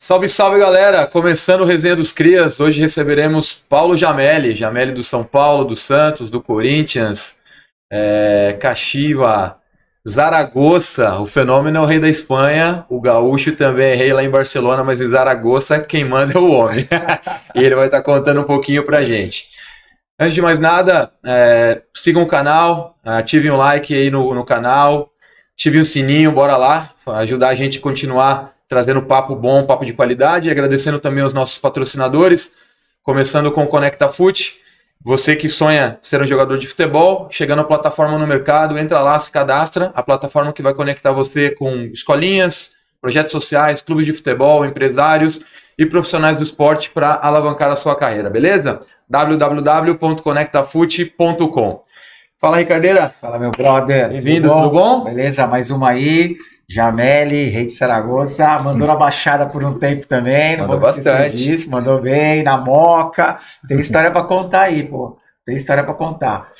Salve, salve galera! Começando o Resenha dos Crias, hoje receberemos Paulo Jamelli, Jamelli do São Paulo, do Santos, do Corinthians, é, Caxiva, Zaragoza, o fenômeno é o rei da Espanha, o gaúcho também é rei lá em Barcelona, mas em Zaragoza quem manda é o homem. e ele vai estar tá contando um pouquinho pra gente. Antes de mais nada, é, sigam o canal, ativem o like aí no, no canal, ativem o sininho, bora lá, ajudar a gente a continuar trazendo papo bom, papo de qualidade, agradecendo também os nossos patrocinadores, começando com o Conecta Foot. Você que sonha ser um jogador de futebol, chegando à plataforma no mercado, entra lá, se cadastra, a plataforma que vai conectar você com escolinhas, projetos sociais, clubes de futebol, empresários e profissionais do esporte para alavancar a sua carreira, beleza? www.conectafute.com. Fala, Ricardeira. Fala, meu brother. Bem-vindo, tudo, tudo, bom? Beleza, mais uma aí. Jamele, rei de Saragossa, mandou na Baixada por um tempo também. Mandou bastante. Disso, mandou bem, na Moca. Tem história para contar aí, pô. Tem história para contar.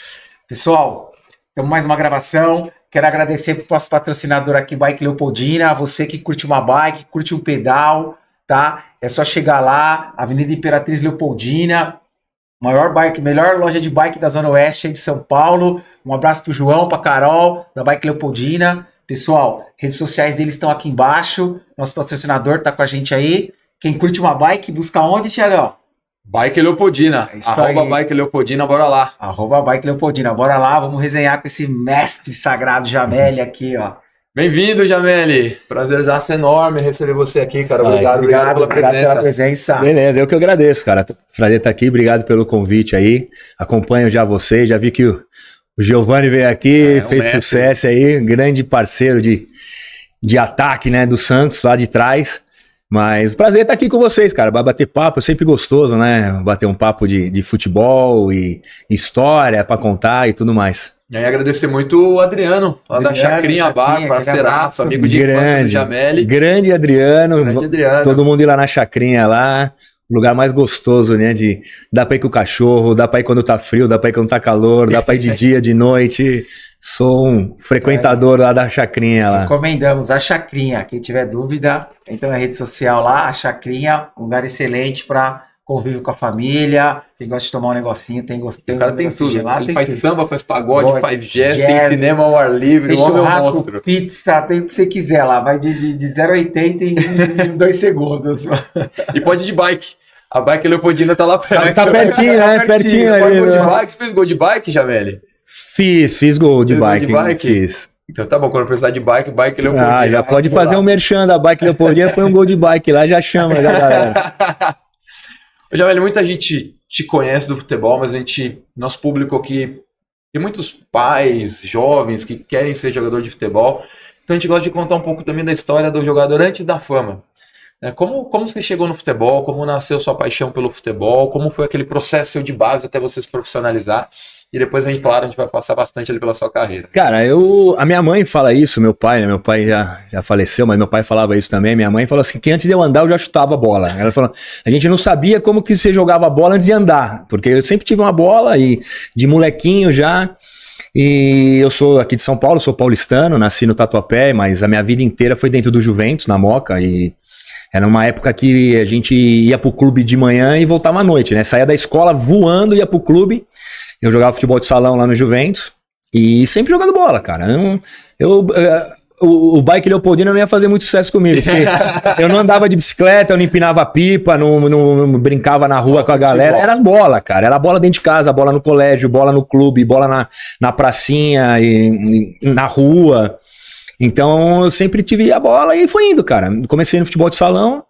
Pessoal, temos mais uma gravação. Quero agradecer para o nosso patrocinador aqui, Bike Leopoldina. Você que curte uma bike, curte um pedal, tá? É só chegar lá, Avenida Imperatriz Leopoldina, Maior bike, melhor loja de bike da Zona Oeste aí de São Paulo. Um abraço pro João, pra Carol, da Bike Leopoldina. Pessoal, redes sociais deles estão aqui embaixo. Nosso patrocinador tá com a gente aí. Quem curte uma bike, busca onde, Tiagão? Bike Leopoldina. É arroba aí. Bike Leopoldina, bora lá. Arroba Bike Leopoldina, bora lá. Vamos resenhar com esse mestre sagrado Jamel aqui, ó. Bem-vindo, Jameli. Prazerzaço enorme receber você aqui, cara. Obrigado, obrigado, obrigado, pela, obrigado presença. pela, presença. Beleza, eu que agradeço, cara. Prazer estar tá aqui, obrigado pelo convite aí. Acompanho já você, já vi que o, Giovanni veio aqui, é, é fez sucesso aí, grande parceiro de, de ataque, né, do Santos lá de trás. Mas prazer estar é tá aqui com vocês, cara. Vai bater papo, é sempre gostoso, né? Bater um papo de, de futebol e história para contar e tudo mais. E aí agradecer muito o Adriano, lá da Chacrinha Bar, parceiraço, amigo de grande, do Jamelli. Grande Adriano, grande Adriano. Todo mundo ir lá na Chacrinha lá. Lugar mais gostoso, né? De dá pra ir com o cachorro, dá pra ir quando tá frio, dá pra ir quando tá calor, dá pra ir de dia, de noite. Sou um frequentador lá da Chacrinha. Lá. Recomendamos a Chacrinha. Quem tiver dúvida, entra na rede social lá, a Chacrinha, lugar excelente para convívio com a família, quem gosta de tomar um negocinho, tem gostoso. O cara um tem tudo. Gelado, ele tem faz tudo. samba, faz pagode, Boa, faz jazz, jazz, tem cinema ao ar livre, tem homem é monstro. pizza, tem o que você quiser lá. Vai de, de, de 0 a 80 em 2 segundos. e pode ir de bike. A bike Leopoldina tá lá tá perto. Tá, tá pertinho, né? Pertinho, pertinho ali. de bike. Você fez gol de bike, Jameli? Fiz, fiz gol de, bike, de bike. Fiz. Então tá bom, quando precisar de bike, bike Leopoldina. Ah, já pode fazer lá. um merchan da bike Leopoldina, põe um gol de bike lá, já chama, já, galera. já, velho, muita gente te conhece do futebol, mas a gente, nosso público aqui, tem muitos pais, jovens que querem ser jogador de futebol. Então a gente gosta de contar um pouco também da história do jogador antes da fama. É, como, como você chegou no futebol, como nasceu sua paixão pelo futebol, como foi aquele processo de base até você se profissionalizar. E depois a claro, a gente vai passar bastante ali pela sua carreira. Cara, eu. A minha mãe fala isso, meu pai, né? Meu pai já, já faleceu, mas meu pai falava isso também. Minha mãe falou assim: que antes de eu andar, eu já chutava bola. Ela falou: a gente não sabia como que você jogava bola antes de andar. Porque eu sempre tive uma bola e de molequinho já. E eu sou aqui de São Paulo, sou paulistano, nasci no Tatuapé, mas a minha vida inteira foi dentro do Juventus, na Moca, e era uma época que a gente ia pro clube de manhã e voltava à noite, né? Saía da escola voando, ia pro clube eu jogava futebol de salão lá no Juventus e sempre jogando bola, cara. Eu, eu eh, o, o, bike Leopoldino não ia fazer muito sucesso comigo. eu não andava de bicicleta, eu não empinava pipa, não, não, não brincava na rua com a galera. Era bola, cara. Era bola dentro de casa, bola no colégio, bola no clube, bola na, na pracinha, e, e na rua. Então eu sempre tive a bola e foi indo, cara. Comecei no futebol de salão.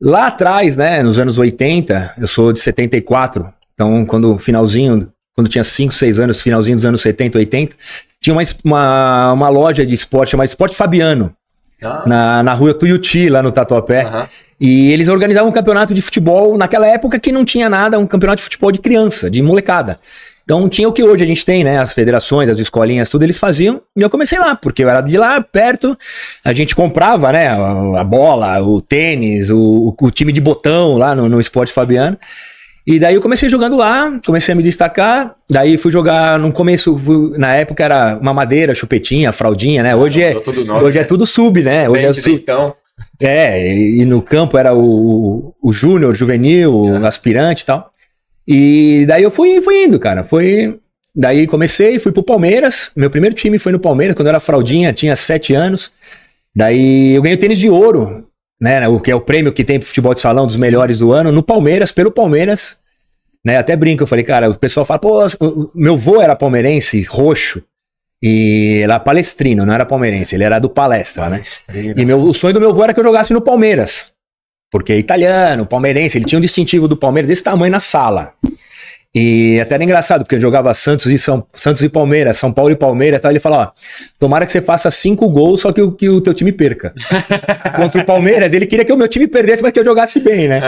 Lá atrás, né, nos anos 80, eu sou de 74, então quando finalzinho quando tinha 5, 6 anos, finalzinho dos anos 70, 80, tinha uma, uma, uma loja de esporte chamada Esporte Fabiano, ah. na, na rua Tuiuti, lá no Tatuapé. Uhum. E eles organizavam um campeonato de futebol naquela época que não tinha nada, um campeonato de futebol de criança, de molecada. Então tinha o que hoje a gente tem, né? As federações, as escolinhas, tudo eles faziam. E eu comecei lá, porque eu era de lá, perto. A gente comprava, né? A, bola, o tênis, o, o time de botão lá no, no Esporte Fabiano. E daí eu comecei jogando lá, comecei a me destacar. Daí fui jogar no começo, fui, na época era uma madeira, chupetinha, fraldinha, né? Hoje, ah, é, é nome, hoje é né? é tudo sub, né? Hoje Bem, é sub. Então. É, e, e no campo era o, o júnior, juvenil, é. aspirante e tal. E daí eu fui, fui indo, cara. Foi. Daí comecei, fui pro Palmeiras. Meu primeiro time foi no Palmeiras, quando eu era fraldinha, tinha sete anos. Daí eu ganhei o tênis de ouro né, né? O que é o prêmio que tem pro futebol de salão dos melhores do ano, no Palmeiras, pelo Palmeiras. Né, até brinco, eu falei, cara, o pessoal fala, pô, meu vô era palmeirense, roxo, e era palestrino, não era palmeirense, ele era do palestra, né? palestrino. né? E meu, o sonho do meu vô era que eu jogasse no Palmeiras, porque é italiano, palmeirense, ele tinha um distintivo do Palmeiras desse tamanho na sala. E até era engraçado, porque eu jogava Santos e, São, Santos e Palmeiras, São Paulo e Palmeiras, tal, ele fala, ó, tomara que você faça cinco gols, só que o, que o teu time perca. Contra o Palmeiras, ele queria que o meu time perdesse, mas que eu jogasse bem, né?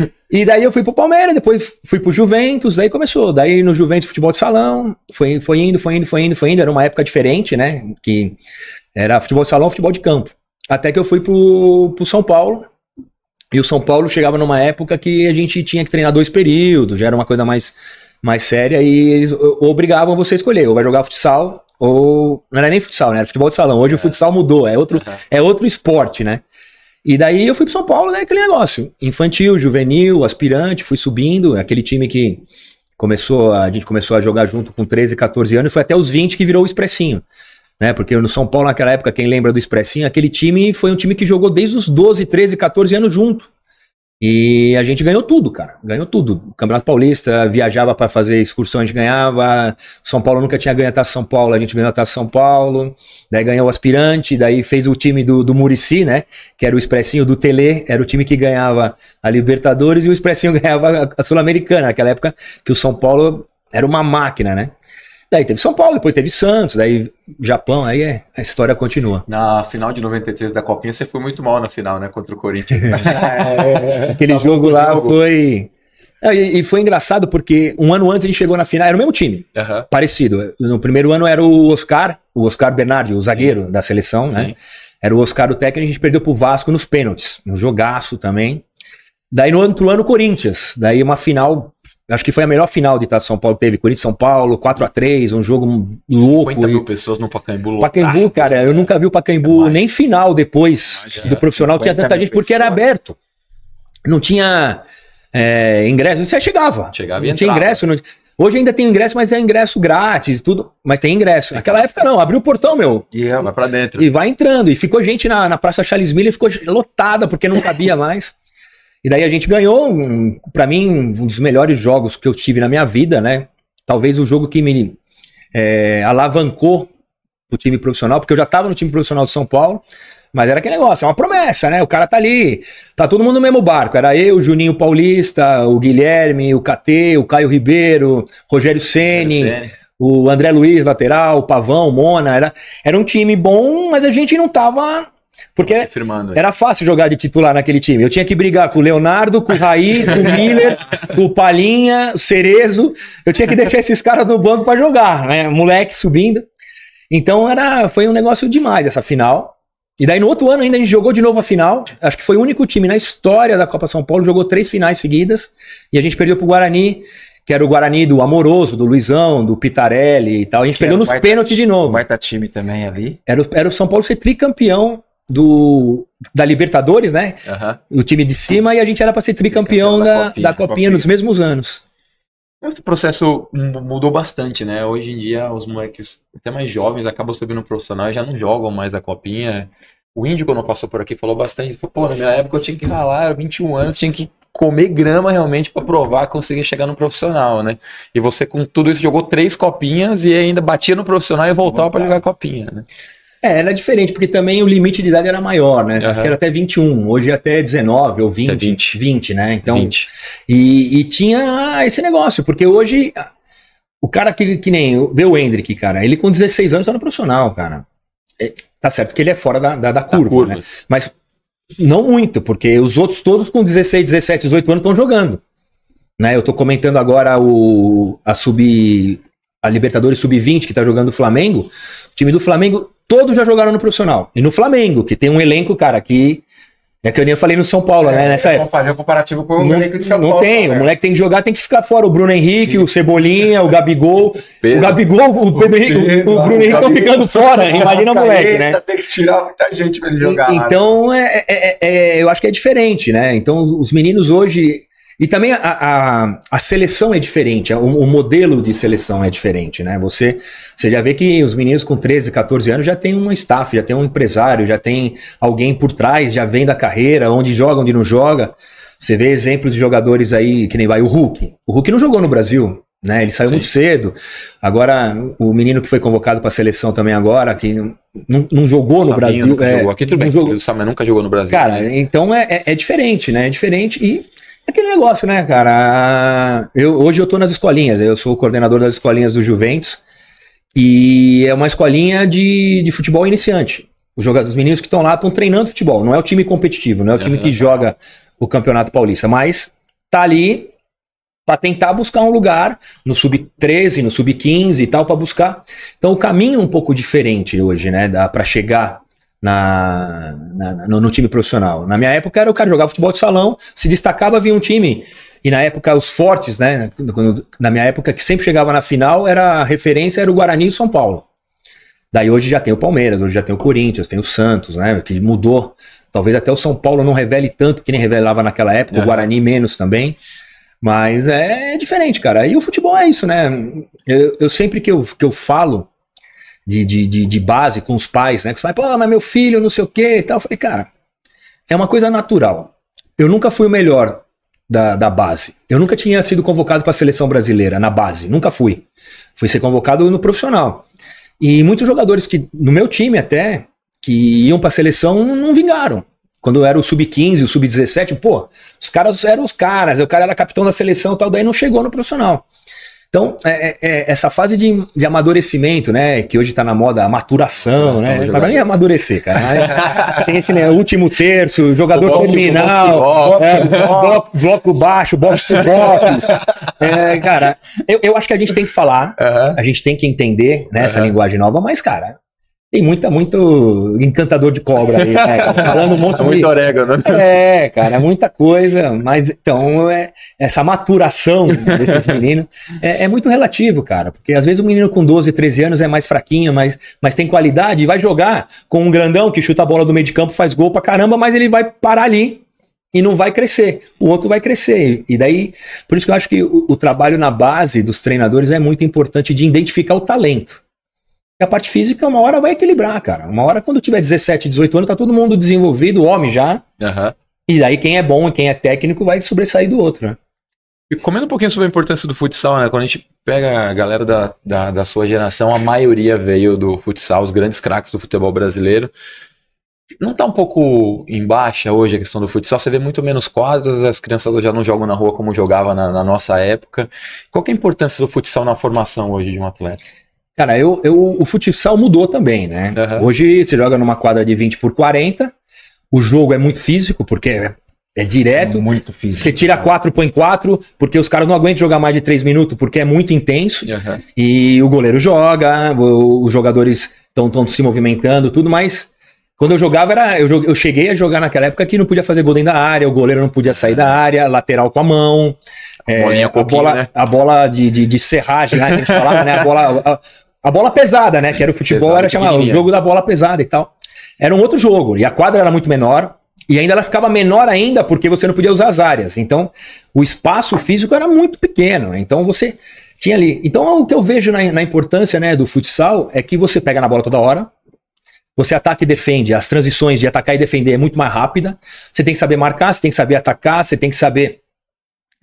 É. E daí eu fui pro Palmeiras, depois fui pro Juventus, Aí começou. Daí no Juventus futebol de salão, foi, foi indo, foi indo, foi indo, foi indo. Era uma época diferente, né? Que era futebol de salão, futebol de campo. Até que eu fui pro, pro São Paulo, e o São Paulo chegava numa época que a gente tinha que treinar dois períodos, já era uma coisa mais, mais séria, e eles obrigavam você a escolher, ou vai jogar futsal, ou. Não era nem futsal, né? Era futebol de salão. Hoje é. o futsal mudou, é outro, uhum. é outro esporte, né? E daí eu fui pro São Paulo, né? Aquele negócio. Infantil, juvenil, aspirante, fui subindo. Aquele time que começou, a gente começou a jogar junto com 13, 14 anos, foi até os 20 que virou o Expressinho né? Porque no São Paulo, naquela época, quem lembra do Expressinho, aquele time foi um time que jogou desde os 12, 13, 14 anos junto. E a gente ganhou tudo, cara. Ganhou tudo. O Campeonato Paulista, viajava para fazer excursão, a gente ganhava. São Paulo nunca tinha ganho a São Paulo, a gente ganhou a São Paulo. Daí ganhou o Aspirante, daí fez o time do, do Murici, né? Que era o Expressinho do Tele, era o time que ganhava a Libertadores e o Expressinho ganhava a Sul-Americana, naquela época que o São Paulo era uma máquina, né? Daí teve São Paulo, depois teve Santos, daí Japão, aí é, a história continua. Na final de 93 da Copinha, você foi muito mal na final, né? Contra o Corinthians. é, aquele jogo lá jogo. foi. E, e, foi engraçado porque um ano antes a gente chegou na final, era o mesmo time, uhum. parecido. No primeiro ano era o Oscar, o Oscar Bernardi, o zagueiro Sim. da seleção, né? Sim. né? Era o Oscar o técnico, a gente perdeu pro Vasco nos pênaltis, um jogaço também. Daí no outro ano, Corinthians. Daí uma final Acho que foi a melhor final de Taça São Paulo teve. Corinthians São Paulo, 4 a 3 um jogo louco. 50 mil e... pessoas no Pacaembu. Pacaembu, cara, eu nunca vi o Pacaembu é nem final depois Imagina, do profissional. Tinha tanta gente pessoas. porque era aberto. Não tinha é, ingresso. Você chegava. Chegava e Não entrava. tinha ingresso. Não... Hoje ainda tem ingresso, mas é ingresso grátis tudo. Mas tem ingresso. Naquela época não, abriu o portão, meu. E vai pra dentro. E vai entrando. E ficou gente na, na Praça Charles Miller, ficou lotada porque não cabia mais. E daí a gente ganhou, um, para mim, um dos melhores jogos que eu tive na minha vida, né? Talvez o jogo que me é, alavancou o time profissional, porque eu já estava no time profissional de São Paulo, mas era aquele negócio, é uma promessa, né? O cara tá ali, tá todo mundo no mesmo barco. Era eu, o Juninho Paulista, o Guilherme, o KT, o Caio Ribeiro, Rogério Ceni, o André Luiz, lateral, o Pavão, o Mona. Era, era um time bom, mas a gente não tava porque era fácil jogar de titular naquele time. Eu tinha que brigar com o Leonardo, com o Raí, com o Miller, com o Palinha, o Cerezo. Eu tinha que deixar esses caras no banco para jogar, né? Moleque subindo. Então era, foi um negócio demais essa final. E daí no outro ano ainda a gente jogou de novo a final. Acho que foi o único time na história da Copa São Paulo, jogou três finais seguidas. E a gente perdeu pro Guarani, que era o Guarani do Amoroso, do Luizão, do Pitarelli e tal. A gente que perdeu nos pênaltis de novo. Baita time também ali. Era, era o São Paulo ser tricampeão do da Libertadores, né? Uhum. O time de cima, e a gente era para ser tricampeão da, da, Copinha, da Copinha, Copinha, nos mesmos anos. Esse processo mudou bastante, né? Hoje em dia, os moleques até mais jovens acabam subindo profissional e já não jogam mais a Copinha. O Índio, quando passou por aqui, falou bastante. Falou, pô, na minha época eu tinha que ralar, 21 anos, tinha que comer grama realmente para provar conseguir chegar no profissional, né? E você com tudo isso jogou três copinhas e ainda batia no profissional e voltava para jogar copinha, né? É, era diferente, porque também o limite de idade era maior, né? Uhum. Acho que era até 21, hoje é até 19 ou 20, até 20. 20, né? Então, 20. E, e tinha ah, esse negócio, porque hoje ah, o cara que, que nem vê o Hendrick, cara, ele com 16 anos era tá profissional, cara. É, tá certo que ele é fora da, da, da curva, curva. Né? mas não muito, porque os outros todos com 16, 17, 18 anos estão jogando. Né? Eu tô comentando agora o, a sub a Libertadores Sub-20, que tá jogando o Flamengo, o time do Flamengo, todos já jogaram no profissional. E no Flamengo, que tem um elenco, cara, que. É que eu nem falei no São Paulo, é, né? Nessa época. Vamos fazer o um comparativo com o não, elenco de São não Paulo. Não tem, né? o moleque tem que jogar, tem que ficar fora. O Bruno Henrique, Sim. o Cebolinha, o Gabigol. Pedro, o Gabigol, o Pedro Henrique, o, Pedro, o, o Bruno Henrique estão tá ficando fora. Imagina o moleque, né? Tem que tirar muita gente pra ele jogar. Né? então, né? é, é, eu acho que é diferente, né? Então, os meninos hoje, e também a, a, a seleção é diferente, é, o, o, modelo de seleção é diferente, né? Você, você já vê que os meninos com 13, 14 anos já tem um staff, já tem um empresário, já tem alguém por trás, já vem da carreira, onde joga, onde não joga. Você vê exemplos de jogadores aí, que nem vai o Hulk. O Hulk não jogou no Brasil, né? Ele saiu Sim. muito cedo. Agora, o menino que foi convocado para a seleção também agora, que não, não, jogou no Brasil. Nunca é, jogou. Aqui tudo bem, jogou. o Samuel nunca jogou no Brasil. Cara, né? então é, é, é, diferente, né? É diferente e Aquele negócio, né, cara? Eu, hoje eu tô nas escolinhas, eu sou coordenador das escolinhas do Juventus, e é uma escolinha de, de futebol iniciante. Os, jogadores, os meninos que estão lá estão treinando futebol, não é o time competitivo, não é o time que joga o Campeonato Paulista, mas tá ali para tentar buscar um lugar no sub-13, no sub-15 e tal, para buscar. Então o caminho é um pouco diferente hoje, né, para chegar na, na no, no, time profissional. Na minha época era o cara jogava futebol de salão, se destacava, vinha um time. E na época os fortes, né? Quando, na minha época que sempre chegava na final era a referência era o Guarani e o São Paulo. Daí hoje já tem o Palmeiras, hoje já tem o Corinthians, tem o Santos, né? Que mudou. Talvez até o São Paulo não revele tanto que nem revelava naquela época, uhum. o é. Guarani menos também. Mas é, é diferente, cara. E o futebol é isso, né? Eu, eu sempre que eu, que eu falo, de, de, de, de base com os pais, né? Que os pais, pô, mas meu filho, não sei o quê e tal. Eu falei, cara, é uma coisa natural. Eu nunca fui o melhor da, da base. Eu nunca tinha sido convocado para a seleção brasileira na base, nunca fui. Fui ser convocado no profissional. E muitos jogadores que, no meu time até, que iam para a seleção, não vingaram. Quando era o sub-15, o sub-17, pô, os caras eram os caras, o cara era capitão da seleção e tal, daí não chegou no profissional. Então, é, é, é, essa fase de, de, amadurecimento, né? Que hoje está na moda a maturação, né? É Para mim é amadurecer, cara. Tem esse né, último terço, jogador bloco, terminal, é, bloco, é, baixo, box to box. cara, eu, eu, acho que a gente tem que falar, a gente tem que entender né, essa linguagem nova, mas, cara, tem muita, muito encantador de cobra aí, né? Falando um monte é de. Muito orégano. É, cara, é muita coisa. Mas então, é, essa maturação desses meninos é, é, muito relativo, cara. Porque às vezes um menino com 12, 13 anos é mais fraquinho, mas, mas tem qualidade e vai jogar com um grandão que chuta a bola do meio de campo, faz gol pra caramba, mas ele vai parar ali e não vai crescer. O outro vai crescer. E daí, por isso que eu acho que o, o, trabalho na base dos treinadores é muito importante de identificar o talento a parte física uma hora vai equilibrar, cara. Uma hora, quando tiver 17, 18 anos, tá todo mundo desenvolvido, homem já. Uhum. E daí quem é bom e quem é técnico vai sobressair do outro, né? E comendo um pouquinho sobre a importância do futsal, né? Quando a gente pega a galera da, da, da sua geração, a maioria veio do futsal, os grandes craques do futebol brasileiro. Não tá um pouco em baixa hoje a questão do futsal? Você vê muito menos quadras, as crianças já não jogam na rua como jogava na, na nossa época. Qual é a importância do futsal na formação hoje de um atleta? Cara, eu, eu, o futsal mudou também, né? Uhum. Hoje você joga numa quadra de 20 por 40, o jogo é muito físico, porque é, é direto. É muito físico. Você tira 4, põe 4, porque os caras não aguentam jogar mais de 3 minutos, porque é muito intenso. Uhum. E o goleiro joga, os jogadores estão se movimentando, tudo, mas quando eu jogava, era, eu, eu cheguei a jogar naquela época que não podia fazer gol dentro da área, o goleiro não podia sair da área, lateral com a mão. A, é, a bola, né? a bola de, de, de serragem, né? a gente falava, né? A bola, a, a bola pesada, né? Que era o futebol, Pesado, era chamado o jogo da bola pesada e tal. Era um outro jogo. E a quadra era muito menor. E ainda ela ficava menor ainda porque você não podia usar as áreas. Então, o espaço físico era muito pequeno. Então, você tinha ali. Então, o que eu vejo na, na importância né, do futsal é que você pega na bola toda hora, você ataca e defende, as transições de atacar e defender é muito mais rápida. Você tem que saber marcar, você tem que saber atacar, você tem que saber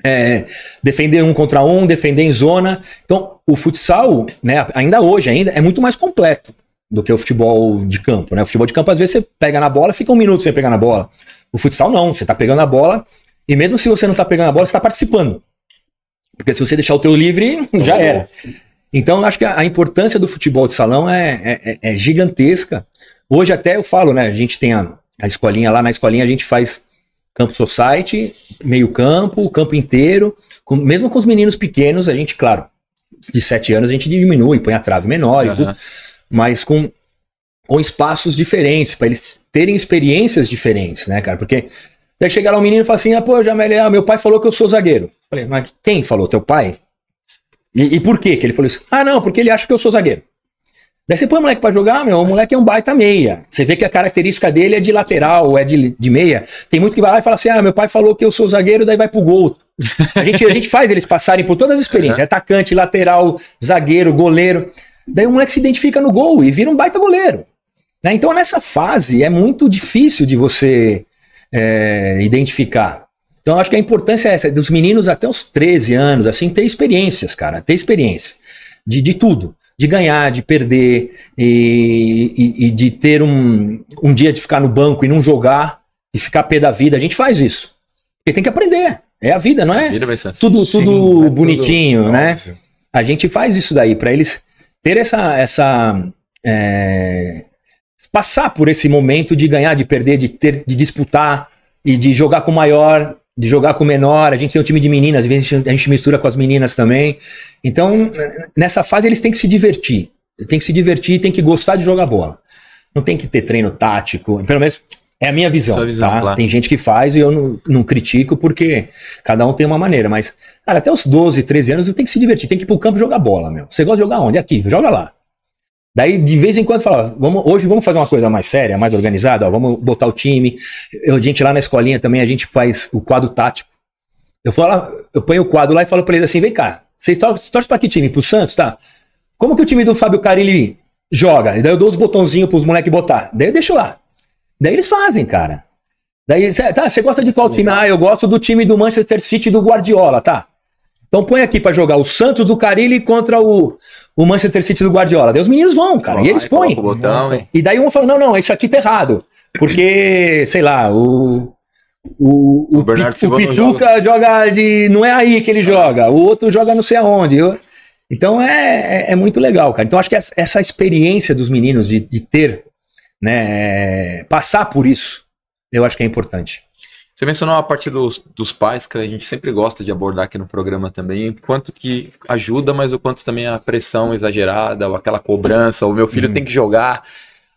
é, defender um contra um, defender em zona. Então, o futsal, né, ainda hoje, ainda é muito mais completo do que o futebol de campo. Né? O futebol de campo, às vezes, você pega na bola, fica um minuto sem pegar na bola. O futsal, não. Você está pegando a bola e mesmo se você não está pegando a bola, você está participando. Porque se você deixar o teu livre, então, já era. Então, acho que a, importância do futebol de salão é, é, é, é, gigantesca. Hoje até eu falo, né? A gente tem a, a escolinha lá, na escolinha a gente faz campo society, meio campo, o campo inteiro. Com, mesmo com os meninos pequenos, a gente, claro, de sete anos a gente diminui, põe a trave menor, uhum. tudo, mas com, com espaços diferentes, para eles terem experiências diferentes, né, cara? Porque daí chegar lá um menino e fala assim, ah, pô, Jamelé, ah, meu pai falou que eu sou zagueiro. Falei, mas quem falou? Teu pai? E, e, por que que ele falou isso? Ah, não, porque ele acha que eu sou zagueiro. Daí você põe o moleque pra jogar, meu, o moleque é um baita meia. Você vê que a característica dele é de lateral, é de, de meia. Tem muito que vai lá e fala assim: ah, meu pai falou que eu sou zagueiro, daí vai pro gol. A gente, a gente faz eles passarem por todas as experiências: é. É atacante, lateral, zagueiro, goleiro. Daí o moleque se identifica no gol e vira um baita goleiro. Né? Então nessa fase é muito difícil de você é, identificar. Então acho que a importância é essa, dos meninos até os 13 anos, assim, ter experiências, cara, ter experiência de, de tudo. De ganhar, de perder, e, e, e de ter um, um dia de ficar no banco e não jogar, e ficar pé da vida. A gente faz isso. Porque tem que aprender. É a vida, não é? A vida vai ser assim. Tudo, Sim, tudo é bonitinho, tudo né? Óbvio. A gente faz isso daí para eles ter essa. essa é, passar por esse momento de ganhar, de perder, de ter, de disputar e de jogar com o maior de jogar com o menor, a gente tem um time de meninas, às vezes a gente mistura com as meninas também. Então, nessa fase eles têm que se divertir. Tem que se divertir, tem que gostar de jogar bola. Não tem que ter treino tático, pelo menos é a minha visão, visão tá? Claro. Tem gente que faz e eu não, não, critico porque cada um tem uma maneira, mas cara, até os 12, 13 anos eu tenho que se divertir, tem que ir pro campo jogar bola, meu. Você gosta de jogar onde? Aqui, joga lá. Daí, de vez em quando, fala, vamos, hoje vamos fazer uma coisa mais séria, mais organizada, ó, vamos botar o time. Eu, a gente lá na escolinha também, a gente faz o quadro tático. Eu, falo, eu ponho o quadro lá e falo para eles assim, vem cá, vocês tor torcem pra que time? Pro Santos, tá? Como que o time do Fábio Carilli joga? E daí eu dou os botãozinhos pros moleques botar. Daí eu deixo lá. Daí eles fazem, cara. Daí, cê, tá, você gosta de qual time? Ah, eu gosto do time do Manchester City do Guardiola, tá? Então põe aqui para jogar o Santos do Carilli contra o, o Manchester City do Guardiola. Daí os meninos vão, cara, e eles põem. Botão, então, e daí um fala, não, não, isso aqui tá errado. Porque, sei lá, o, o, o, o, Pit, o Pituca joga. joga. de. Não é aí que ele é. joga, o outro joga não sei aonde. Eu, então é, é, é, muito legal, cara. Então acho que essa, essa experiência dos meninos de, de ter, né, é, passar por isso, eu acho que é importante. Você mencionou a parte dos, dos pais, que a gente sempre gosta de abordar aqui no programa também, quanto que ajuda, mas o quanto também a pressão exagerada, ou aquela cobrança, o meu filho hum. tem que jogar,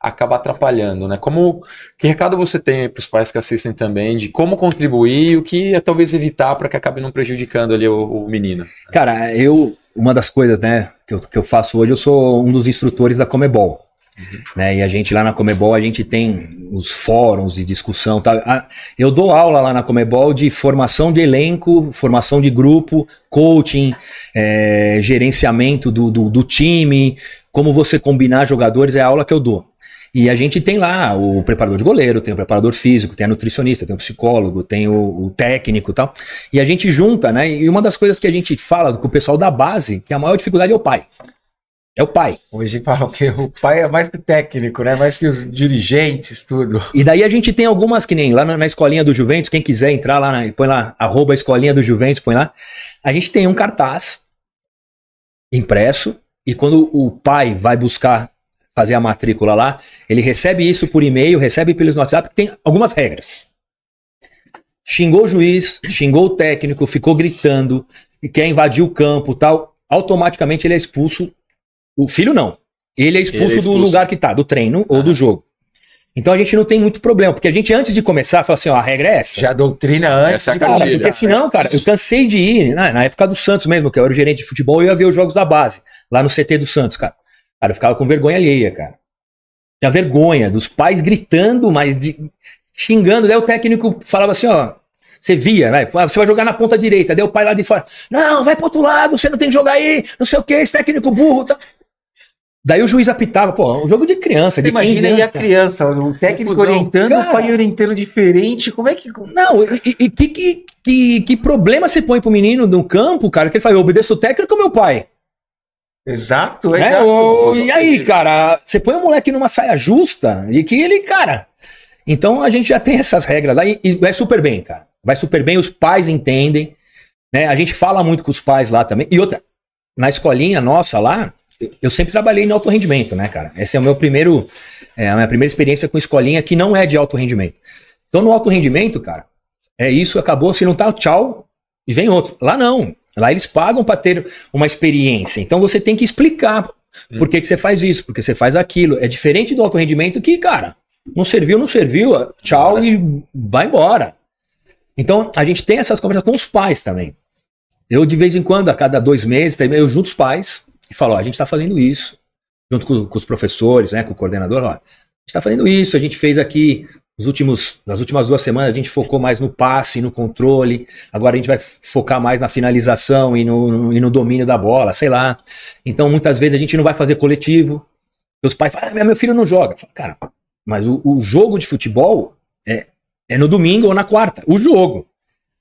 acaba atrapalhando, né? Como que recado você tem para os pais que assistem também de como contribuir, e o que é, talvez evitar para que acabe não prejudicando ali o, o, menino? Cara, eu uma das coisas, né, que eu, que eu faço hoje, eu sou um dos instrutores da Comebol. Uhum. Né? E a gente lá na Comebol, a gente tem os fóruns de discussão. Tá? Eu dou aula lá na Comebol de formação de elenco, formação de grupo, coaching, é, gerenciamento do, do, do time, como você combinar jogadores, é a aula que eu dou. E a gente tem lá o preparador de goleiro, tem o preparador físico, tem a nutricionista, tem o psicólogo, tem o, o técnico e tal. E a gente junta, né? E uma das coisas que a gente fala com o pessoal da base, que a maior dificuldade é o pai. É o pai. Hoje falam que o pai é mais que o técnico, né? Mais que os dirigentes, tudo. E daí a gente tem algumas que nem lá na, na escolinha do Juventus, quem quiser entrar lá, na, põe lá, arroba escolinha do Juventus, põe lá. A gente tem um cartaz impresso e quando o pai vai buscar fazer a matrícula lá, ele recebe isso por e-mail, recebe pelos WhatsApp, tem algumas regras. Xingou o juiz, xingou o técnico, ficou gritando, quer invadir o campo tal, automaticamente ele é expulso o filho não. Ele é expulso, Ele é expulso. do lugar que tá, do treino ah. ou do ah. jogo. Então a gente não tem muito problema, porque a gente antes de começar fala assim, ó, a regra é essa. Já doutrina antes. Essa é de... cara, porque senão, cara, eu cansei de ir, na, na época do Santos mesmo, que eu era o gerente de futebol, eu ia ver os jogos da base, lá no CT do Santos, cara. Cara, eu ficava com vergonha alheia, cara. Tinha vergonha dos pais gritando, mas de... xingando. Daí o técnico falava assim, ó, você via, né? Ah, você vai jogar na ponta direita. Daí o pai lá de fora, não, vai pro outro lado, você não tem que jogar aí, não sei o que, esse técnico burro. Tá... Daí o juiz apitava, pô, um jogo de criança. Você de imagina aí a criança, um técnico orientando, o pai orientando diferente, como é que. Não, e, e que, que, que, que, problema se põe pro menino no campo, cara, que ele fala, eu obedeço o técnico ou meu pai? Exato, é, exato. Ou, e aí, cara, você põe um moleque numa saia justa e que ele, cara. Então a gente já tem essas regras lá e, e vai super bem, cara. Vai super bem, os pais entendem. Né? A gente fala muito com os pais lá também. E outra, na escolinha nossa lá, eu sempre trabalhei em alto rendimento, né, cara? Essa é o meu primeiro, é a minha primeira experiência com escolinha que não é de alto rendimento. Então, no alto rendimento, cara, é isso, acabou, se não tá, tchau, e vem outro. Lá não. Lá eles pagam para ter uma experiência. Então você tem que explicar hum. por que, que você faz isso, por que você faz aquilo. É diferente do alto rendimento que, cara, não serviu, não serviu, ah, tchau Bora. e vai embora. Então a gente tem essas conversas com os pais também. Eu, de vez em quando, a cada dois meses, eu junto os pais e falou: ó, a gente está fazendo isso, junto com, com, os professores, né, com o coordenador, ó, a gente está fazendo isso, a gente fez aqui. os últimos, nas últimas duas semanas a gente focou mais no passe, no controle. Agora a gente vai focar mais na finalização e no, no e no domínio da bola, sei lá. Então muitas vezes a gente não vai fazer coletivo. Os pais falam, ah, meu filho não joga. Falo, cara, mas o, o jogo de futebol é, é no domingo ou na quarta. O jogo.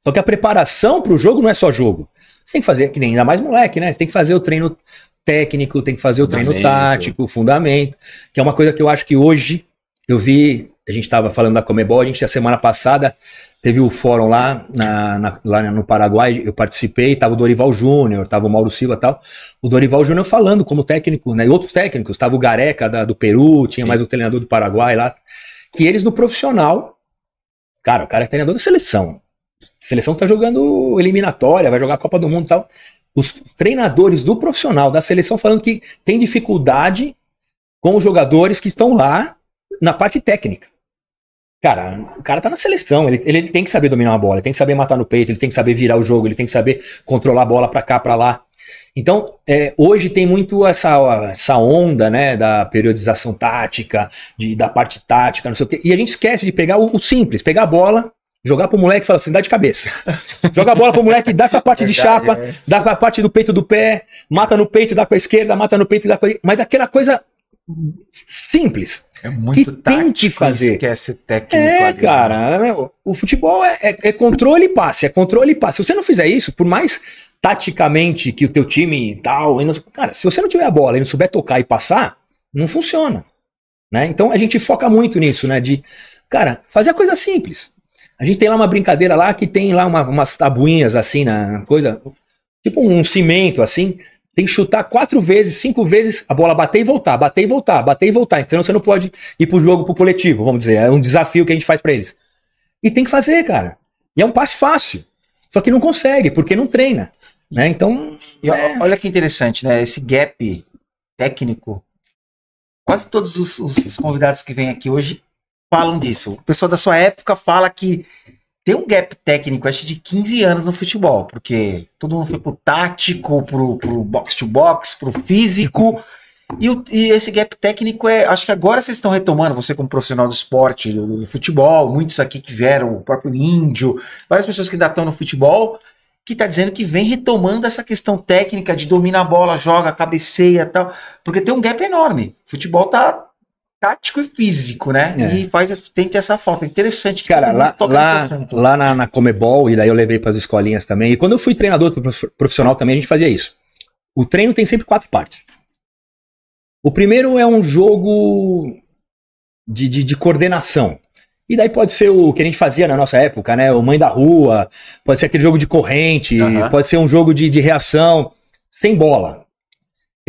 Só que a preparação para o jogo não é só jogo. Você tem que fazer, que nem ainda mais moleque, né? Você tem que fazer o treino técnico, tem que fazer o treino tático, fundamento, que é uma coisa que eu acho que hoje eu vi, a gente estava falando da Comebol, a gente a semana passada teve o fórum lá, na, na, lá no Paraguai, eu participei, estava o Dorival Júnior, estava o Mauro Silva e tal. O Dorival Júnior falando como técnico, né? E outros técnicos, estava o Gareca da, do Peru, tinha Sim. mais o treinador do Paraguai lá. Que eles no profissional, cara, o cara é treinador da seleção seleção está jogando eliminatória, vai jogar a Copa do Mundo e tal. Os treinadores do profissional da seleção falando que tem dificuldade com os jogadores que estão lá na parte técnica. Cara, o cara tá na seleção, ele, ele, ele tem que saber dominar a bola, ele tem que saber matar no peito, ele tem que saber virar o jogo, ele tem que saber controlar a bola para cá, para lá. Então, é, hoje tem muito essa, essa onda né, da periodização tática, de, da parte tática, não sei o quê, e a gente esquece de pegar o, o simples, pegar a bola, Jogar pro moleque e falar assim, dá de cabeça. Joga a bola pro moleque, dá com a parte de chapa, é. dá com a parte do peito do pé, mata no peito, dá com a esquerda, mata no peito, dá com a... Mas aquela coisa simples. É muito que tente fazer. Esquece o técnico. É, ali, cara. Né? É, o futebol é, é, é, controle e passe, é controle e passe. Se você não fizer isso, por mais taticamente que o teu time tal, e tal. cara, se você não tiver a bola e não souber tocar e passar, não funciona. Né? Então a gente foca muito nisso, né? De, cara, fazer a coisa simples. A gente tem lá uma brincadeira lá que tem lá uma, umas tabuinhas assim na coisa, tipo um cimento assim. Tem que chutar quatro vezes, cinco vezes, a bola bater e voltar, bater e voltar, bater e voltar. Então você não pode ir pro jogo pro coletivo, vamos dizer. É um desafio que a gente faz para eles. E tem que fazer, cara. E é um passe fácil. Só que não consegue, porque não treina. Né? Então. É... Olha que interessante, né? Esse gap técnico. Quase todos os, os, os convidados que vêm aqui hoje falam disso. O pessoal da sua época fala que tem um gap técnico, acho, de 15 anos no futebol, porque todo mundo foi pro tático, pro, pro box-to-box, pro físico. E, o, e, esse gap técnico é. Acho que agora vocês estão retomando, você como profissional do esporte, do, do futebol, muitos aqui que vieram, o próprio Índio, várias pessoas que ainda estão no futebol, que está dizendo que vem retomando essa questão técnica de domina a bola, joga, cabeceia tal, porque tem um gap enorme. O futebol tá tático e físico, né? É. E faz, tem essa falta. Interessante. Cara, lá, lá, lá na, na, Comebol, e daí eu levei para as escolinhas também. E quando eu fui treinador profissional também, a gente fazia isso. O treino tem sempre quatro partes. O primeiro é um jogo de, de, de coordenação. E daí pode ser o que a gente fazia na nossa época, né? O Mãe da Rua, pode ser aquele jogo de corrente, uhum. pode ser um jogo de, de reação sem bola.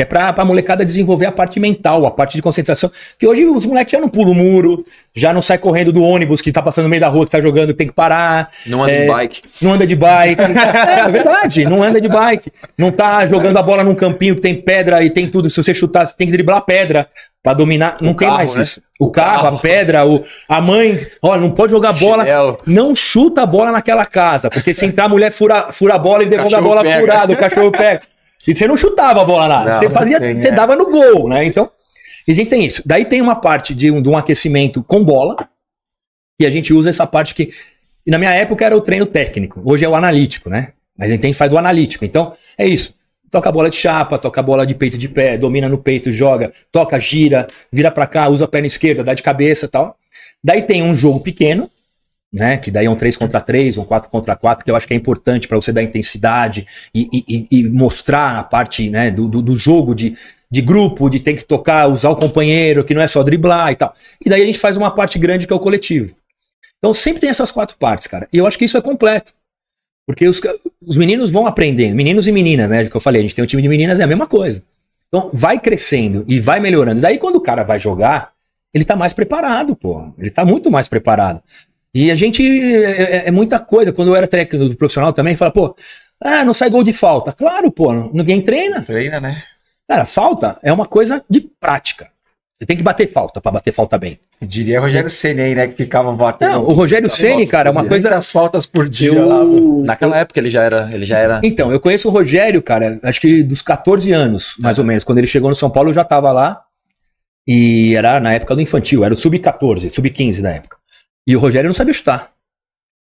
É pra, pra molecada desenvolver a parte mental, a parte de concentração. Que hoje os moleques já não pulam o muro, já não sai correndo do ônibus que tá passando no meio da rua, que tá jogando, que tem que parar. Não anda é, de bike. Não anda de bike. é, é, verdade, não anda de bike. Não tá jogando a bola num campinho que tem pedra e tem tudo. Se você chutar, você tem que driblar a pedra para dominar. Não o tem carro, mais né? isso. O, o carro, carro, a pedra, o, a mãe. Olha, não pode jogar bola. Chinelo. Não chuta a bola naquela casa, porque se entrar a mulher fura, fura a bola e devolve a bola furada, o cachorro pega. E você não chutava a bola lá. Não, você, fazia, tem, você é. dava no gol, né? Então, a gente tem isso. Daí tem uma parte de um, de um aquecimento com bola. E a gente usa essa parte que. Na minha época era o treino técnico. Hoje é o analítico, né? Mas a gente faz o analítico. Então, é isso. Toca a bola de chapa, toca a bola de peito de pé, domina no peito, joga, toca, gira, vira para cá, usa a perna esquerda, dá de cabeça tal. Daí tem um jogo pequeno, né? Que daí é um 3 contra 3, um 4 contra 4, que eu acho que é importante para você dar intensidade e, e, e, mostrar a parte né, do, do, do, jogo de, de grupo, de ter que tocar, usar o companheiro, que não é só driblar e tal. E daí a gente faz uma parte grande que é o coletivo. Então sempre tem essas quatro partes, cara. E eu acho que isso é completo. Porque os, os meninos vão aprendendo, meninos e meninas, né? Que eu falei, a gente tem um time de meninas, é a mesma coisa. Então vai crescendo e vai melhorando. Daí quando o cara vai jogar, ele tá mais preparado, pô. Ele tá muito mais preparado. E a gente é, é, é, muita coisa. Quando eu era técnico do profissional também, fala, pô, ah, não sai gol de falta. Claro, pô, ninguém treina. Treina, né? Cara, falta é uma coisa de prática. Você tem que bater falta para bater falta bem. diria Rogério Ceni, né, que ficava batendo. Não, o Rogério Ceni, cara, é uma coisa das faltas por dia. Eu... Lá, Naquela época ele já era, ele já era. Então, eu conheço o Rogério, cara, acho que dos 14 anos, mais ou menos, quando ele chegou no São Paulo, eu já tava lá. E era na época do infantil, era o sub-14, sub-15 na época. E o Rogério não sabia chutar.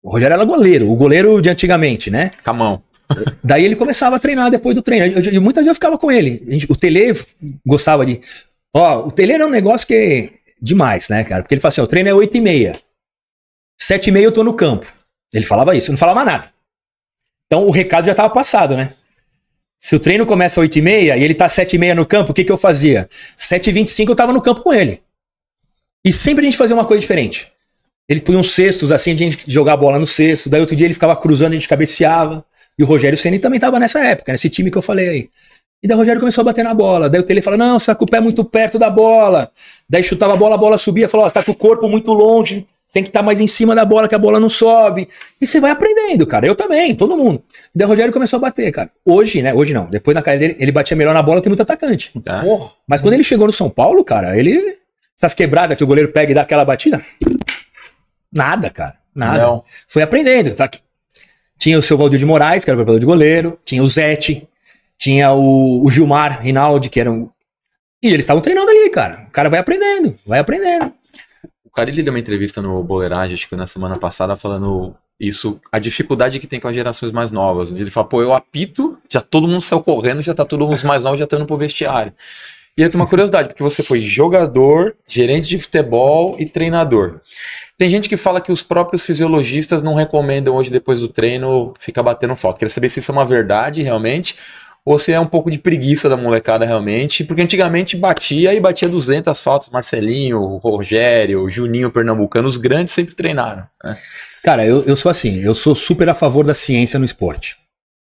O Rogério era goleiro, o goleiro de antigamente, né? Camão. Daí ele começava a treinar depois do treino. Eu, eu, muitas vezes eu ficava com ele. Gente, o Tele gostava de. Ó, o Tele era um negócio que. É demais, né, cara? Porque ele fala assim: o treino é 8 h 30 7 h 30 eu tô no campo. Ele falava isso, não falava nada. Então o recado já tava passado, né? Se o treino começa 8 h 30 e ele tá 7 h 30 no campo, o que, que eu fazia? 7 h 25 eu tava no campo com ele. E sempre a gente fazia uma coisa diferente. Ele punha uns cestos assim, a gente a bola no cesto. Daí outro dia ele ficava cruzando, a gente cabeceava. E o Rogério Ceni também tava nessa época, nesse time que eu falei aí. E daí o Rogério começou a bater na bola. Daí o Tele fala: não, você tá com o pé muito perto da bola. Daí chutava a bola, a bola subia. Falou: oh, você tá com o corpo muito longe. Você tem que estar tá mais em cima da bola, que a bola não sobe. E você vai aprendendo, cara. Eu também, todo mundo. E daí o Rogério começou a bater, cara. Hoje, né? Hoje não. Depois na carreira dele, ele batia melhor na bola que muito atacante. Tá. Mas quando ele chegou no São Paulo, cara, ele. Essas quebradas que o goleiro pega e dá aquela batida. Nada, cara. Nada. Não. Fui aprendendo. Tá? Tinha o seu Valdir de Moraes, que era o preparador de goleiro. Tinha o Zete. Tinha o, o Gilmar Rinaldi, que era um. E eles estavam treinando ali, cara. O cara vai aprendendo, vai aprendendo. O cara ele deu uma entrevista no Boleiragem, acho que na semana passada, falando isso, a dificuldade que tem com as gerações mais novas. Ele fala, pô, eu apito, já todo mundo saiu correndo, já tá todo mundo mais novos já tá indo pro vestiário. E eu tenho uma curiosidade, porque você foi jogador, gerente de futebol e treinador. Tem gente que fala que os próprios fisiologistas não recomendam hoje, depois do treino, ficar batendo foto. Queria saber se isso é uma verdade realmente, ou se é um pouco de preguiça da molecada realmente, porque antigamente batia e batia 200 fotos. Marcelinho, Rogério, Juninho Pernambucano, os grandes sempre treinaram. Né? Cara, eu, eu sou assim, eu sou super a favor da ciência no esporte.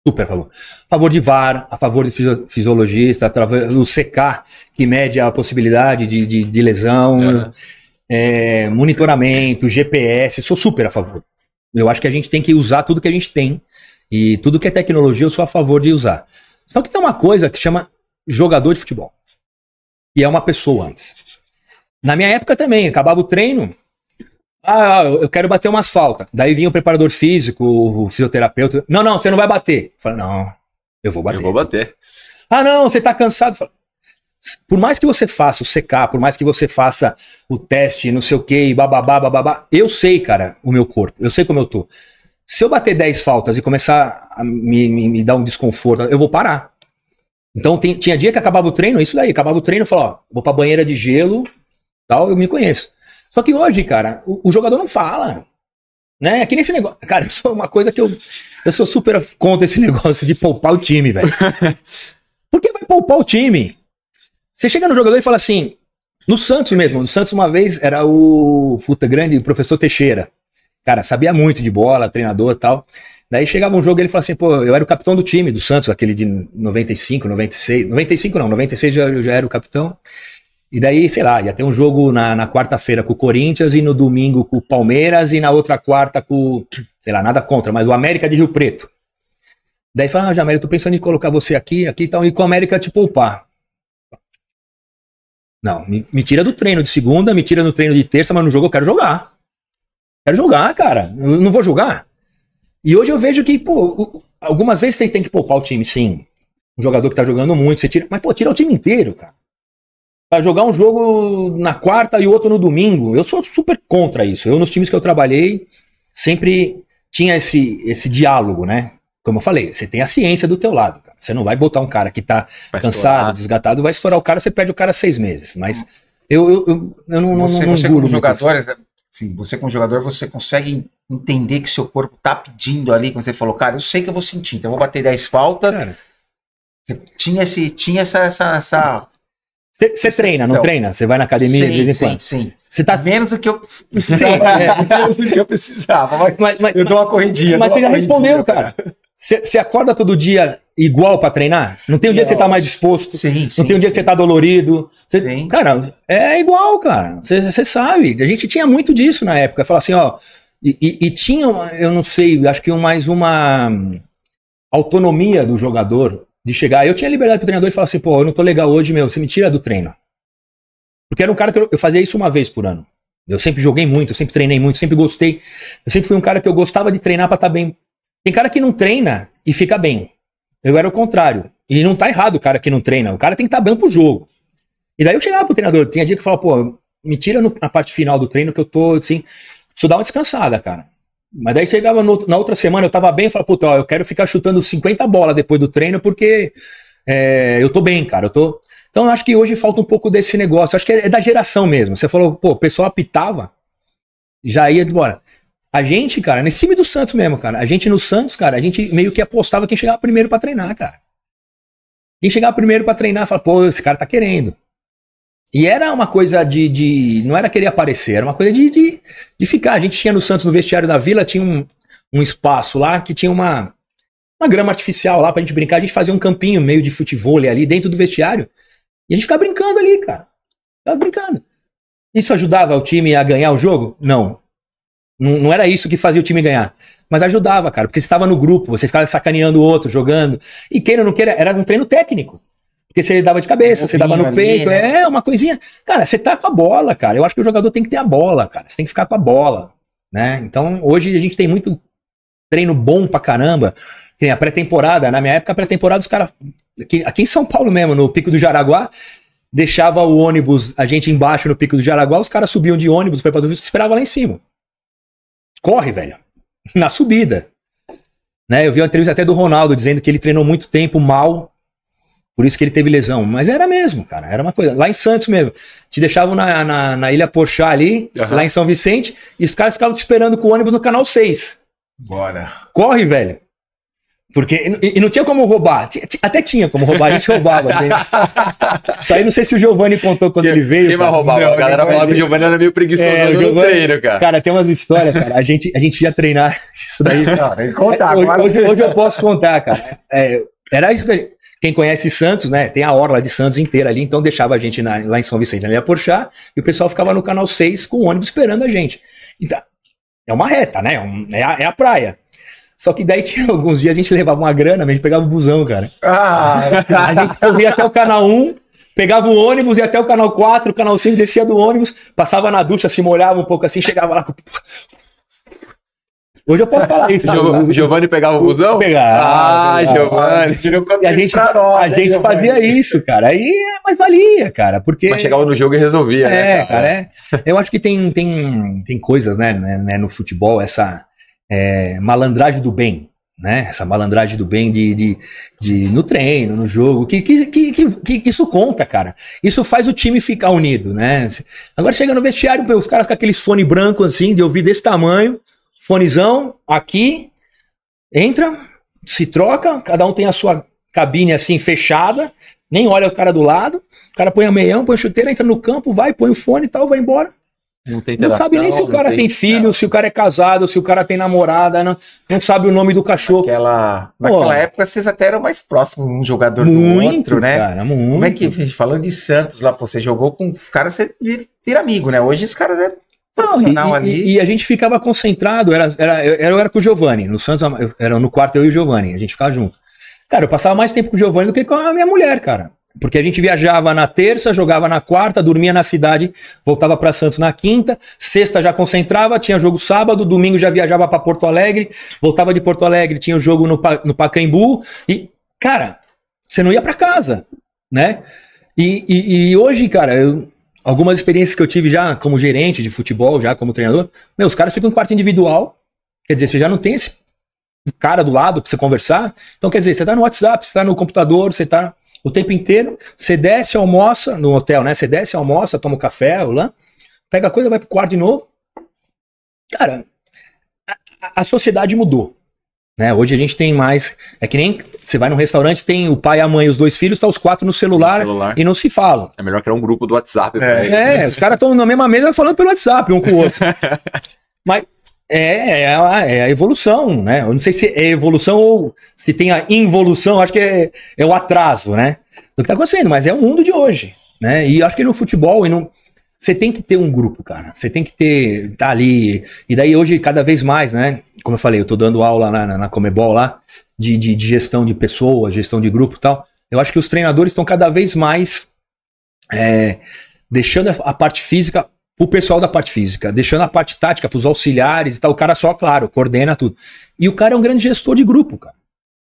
Super a favor. A favor de VAR, a favor de fisiologista, o CK, que mede a possibilidade de, de, de lesão. É é, monitoramento, GPS, sou super a favor. Eu acho que a gente tem que usar tudo que a gente tem e tudo que é tecnologia eu sou a favor de usar. Só que tem uma coisa que chama jogador de futebol. E é uma pessoa antes. Na minha época também, acabava o treino, ah, eu quero bater umas faltas. Daí vinha o preparador físico, o fisioterapeuta. Não, não, você não vai bater. Eu falo, não, eu vou bater. Eu vou bater. Ah, não, você tá cansado. Eu falo, por mais que você faça o CK, por mais que você faça o teste, não sei o que, bababá, bababá, eu sei, cara, o meu corpo, eu sei como eu tô. Se eu bater 10 faltas e começar a me, me, me dar um desconforto, eu vou parar. Então tem, tinha dia que acabava o treino, isso daí, acabava o treino, eu falava, ó, vou pra banheira de gelo, tal, eu me conheço. Só que hoje, cara, o, o jogador não fala. Né? É que nesse negócio. Cara, isso é uma coisa que eu. Eu sou super contra esse negócio de poupar o time, velho. Por que vai poupar o time? Você chega no jogador e fala assim, no Santos mesmo, no Santos uma vez era o puta grande professor Teixeira. Cara, sabia muito de bola, treinador e tal. Daí chegava um jogo e ele falava assim, pô, eu era o capitão do time do Santos, aquele de 95, 96. 95 não, 96 eu já era o capitão. E daí, sei lá, ia ter um jogo na, na quarta-feira com o Corinthians e no domingo com o Palmeiras e na outra quarta com, sei lá, nada contra, mas o América de Rio Preto. Daí fala, ah, eu tô pensando em colocar você aqui, aqui e tal, e com o América te poupar. Não, me, me tira do treino de segunda, me tira do treino de terça, mas no jogo eu quero jogar. Quero jogar, cara. Eu não vou jogar. E hoje eu vejo que, pô, algumas vezes você tem que poupar o time, sim. Um jogador que tá jogando muito, você tira. Mas, pô, tira o time inteiro, cara. Pra jogar um jogo na quarta e outro no domingo. Eu sou super contra isso. Eu, nos times que eu trabalhei, sempre tinha esse, esse diálogo, né? Como eu falei, você tem a ciência do teu lado, cara. Você não vai botar um cara que tá vai cansado, estourar. desgatado, vai estourar o cara, você perde o cara seis meses. Mas eu, eu, eu, eu, não, você, não, não você com jogadores, é, Sim. Você como jogador, você consegue entender que seu corpo tá pedindo ali, quando você falou, cara, eu sei que eu vou sentir, então eu vou bater dez faltas. Cara, você tinha, esse, tinha essa. essa, essa você treina, não treina? Você vai na academia sim, de vez em quando? Sim, sim. Você tá... Menos do que eu precisava. Sim, é. Menos do que eu precisava. Mas, mas, mas eu dou uma corridinha. Mas você já respondeu, cara. Você acorda todo dia igual para treinar? Não tem um dia que você tá mais disposto. Sim, sim, não tem um dia sim. que você tá dolorido. Cê, sim. Cara, é igual, cara. Você sabe. A gente tinha muito disso na época. Falar assim, ó. E, e, e tinha, eu não sei, acho que mais uma autonomia do jogador de chegar. Eu tinha liberdade pro treinador e falar assim, pô, eu não tô legal hoje, meu, você me tira do treino. Porque era um cara que eu, eu fazia isso uma vez por ano. Eu sempre joguei muito, eu sempre treinei muito, sempre gostei. Eu sempre fui um cara que eu gostava de treinar para estar tá bem tem cara que não treina e fica bem. Eu era o contrário. E não tá errado o cara que não treina. O cara tem que estar tá bem pro jogo. E daí eu chegava pro treinador. Tinha dia que eu falava, pô, me tira no, na parte final do treino que eu tô, assim, preciso dar uma descansada, cara. Mas daí chegava no, na outra semana, eu tava bem, eu falava, puta, eu quero ficar chutando 50 bolas depois do treino porque é, eu tô bem, cara. Eu tô... Então eu acho que hoje falta um pouco desse negócio. Eu acho que é, é da geração mesmo. Você falou, pô, o pessoal apitava, já ia embora. A gente, cara, nesse time do Santos mesmo, cara. A gente no Santos, cara, a gente meio que apostava quem chegava primeiro para treinar, cara. Quem chegava primeiro para treinar, fala, pô, esse cara tá querendo. E era uma coisa de, de. Não era querer aparecer, era uma coisa de, de, de ficar. A gente tinha no Santos, no vestiário da vila, tinha um, um espaço lá que tinha uma, uma grama artificial lá pra gente brincar. A gente fazia um campinho meio de futebol ali dentro do vestiário. E a gente ficava brincando ali, cara. Ficava brincando. Isso ajudava o time a ganhar o jogo? Não. Não, não, era isso que fazia o time ganhar. Mas ajudava, cara, porque você estava no grupo, você ficava sacaneando o outro, jogando. E queira ou não queira, era um treino técnico. Porque você dava de cabeça, um você dava no peito, ali, né? é uma coisinha. Cara, você tá com a bola, cara. Eu acho que o jogador tem que ter a bola, cara. Você tem que ficar com a bola, né? Então, hoje a gente tem muito treino bom pra caramba. Tem a pré-temporada, na minha época, a pré-temporada os caras aqui, aqui em São Paulo mesmo, no Pico do Jaraguá, deixava o ônibus, a gente embaixo no Pico do Jaraguá, os caras subiam de ônibus, o preparador esperava lá em cima corre, velho. Na subida. Né? Eu vi uma entrevista até do Ronaldo dizendo que ele treinou muito tempo mal, por isso que ele teve lesão. Mas era mesmo, cara. Era uma coisa. Lá em Santos mesmo. Te deixavam na, na, na Ilha Porchá ali, uhum. lá em São Vicente, e os caras ficavam te esperando com o ônibus no canal 6. Bora. Corre, velho. Porque, e, não tinha como roubar. Até tinha como roubar, a gente roubava. Gente. Isso aí não sei se o Giovanni contou quando ele veio. Quem vai roubar? a galera falava que o Giovanni era meio preguiçoso é, no Giovani, treino, cara. Cara, tem umas histórias, cara. A gente, a gente ia treinar isso daí. Não, tem que contar agora. Hoje, hoje, eu posso contar, cara. É, era isso que quem conhece Santos, né? Tem a orla de Santos inteira ali, então deixava a gente na, lá em São Vicente, na a Porchá, e o pessoal ficava no canal 6 com o ônibus esperando a gente. Então, é uma reta, né? é, é a, é a praia. Só que daí tinha alguns dias a gente levava uma grana, a gente pegava o busão, cara. Ah, a gente ia até o canal 1, pegava o ônibus, ia até o canal 4, o canal 5, descia do ônibus, passava na ducha, se molhava um pouco assim, chegava lá com. Hoje eu posso falar isso. Giov Giovanni pegava o busão? Pegava. Ah, Giovanni. E a gente, nós, a gente fazia isso, cara. Aí mas valia, cara. Porque... Mas chegava no jogo e resolvia, né, é, né? Cara? cara é. Eu acho que tem, tem, tem coisas, né, né, né no futebol, essa é, malandragem do bem, né? Essa malandragem do bem de, de, de no treino, no jogo, que, que, que, que, isso conta, cara. Isso faz o time ficar unido, né? Agora chega no vestiário, os caras com aqueles fone branco assim, de ouvir desse tamanho, fonezão aqui, entra, se troca, cada um tem a sua cabine assim fechada, nem olha o cara do lado, o cara põe a meião, põe a chuteira, entra no campo, vai, põe o fone e tal, vai embora. Não, tem não sabe nem se o cara tem, tem, filho, se o cara é casado, se o cara tem namorada, não, não sabe o nome do cachorro. Naquela, naquela época vocês até eram mais próximos um jogador muito, do outro, né? Cara, muito. Como é que, falando de Santos lá, você jogou com os caras, você vira amigo, né? Hoje os caras é não, e, ali. E, e, a gente ficava concentrado, era, era, era com o Giovanni, no Santos, era no quarto eu e o Giovanni, a gente ficava junto. Cara, eu passava mais tempo com o Giovanni do que com a minha mulher, cara. Porque a gente viajava na terça, jogava na quarta, dormia na cidade, voltava para Santos na quinta, sexta já concentrava, tinha jogo sábado, domingo já viajava para Porto Alegre, voltava de Porto Alegre, tinha o jogo no, no Pacaembu e, cara, você não ia para casa, né? E, e, e hoje, cara, eu, algumas experiências que eu tive já como gerente de futebol, já como treinador, meu, os caras ficam em quarto individual, quer dizer, você já não tem esse cara do lado para você conversar, então quer dizer, você tá no WhatsApp, você tá no computador, você tá o tempo inteiro. Você desce, almoça no hotel, né? Você desce, almoça, toma um café, lá, pega a coisa, vai pro quarto de novo. Cara, a, a sociedade mudou. Né? Hoje a gente tem mais. É que nem você vai num restaurante, tem o pai, a mãe os dois filhos, tá os quatro no celular, no celular. e não se falam. É melhor criar um grupo do WhatsApp. É, é, é os caras estão na mesma mesa falando pelo WhatsApp, um com o outro. Mas é, é a, é a, evolução, né? Eu não sei se é evolução ou se tem a involução, acho que é, é o atraso, né? Do que tá acontecendo, mas é o mundo de hoje, né? E acho que no futebol e no. Você tem que ter um grupo, cara. Você tem que ter. tá ali. E daí hoje, cada vez mais, né? Como eu falei, eu tô dando aula na, na, na Comebol lá, de, de, de, gestão de pessoas, gestão de grupo e tal. Eu acho que os treinadores estão cada vez mais é, deixando a parte física o pessoal da parte física, deixando a parte tática para os auxiliares e tal. O cara só, claro, coordena tudo. E o cara é um grande gestor de grupo, cara.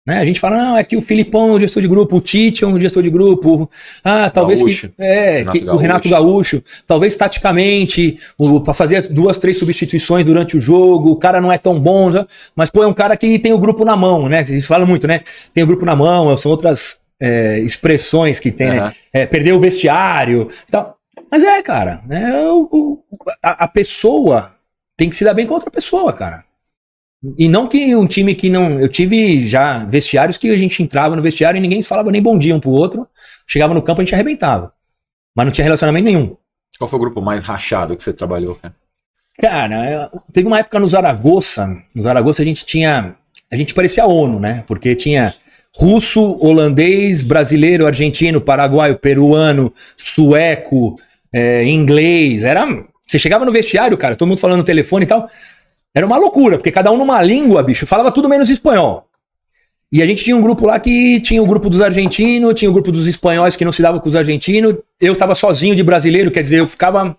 Né? A gente fala, não, é que o Filipão é um gestor de grupo, o Tite é um gestor de grupo, ah, talvez Gaúcho, é, que, é, Renato que, o Renato Gaúcho, talvez taticamente, para fazer duas, três substituições durante o jogo, o cara não é tão bom, mas pô, é um cara que tem o grupo na mão, né? Eles falam muito, né? Tem o grupo na mão, são outras é, expressões que tem, uhum. né? É, perder o vestiário. Então, mas é, cara, é, né, o, o, a, a, pessoa tem que se dar bem com a outra pessoa, cara. E não que um time que não. Eu tive já vestiários que a gente entrava no vestiário e ninguém falava nem bom dia um pro outro. Chegava no campo a gente arrebentava. Mas não tinha relacionamento nenhum. Qual foi o grupo mais rachado que você trabalhou, cara? Cara, teve uma época no Zaragoza. No Zaragoza a gente tinha. A gente parecia a ONU, né? Porque tinha russo, holandês, brasileiro, argentino, paraguaio, peruano, sueco, é, inglês. Era. Você chegava no vestiário, cara, todo mundo falando no telefone e tal. Era uma loucura, porque cada um numa língua, bicho, falava tudo menos espanhol. E a gente tinha um grupo lá que tinha o um grupo dos argentinos, tinha o um grupo dos espanhóis que não se dava com os argentinos. Eu tava sozinho de brasileiro, quer dizer, eu ficava.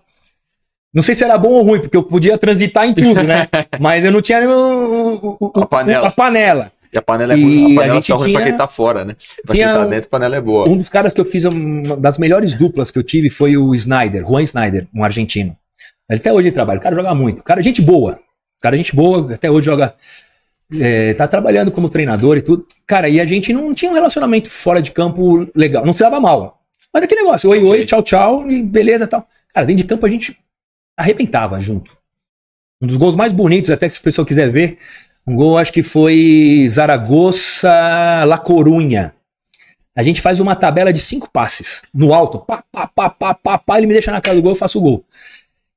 Não sei se era bom ou ruim, porque eu podia transitar em tudo, né? Mas eu não tinha o, o, o, a, panela. a panela. E a panela é boa A panela só ruim tinha... pra quem tá fora, né? Pra quem tá dentro, a panela é boa. Um dos caras que eu fiz, uma das melhores duplas que eu tive foi o Snyder, Juan Snyder, um argentino. Ele até hoje ele trabalha. O cara joga muito. O cara é gente boa. O cara é gente boa, até hoje joga. É, tá trabalhando como treinador e tudo. Cara, e a gente não tinha um relacionamento fora de campo legal. Não se dava mal. Mas é que negócio, oi, okay. oi, tchau, tchau, e beleza tal. Cara, dentro de campo a gente arrebentava junto. Um dos gols mais bonitos, até que se o pessoal quiser ver, um gol acho que foi Zaragoza La Corunha. A gente faz uma tabela de cinco passes no alto. Pá, pá, pá, pá, pá, pá, ele me deixa na cara do gol, eu faço o gol.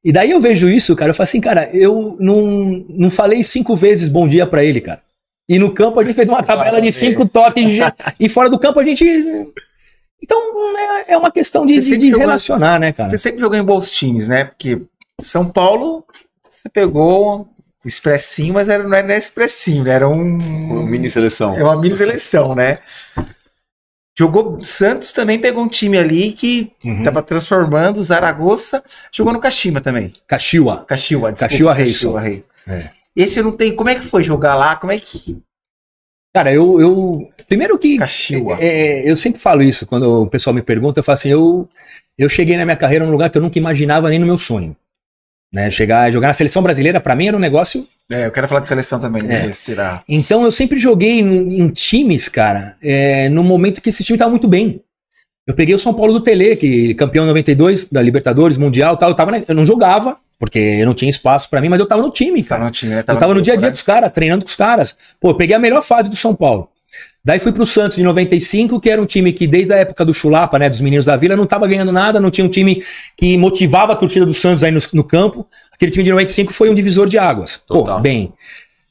E daí eu vejo isso, cara, eu falo assim, cara, eu não, não falei cinco vezes bom dia para ele, cara. E no campo a gente fez uma tabela de cinco toques de... e fora do campo a gente. Então é, é uma questão de, de, de relacionar, jogou, né, cara? Você sempre jogou em bons times, né? Porque São Paulo, você pegou expressinho, mas era, não era expressinho, né? era um. Uma mini seleção. É uma mini seleção, né? Jogou. Santos também pegou um time ali que estava uhum. transformando, Zaragoza. Jogou no Caxima também. Caxiwa. Caxiwa, desculpa. Caxiwa Reis. Caxiwa Reis. É. Esse eu não tenho. Como é que foi jogar lá? Como é que. Cara, eu. eu primeiro que. Caxiwa. É, é, eu sempre falo isso quando o pessoal me pergunta. Eu falo assim: eu, eu cheguei na minha carreira num lugar que eu nunca imaginava nem no meu sonho. Né? Chegar, jogar na seleção brasileira, para mim, era um negócio. É, eu quero falar de seleção também, né? Tirar. Então eu sempre joguei em, em times, cara, é, no momento que esse time tava muito bem. Eu peguei o São Paulo do Tele, que campeão 92 da Libertadores, Mundial tal. Eu, tava, eu não jogava, porque eu não tinha espaço para mim, mas eu tava no time, cara. no time, né? tava eu tava no, dia a dia né? dos caras, treinando com os caras. Pô, eu peguei a melhor fase do São Paulo. Daí fui para o Santos de 95, que era um time que desde a época do Chulapa, né, dos meninos da Vila, não estava ganhando nada, não tinha um time que motivava a torcida do Santos aí no, no campo. Aquele time de 95 foi um divisor de águas. Total. Pô, bem.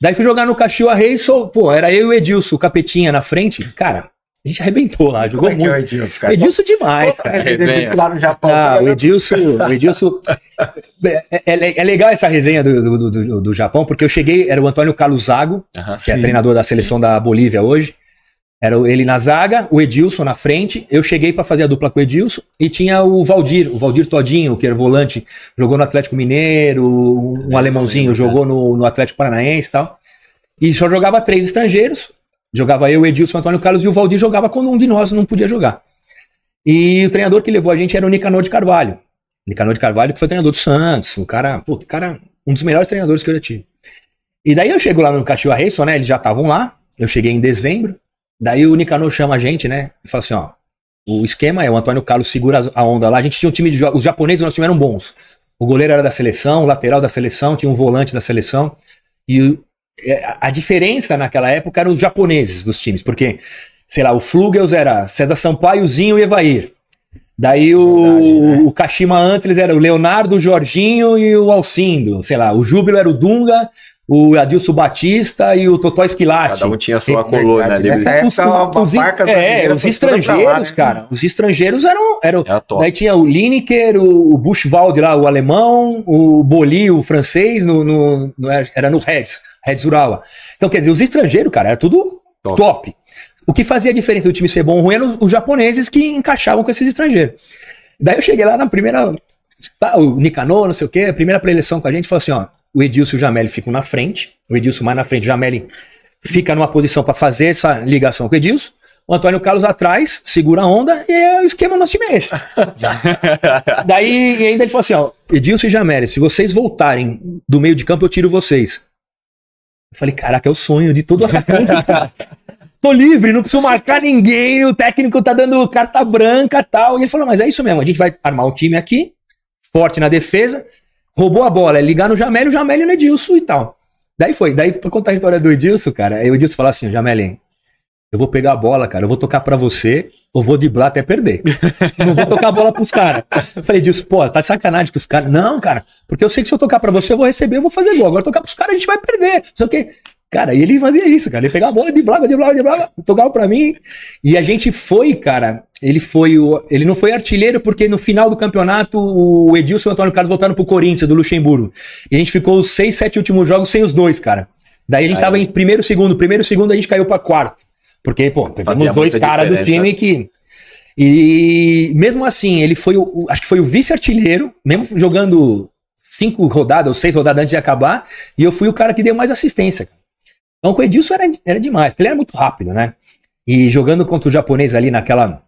Daí fui jogar no Caxiwa Reis, pô, era eu e o Edilson, o Capetinha na frente. Cara, a gente arrebentou lá, jogou Como muito. É, é o Edilson, cara? Edilson é demais, é cara. É, lá no Japão. Ah, o Edilson, o Edilson é, é, é, legal essa resenha do, do, do, do, Japão, porque eu cheguei, era o Antônio Carlos Zago, uh -huh, que sim, é treinador da seleção sim. da Bolívia hoje. Era ele na zaga, o Edilson na frente. Eu cheguei para fazer a dupla com o Edilson e tinha o Valdir, o Valdir Todinho, que era volante, jogou no Atlético Mineiro, um alemãozinho, jogou no, no Atlético Paranaense e tal. E só jogava três estrangeiros. Jogava eu, Edilson, Antônio Carlos e o Valdir jogava quando um de nós não podia jogar. E o treinador que levou a gente era o Nicanor de Carvalho. Nicanor de Carvalho, que foi treinador do Santos, um cara, puto, cara, um dos melhores treinadores que eu já tive. E daí eu chego lá no Cachoeira Reis, né? Eles já estavam lá, eu cheguei em dezembro. Daí o Nicanor chama a gente, né? E fala assim: ó, o esquema é o Antônio Carlos segura a onda lá. A gente tinha um time de Os japoneses, nosso time eram bons. O goleiro era da seleção, o lateral da seleção, tinha um volante da seleção. E é, a diferença naquela época eram os japoneses dos times, porque, sei lá, o Flugels era César Sampaio, Zinho e Evair. Daí o, Verdade, né? o Kashima Antlers era o Leonardo, o Jorginho e o Alcindo. Sei lá, o Júbilo era o Dunga, o Adilson Batista e o Totó Esquilate. Cada um tinha sua é, coluna né? ali. Nessa época, os, é, os, é, os estrangeiros, lá, né? cara. Né? Os estrangeiros eram... eram é daí tinha o Lineker, o, o Buschwald lá, o alemão, o Boli, o francês, no, no, no era no Reds. Red Zurawa. Então, quer dizer, os estrangeiros, cara, era tudo top. top. O que fazia a diferença do time ser bom ou ruim eram os, os japoneses que encaixavam com esses estrangeiros. Daí eu cheguei lá na primeira. Tá, o Nicanor, não sei o quê, a primeira preleção com a gente falou assim: ó, o Edilson e o Jamelli ficam na frente, o Edilson mais na frente, o Jamelli fica numa posição para fazer essa ligação com o Edilson. O Antônio Carlos atrás, segura a onda e é o esquema nosso time é esse. Daí ainda ele falou assim: ó, Edilson e Jamelli, se vocês voltarem do meio de campo, eu tiro vocês. Eu falei, caraca, é o sonho de todo atacante, cara. Tô livre, não preciso marcar ninguém, o técnico tá dando carta branca tal. E ele falou, mas é isso mesmo, a gente vai armar um time aqui, forte na defesa, roubou a bola, é ligar no Jamel, o Jamel no Edilson e tal. Daí foi, daí pra contar a história do Edilson, cara, aí o Edilson falou assim, Jamelin, eu vou pegar a bola, cara, eu vou tocar para você, eu vou driblar até perder. não vou tocar a bola pros caras. Falei disso, pô, tá sacanagem com os caras. Não, cara, porque eu sei que se eu tocar para você, eu vou receber, eu vou fazer gol. Agora tocar pros caras, a gente vai perder. Só que, cara, e ele fazia isso, cara. Ele pegava a bola, driblava, driblava, driblava, tocava pra mim. E a gente foi, cara, ele foi o, ele não foi artilheiro porque no final do campeonato o Edilson e o Antônio Carlos voltaram pro Corinthians, do Luxemburgo. E a gente ficou os seis, sete últimos jogos sem os dois, cara. Daí a gente Aí. tava em primeiro, segundo, primeiro, segundo, a gente caiu para quarto. Porque, pô, temos dois caras do time que. E mesmo assim, ele foi o. Acho que foi o vice-artilheiro, mesmo jogando cinco rodadas ou seis rodadas antes de acabar, e eu fui o cara que deu mais assistência. Então com o Edilson era, era demais, porque ele era muito rápido, né? E jogando contra o japonês ali naquela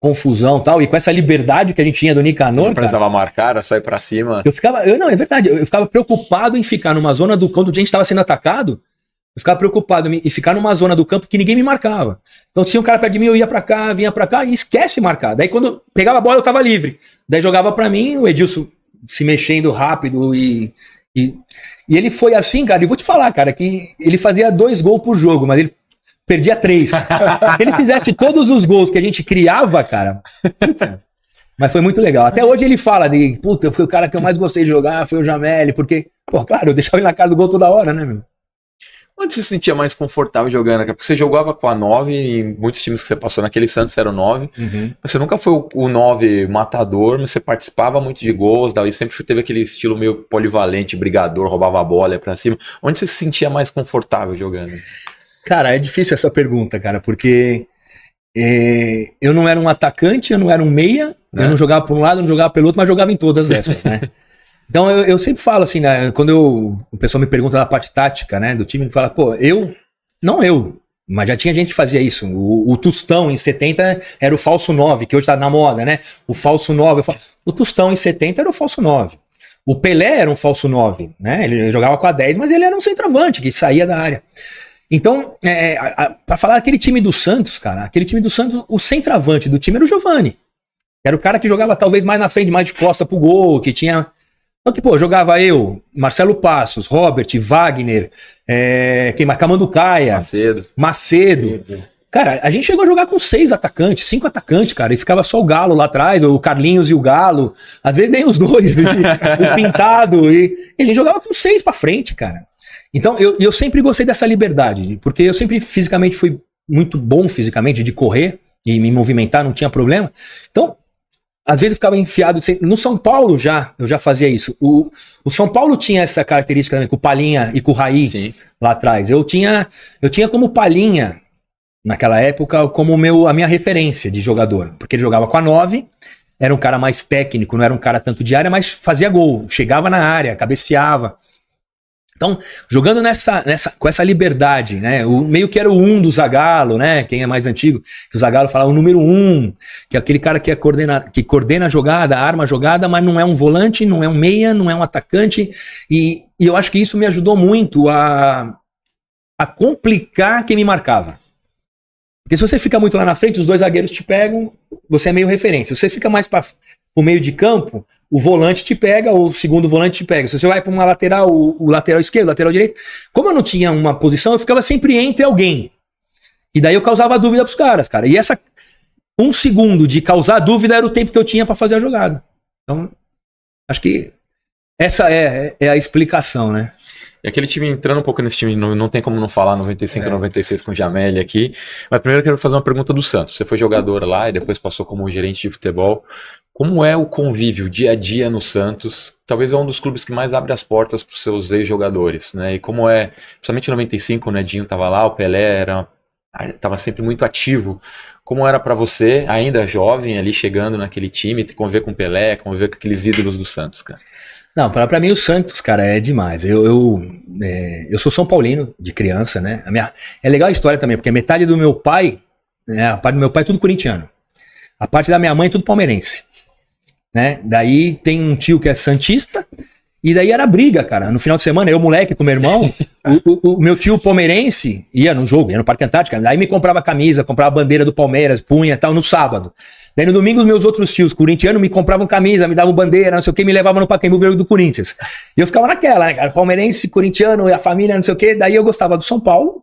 confusão tal, e com essa liberdade que a gente tinha do Nicanor. Não precisava cara, marcar, sair pra cima. Eu ficava. Eu, não, é verdade, eu, eu ficava preocupado em ficar numa zona do quando a gente estava sendo atacado eu ficava preocupado e ficar numa zona do campo que ninguém me marcava. Então tinha um cara perto de mim, eu ia para cá, vinha para cá e esquece marcar. Daí quando pegava a bola eu tava livre. Daí jogava para mim, o Edilson se mexendo rápido e, e, e ele foi assim, cara. E vou te falar, cara, que ele fazia dois gols por jogo, mas ele perdia três. Se ele fizesse todos os gols que a gente criava, cara. Putz, mas foi muito legal. Até hoje ele fala de, puta, foi o cara que eu mais gostei de jogar, foi o Jamel, porque, pô, claro, eu deixava ele na cara do gol toda hora, né, meu? Onde você se sentia mais confortável jogando? Porque você jogava com a 9 e muitos times que você passou naquele Santos eram 9. Uhum. Você nunca foi o, 9 matador, mas você participava muito de gols, daí sempre teve aquele estilo meio polivalente, brigador, roubava a bola, ia pra cima. Onde você se sentia mais confortável jogando? Cara, é difícil essa pergunta, cara, porque é, eu não era um atacante, eu não era um meia, eu né? não jogava por um lado, eu não jogava pelo outro, mas jogava em todas essas, né? Então eu, eu, sempre falo assim, né, quando eu, o pessoal me pergunta da parte tática, né, do time, fala, pô, eu, não eu, mas já tinha gente que fazia isso. O, o em 70 era o falso 9, que hoje tá na moda, né? O falso 9. o Tustão em 70 era o falso 9. O Pelé era um falso 9, né? Ele jogava com a 10, mas ele era um centroavante que saía da área. Então, é, é para falar aquele time do Santos, cara, aquele time do Santos, o centroavante do time era o Giovani. Era o cara que jogava talvez mais na frente, mais de costa pro gol, que tinha então, tipo, jogava eu, Marcelo Passos, Robert, Wagner, é, quem mais? Camanducaia. Macedo. Macedo. Macedo. Cara, a gente chegou a jogar com seis atacantes, cinco atacantes, cara, e ficava só o Galo lá atrás, o Carlinhos e o Galo, às vezes nem os dois, o Pintado, e, e, a gente jogava com seis pra frente, cara. Então, eu, eu sempre gostei dessa liberdade, porque eu sempre fisicamente fui muito bom fisicamente de correr e me movimentar, não tinha problema. Então, às vezes ficava enfiado. No São Paulo já, eu já fazia isso. O, o São Paulo tinha essa característica também, com o Palinha e com o Raí Sim. lá atrás. Eu tinha, eu tinha como Palinha, naquela época, como meu, a minha referência de jogador. Porque ele jogava com a 9, era um cara mais técnico, não era um cara tanto de área, mas fazia gol, chegava na área, cabeceava. Então, jogando nessa, nessa, com essa liberdade, né? O, meio que era o um do Zagallo, né? Quem é mais antigo, que o Zagallo falava o número um, que é aquele cara que, é coordena, que coordena a jogada, arma a jogada, mas não é um volante, não é um meia, não é um atacante. E, e eu acho que isso me ajudou muito a, a complicar quem me marcava. Porque se você fica muito lá na frente, os dois zagueiros te pegam, você é meio referência. Se você fica mais para o meio de campo, o volante te pega, ou o segundo volante te pega. Se você vai para uma lateral, o, o, lateral esquerdo, lateral direito. Como eu não tinha uma posição, eu ficava sempre entre alguém. E daí eu causava dúvida pros caras, cara. E essa um segundo de causar dúvida era o tempo que eu tinha para fazer a jogada. Então, acho que essa é, é a explicação, né? E aquele time, entrando um pouco nesse time, não, não tem como não falar 95 é. 96 com o Jamelli aqui. Mas primeiro eu quero fazer uma pergunta do Santos. Você foi jogador lá e depois passou como gerente de futebol. Como é o convívio dia a dia no Santos? Talvez é um dos clubes que mais abre as portas para os seus ex-jogadores, né? E como é, principalmente em 95, o Nedinho estava lá, o Pelé era estava sempre muito ativo. Como era para você, ainda jovem, ali chegando naquele time, conviver com o Pelé, conviver com aqueles ídolos do Santos, cara? Não, para mim o Santos, cara, é demais. Eu eu, é, eu sou São Paulino de criança, né? A minha, é legal a história também, porque metade do meu pai, né, a parte do meu pai é tudo corintiano. A parte da minha mãe é tudo palmeirense né? Daí tem um tio que é santista, e daí era briga, cara. No final de semana, eu, moleque, com meu irmão, o, o, o, meu tio palmeirense ia no jogo, ia no Parque Antártico. Daí me comprava camisa, comprava bandeira do Palmeiras, punha tal, no sábado. Daí no domingo, meus outros tios corintianos me compravam camisa, me davam bandeira, não sei o que, me levavam no Pacaembu ver do Corinthians. E eu ficava naquela, né, cara? Palmeirense, corintiano, e a família, não sei o que. Daí eu gostava do São Paulo,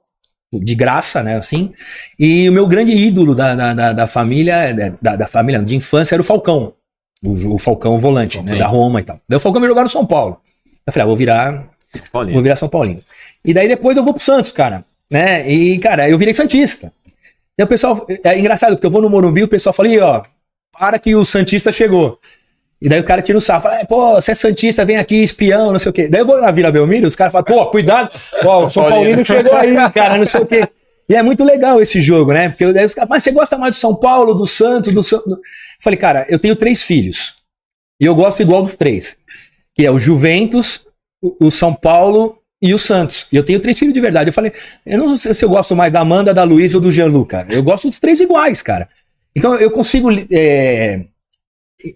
de graça, né, assim. E o meu grande ídolo da, da, da, da família, é, da, da família, de infância, era o Falcão. O, o Falcão, volante, né, Falcão. Né, da Roma e tal. Daí o Falcão me jogar no São Paulo. Eu falei, ah, vou virar. Paulinho. Vou virar São Paulino. E daí depois eu vou pro Santos, cara. Né? E, cara, eu virei Santista. E o pessoal. É, é engraçado, porque eu vou no Morumbi o pessoal fala, ó, para que o Santista chegou. E daí o cara tira o sarro, fala, é, pô, você é Santista, vem aqui, espião, não sei o quê. Daí eu vou na Vila Belmiro, os caras falam, pô, cuidado, ó, o São Paulino chegou aí, cara, não sei o quê. E é muito legal esse jogo, né? Porque eu, eu, mas você gosta mais do São Paulo, do Santos, do Santos? Falei, cara, eu tenho três filhos. E eu gosto igual dos três. Que é o Juventus, o, o São Paulo e o Santos. E eu tenho três filhos de verdade. Eu falei, eu não sei se eu gosto mais da Amanda, da Luísa ou do jean cara. Eu gosto dos três iguais, cara. Então eu consigo é,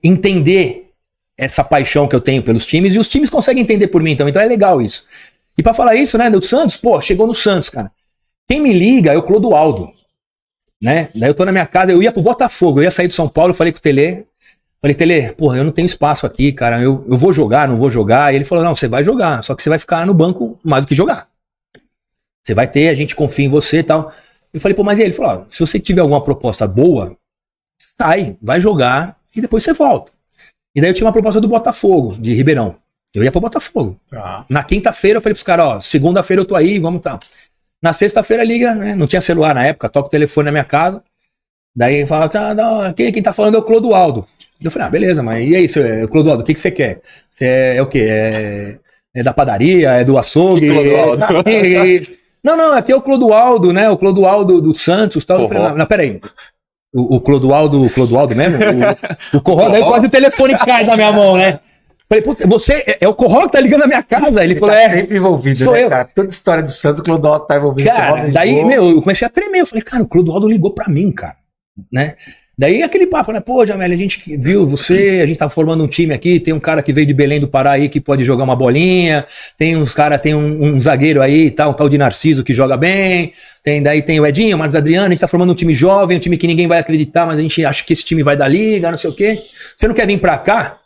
entender essa paixão que eu tenho pelos times e os times conseguem entender por mim então. Então é legal isso. E para falar isso, né, do Santos, pô, chegou no Santos, cara. Quem me liga é o Clodoaldo. Né? Daí eu tô na minha casa, eu ia pro Botafogo, eu ia sair de São Paulo, eu falei com o Tele. Falei, Tele, porra, eu não tenho espaço aqui, cara. Eu, eu vou jogar, não vou jogar. E ele falou: não, você vai jogar, só que você vai ficar no banco mais do que jogar. Você vai ter, a gente confia em você e tal. Eu falei, pô, mas e ele? ele falou: se você tiver alguma proposta boa, sai, vai jogar e depois você volta. E daí eu tinha uma proposta do Botafogo, de Ribeirão. Eu ia pro Botafogo. Ah. Na quinta-feira eu falei pros caras, ó, segunda-feira eu tô aí, vamos tal. Tá. Na sexta-feira liga, né? Não tinha celular na época, toca o telefone na minha casa. Daí fala, tá, não, quem, quem tá falando é o Clodoaldo. Eu falei, ah, beleza, mas e aí, seu, eh, Clodoaldo, o que, que você quer? Você é, é o quê? É, é, da padaria? É do açougue? É, não, não, aqui é o Clodoaldo, né? O Clodoaldo do Santos tal. Eu falei, não, não peraí. O, o Clodoaldo, o Clodoaldo mesmo? O, o Corró, daí quase o telefone cai da minha mão, né? Falei, puta, você é, é o Corró que tá ligando na minha casa. Ele, ele falou, tá é. sempre envolvido, sou né, eu. cara? Toda história do Santos, o Clodoaldo tá envolvido. Cara, daí, ligou. meu, eu comecei a tremer. Eu falei, cara, o Clodoaldo ligou pra mim, cara. Né? Daí aquele papo, né? Pô, Jamel, a gente viu você, a gente tá formando um time aqui, tem um cara que veio de Belém do Pará aí que pode jogar uma bolinha, tem uns cara, tem um, um zagueiro aí, tá, um tal de Narciso que joga bem, tem daí tem o Edinho, o Marcos Adriano, a gente tá formando um time jovem, um time que ninguém vai acreditar, mas a gente acha que esse time vai dar liga, não sei o quê. Você não quer vir pra cá?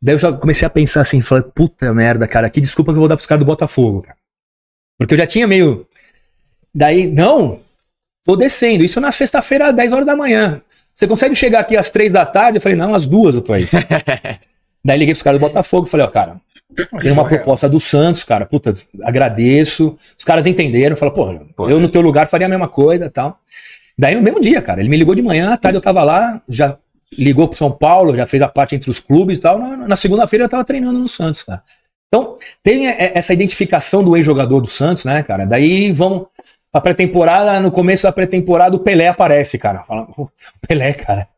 Daí eu já comecei a pensar assim, falei, puta merda, cara, que desculpa que eu vou dar pros caras do Botafogo, cara. Porque eu já tinha meio. Daí, não, tô descendo. Isso na sexta-feira, às 10 horas da manhã. Você consegue chegar aqui às 3 da tarde? Eu falei, não, às duas eu tô aí. Daí liguei pros caras do Botafogo falei, ó, cara, tem uma proposta do Santos, cara. Puta, agradeço. Os caras entenderam, falaram, pô, eu é. no teu lugar faria a mesma coisa tal. Daí no mesmo dia, cara, ele me ligou de manhã, à tarde eu tava lá, já ligou pro São Paulo, já fez a parte entre os clubes e tal. Na, na segunda-feira eu tava treinando no Santos, cara. Então, tem essa identificação do ex-jogador do Santos, né, cara? Daí vão a pré-temporada, no começo da pré-temporada, o Pelé aparece, cara. Fala, Pelé, cara.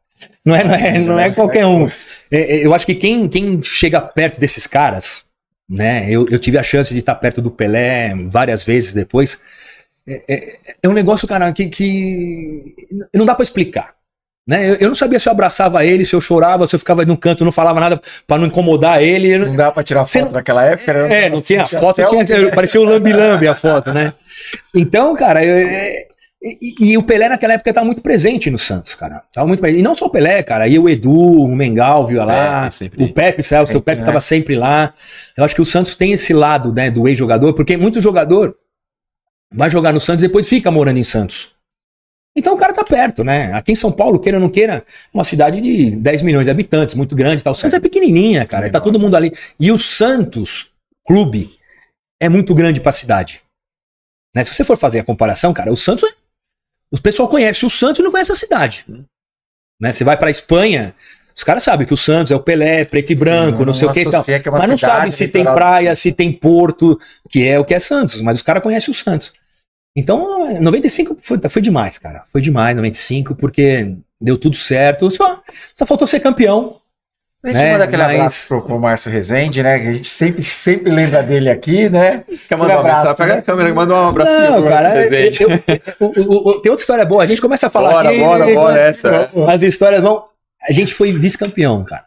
Não é, não é, não é qualquer um. É, é, eu acho que quem, quem chega perto desses caras, né? Eu, eu tive a chance de estar perto do Pelé várias vezes depois. É, é, é um negócio, cara, que, que não dá para explicar. Né? Eu, eu, não sabia se eu abraçava ele, se eu chorava, se eu ficava num canto, não falava nada para não incomodar ele. Não dava para tirar foto não... naquela época. Não, né? é, é, não, tinha foto, tinha, tinha, parecia o lambi-lambi a foto, né? Então, cara, eu, é, e, e, o Pelé naquela época estava muito presente no Santos, cara. Tava muito presente. E não só o Pelé, cara. E o Edu, o Mengal viu lá. Sempre, o Pepe, sabe? Sempre, o Pepe estava né? sempre lá. Eu acho que o Santos tem esse lado, né, do ex-jogador, porque muito jogador vai jogar no Santos e depois fica morando em Santos. Então o cara tá perto, né? Aqui em São Paulo, queira ou não queira, uma cidade de 10 milhões de habitantes, muito grande e tal. O Santos é, é pequenininha, cara. É tá todo mundo ali. E o Santos Clube é muito grande pra cidade. Né? Se você for fazer a comparação, cara, o Santos é... O pessoal conhece o Santos e não conhece a cidade. Né? Você vai pra Espanha, os caras sabem que o Santos é o Pelé, preto e Sim, branco, não, é não sei o que e tal. Que é mas não sabem se tem praia, se tem porto, que é o que é Santos. Mas os caras conhecem o Santos. Então, 95 foi, foi demais, cara. Foi demais, 95, porque deu tudo certo. Só, só faltou ser campeão. A gente né? manda aquele Mas... abraço pro, pro Márcio Rezende, né? Que a gente sempre, sempre lembra dele aqui, né? Quer mandar um abraço? Pega né? a câmera, manda um abraço pro cara, Rezende. Eu, eu, eu, tem outra história boa, a gente começa a falar. Bora, aqui, bora, né? bora, essa. As histórias vão. A gente foi vice-campeão, cara,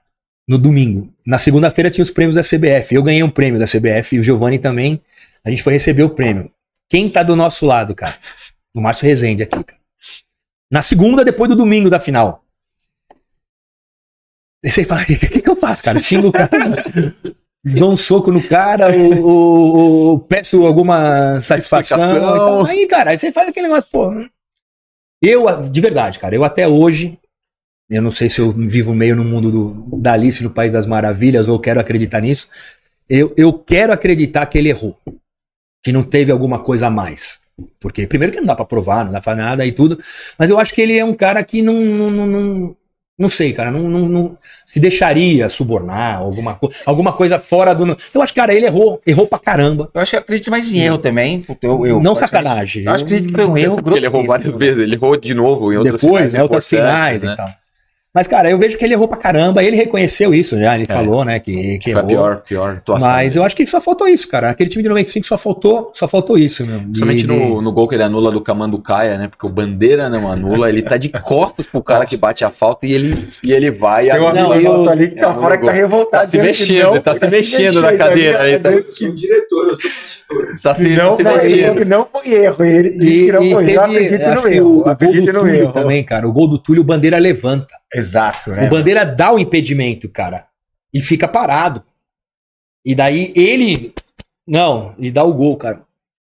no domingo. Na segunda-feira tinha os prêmios da CBF. Eu ganhei um prêmio da CBF e o Giovanni também. A gente foi receber o prêmio. Quem tá do nosso lado, cara? O Márcio Rezende aqui, cara. Na segunda, depois do domingo da final. E você fala, o que, que eu faço, cara? Xingo o cara. dou um soco no cara, ou, ou, ou peço alguma satisfação. Aí, cara, aí você faz aquele negócio, pô. Eu, de verdade, cara, eu até hoje, eu não sei se eu vivo meio no mundo do, da Alice no País das Maravilhas, ou quero acreditar nisso. Eu, eu quero acreditar que ele errou que não teve alguma coisa a mais. Porque, primeiro, que não dá para provar, não dá pra nada e tudo. Mas eu acho que ele é um cara que não. não, não, não sei, cara, não, não, não, se deixaria subornar alguma, co alguma coisa fora do. Eu acho que, cara, ele errou, errou pra caramba. Eu acho que acredito é mais em erro também. Eu, eu, não sacanagem. Eu acho que foi um erro grotesco. Ele errou várias vezes, ele errou de novo em outras Depois, né, finais. Depois, né, outras finais né? e tal. Mas, cara, eu vejo que ele errou pra caramba, ele reconheceu isso já, ele é, falou, né, que, que errou. pior, pior atuação. Mas eu acho que só faltou isso, cara. Aquele time de 95 só faltou, só faltou isso, meu. Principalmente no, no gol que ele anula do Camanducaia, né, porque o Bandeira não anula, ele tá de costas pro cara que bate a falta e ele, e ele vai... Tem um amigo eu, ali que tá é, fora que tá revoltado. Tá se mexendo, tá, tá, se mexendo na cadeira. Ele tá... Eu tá- sou diretor, eu sou Tá Não, foi, não foi erro. Ele disse que não foi erro. Eu acredito no erro. Acredito no erro. Também, cara. O gol do Túlio, o Bandeira levanta. Exato, né? O Bandeira dá o impedimento, cara. E fica parado. E daí ele. Não, e dá o gol, cara.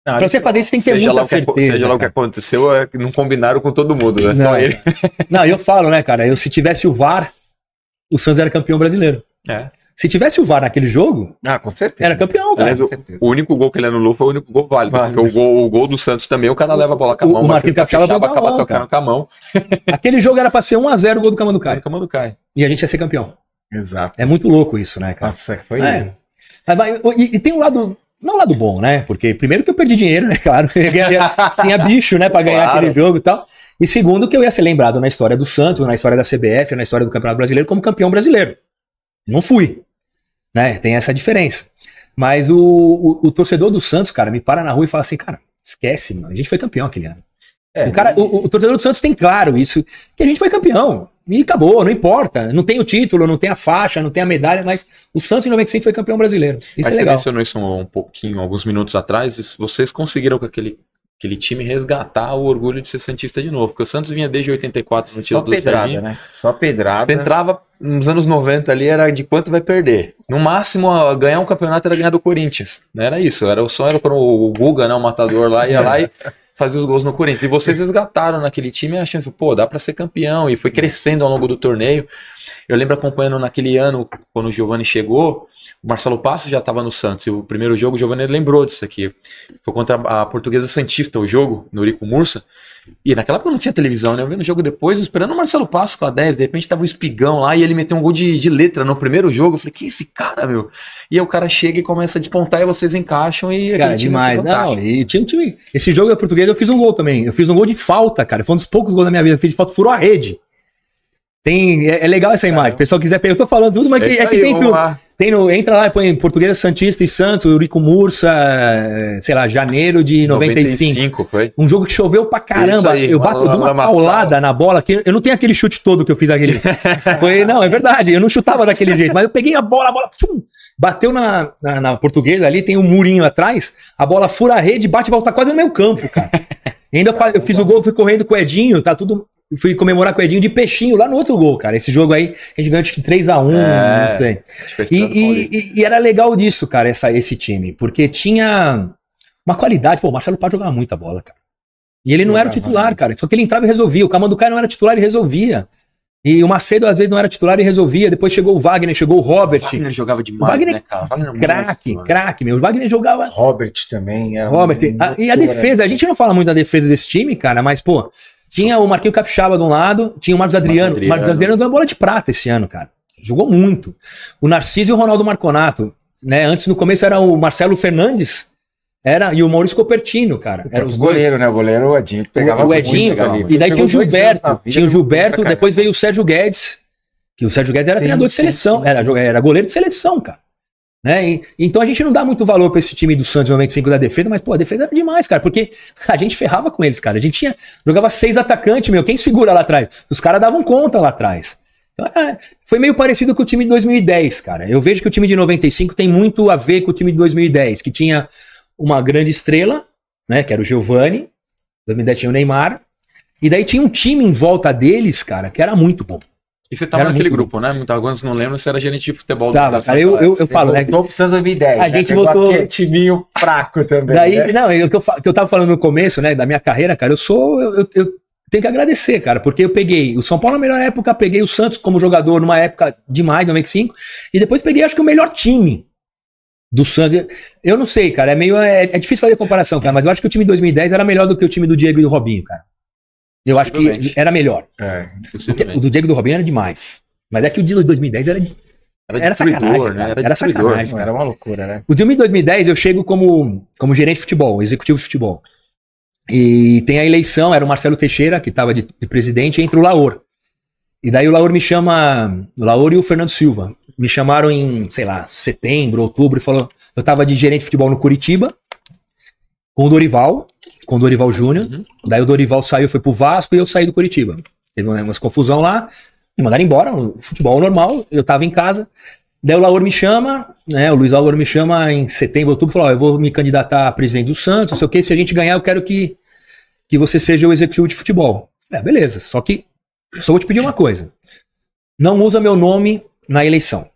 Não, pra você fazer isso tem que ter muita que, certeza. Seja lá o que aconteceu, é que não combinaram com todo mundo, né? Não, Só ele. Não, eu falo, né, cara? Eu, se tivesse o VAR, o Santos era campeão brasileiro. É. Se tivesse o VAR naquele jogo, ah, com certeza. era campeão, cara. Aliás, o, o, único gol que ele anulou foi o único gol válido. Vale. Porque o né? gol, o gol do Santos também, o cara leva a bola com a mão. O, o Marquinhos Capixaba acaba mão, tocando com a mão. Aquele jogo era pra ser 1x0 o gol do Camando Cai. E a gente ia ser campeão. Exato. É muito louco isso, né, cara? Nossa, foi. É. E, e tem um lado não lado bom, né? Porque primeiro que eu perdi dinheiro, né? Claro, tinha bicho, né? Para ganhar claro. aquele jogo e tal. E segundo que eu ia ser lembrado na história do Santos, na história da CBF, na história do Campeonato Brasileiro como campeão brasileiro. Não fui. Né? Tem essa diferença. Mas o, o, o, torcedor do Santos, cara, me para na rua e fala assim, cara, esquece, mano. A gente foi campeão aquele ano. É, o, cara, e... o, o, torcedor do Santos tem claro isso, que a gente foi campeão. E acabou, não importa. Não tem o título, não tem a faixa, não tem a medalha, mas o Santos em 95 foi campeão brasileiro. Isso é Aí é legal. Você mencionou isso um, um pouquinho, alguns minutos atrás. Vocês conseguiram com aquele aquele time resgatar o orgulho de ser Santista de novo. Porque o Santos vinha desde 84 sentido Só pedrada, né? Só pedrada. Você entrava, nos anos 90 ali era de quanto vai perder. No máximo, ganhar um campeonato era ganhar do Corinthians. Não né? era isso. Era o sonho era para o Guga, né, o matador lá, ia lá e fazia os gols no Corinthians. E vocês resgataram naquele time achando pô, dá para ser campeão. E foi crescendo ao longo do torneio. Eu lembro acompanhando naquele ano, quando o Giovani chegou, o Marcelo Passo já estava no Santos. E o primeiro jogo, o Giovani lembrou disso aqui. Foi contra a portuguesa Santista o jogo, no Urico Mursa. E naquela época não tinha televisão, né? Eu vendo o jogo depois, esperando o Marcelo Passo com a 10. De repente estava o um espigão lá e ele meteu um gol de, de letra no primeiro jogo. Eu falei, que é esse cara, meu? E aí o cara chega e começa a despontar e vocês encaixam e. Cara, demais. Não, e tinha um time. Esse jogo da portuguesa eu fiz um gol também. Eu fiz um gol de falta, cara. Foi um dos poucos gols da minha vida. Eu fiz de falta, furou a rede. Tem, é, é legal essa imagem. O é. pessoal quiser. Eu tô falando tudo, mas é que, é que aí, tem tudo. Lá. Tem no, entra lá, põe Portuguesa Santista e Santos, Eurico Mursa, eh, sei lá, janeiro de 95. 95 foi. Um jogo que choveu pra caramba. Aí, eu bato de uma paulada na bola, que eu não tenho aquele chute todo que eu fiz aquele. foi, não, é verdade, eu não chutava daquele jeito, mas eu peguei a bola, a bola tchum, bateu na, na, na, portuguesa ali, tem um murinho atrás, a bola fura a rede, bate e volta quase no meu campo, cara. E ainda eu fiz o gol, fui correndo com o Edinho, tá tudo fui comemorar com o Edinho de peixinho lá no outro gol, cara. Esse jogo aí, a gente ganhou acho que 3x1, é, não sei. E, e, era legal disso, cara, essa, esse time, porque tinha uma qualidade. Pô, o Marcelo Pá jogava muita bola, cara. E ele não era titular, cara. Só que ele entrava e resolvia. O Camando Camanducai não era titular e resolvia. E o Macedo às vezes não era titular e resolvia. Depois chegou o Wagner, chegou o Robert. O Wagner jogava demais, o Wagner, né, cara? craque, craque, meu. O Wagner jogava. Robert também. Robert. Um... e a defesa, a gente não fala muito da defesa desse time, cara, mas, pô, tinha o Marquinho Capixaba de um lado, tinha o Marcos Adriano. Marcos Adriano. Marcos Adriano ganhou bola de prata esse ano, cara. Jogou muito. O Narciso e o Ronaldo Marconato. Né? Antes, no começo, era o Marcelo Fernandes. Era, e o Maurício Copertino, cara. Era os goleiro, dois. né? O goleiro, o Edinho, que pegava o, o Edinho, muito, E daí tinha o Gilberto. Tá tinha o Gilberto, depois veio o Sérgio Guedes. Que o Sérgio Guedes era sim, treinador de sim, seleção. Sim, era, era goleiro de seleção, cara. Né? Então a gente não dá muito valor para esse time do Santos 95 da defesa, mas pô, a defesa era demais, cara, porque a gente ferrava com eles, cara. A gente tinha, jogava seis atacantes, meu, quem segura lá atrás? Os caras davam conta lá atrás. Então, é, foi meio parecido com o time de 2010, cara. Eu vejo que o time de 95 tem muito a ver com o time de 2010, que tinha uma grande estrela, né, que era o Giovani, 2010 tinha o Neymar, e daí tinha um time em volta deles, cara, que era muito bom. E você estava naquele grupo, né? Muito agora, não lembro se era gerente de futebol. Tava, cara, eu, eu, eu falo, né? Voltou pro 2010. A gente voltou aquele timinho fraco também, Daí, né? não, o que eu, que eu tava falando no começo, né, da minha carreira, cara, eu sou... Eu, eu, eu tenho que agradecer, cara, porque eu peguei o São Paulo na melhor época, peguei o Santos como jogador numa época demais, 95, e depois peguei, acho que, o melhor time do Santos. Eu não sei, cara, é meio... É, é difícil fazer comparação, cara, mas eu acho que o time de 2010 era melhor do que o time do Diego e do Robinho, cara. Eu acho que era melhor. É, o, do Diego do Robinho era demais. Mas é que o de 2010 era, era, era sacanagem. Né? Era, era sacanagem. Cara. Era uma loucura, né? O de 2010 eu chego como, como gerente de futebol, executivo de futebol. E tem a eleição, era o Marcelo Teixeira, que estava de, de, presidente, entre o Laor. E daí o Laor me chama, o Laor e o Fernando Silva, me chamaram em, sei lá, setembro, outubro, e falou, eu estava de gerente de futebol no Curitiba, com o Dorival, com o Dorival Júnior. Uhum. Daí o Dorival saiu, foi pro Vasco e eu saí do Curitiba. Teve umas confusão lá, me mandaram embora, futebol normal, eu tava em casa. Daí o Laur me chama, né? O Luiz Laur me chama em setembro, outubro, falou: ó, eu vou me candidatar a presidente do Santos, não sei o que, se a gente ganhar, eu quero que, que você seja o executivo de futebol. É, beleza, só que só vou te pedir uma coisa. Não usa meu nome na eleição.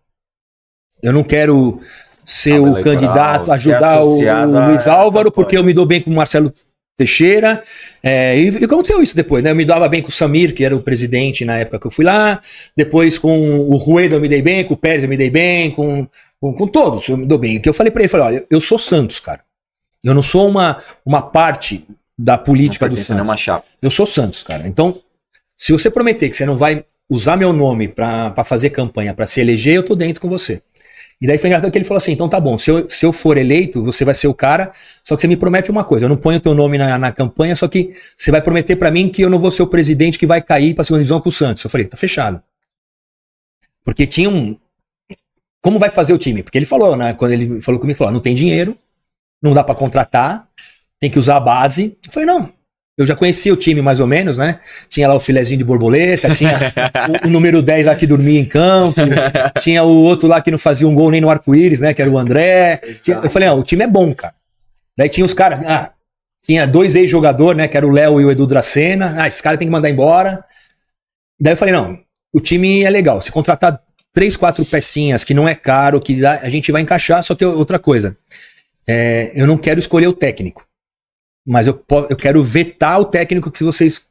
Eu não quero ser ah, o candidato, ajudar o, o Luiz Álvaro, porque eu me dou bem com o Marcelo Teixeira. É, e, e aconteceu isso depois, né? Eu me dava bem com o Samir, que era o presidente na época que eu fui lá. Depois com o Rueda eu me dei bem, com o Pérez eu me dei bem, com, com, com todos eu me dou bem. O que eu falei para ele, falei, olha, eu sou Santos, cara. Eu não sou uma, uma parte da política do é Santos. Eu sou Santos, cara. Então, se você prometer que você não vai usar meu nome para fazer campanha, para se eleger, eu tô dentro com você. E daí foi engraçado que ele falou assim: então tá bom, se eu, se eu for eleito, você vai ser o cara, só que você me promete uma coisa: eu não ponho teu nome na, na campanha, só que você vai prometer para mim que eu não vou ser o presidente que vai cair pra segunda divisão com o Santos. Eu falei: tá fechado. Porque tinha um. Como vai fazer o time? Porque ele falou, né? Quando ele falou comigo, falou: ah, não tem dinheiro, não dá para contratar, tem que usar a base. Eu falei: não, eu já conhecia o time mais ou menos, né? Tinha lá o filezinho de borboleta, tinha o, o, número 10 lá que dormia em campo, tinha o outro lá que não fazia um gol nem no arco-íris, né? Que era o André. Tinha, eu falei, ah, o time é bom, cara. Daí tinha os caras, ah, tinha dois ex-jogador, né? Que era o Léo e o Edu Dracena. Ah, esse cara tem que mandar embora. Daí eu falei, não, o time é legal. Se contratar três, quatro pecinhas que não é caro, que dá, a gente vai encaixar, só que outra coisa. É, eu não quero escolher o técnico mas eu, eu quero vetar o técnico que vocês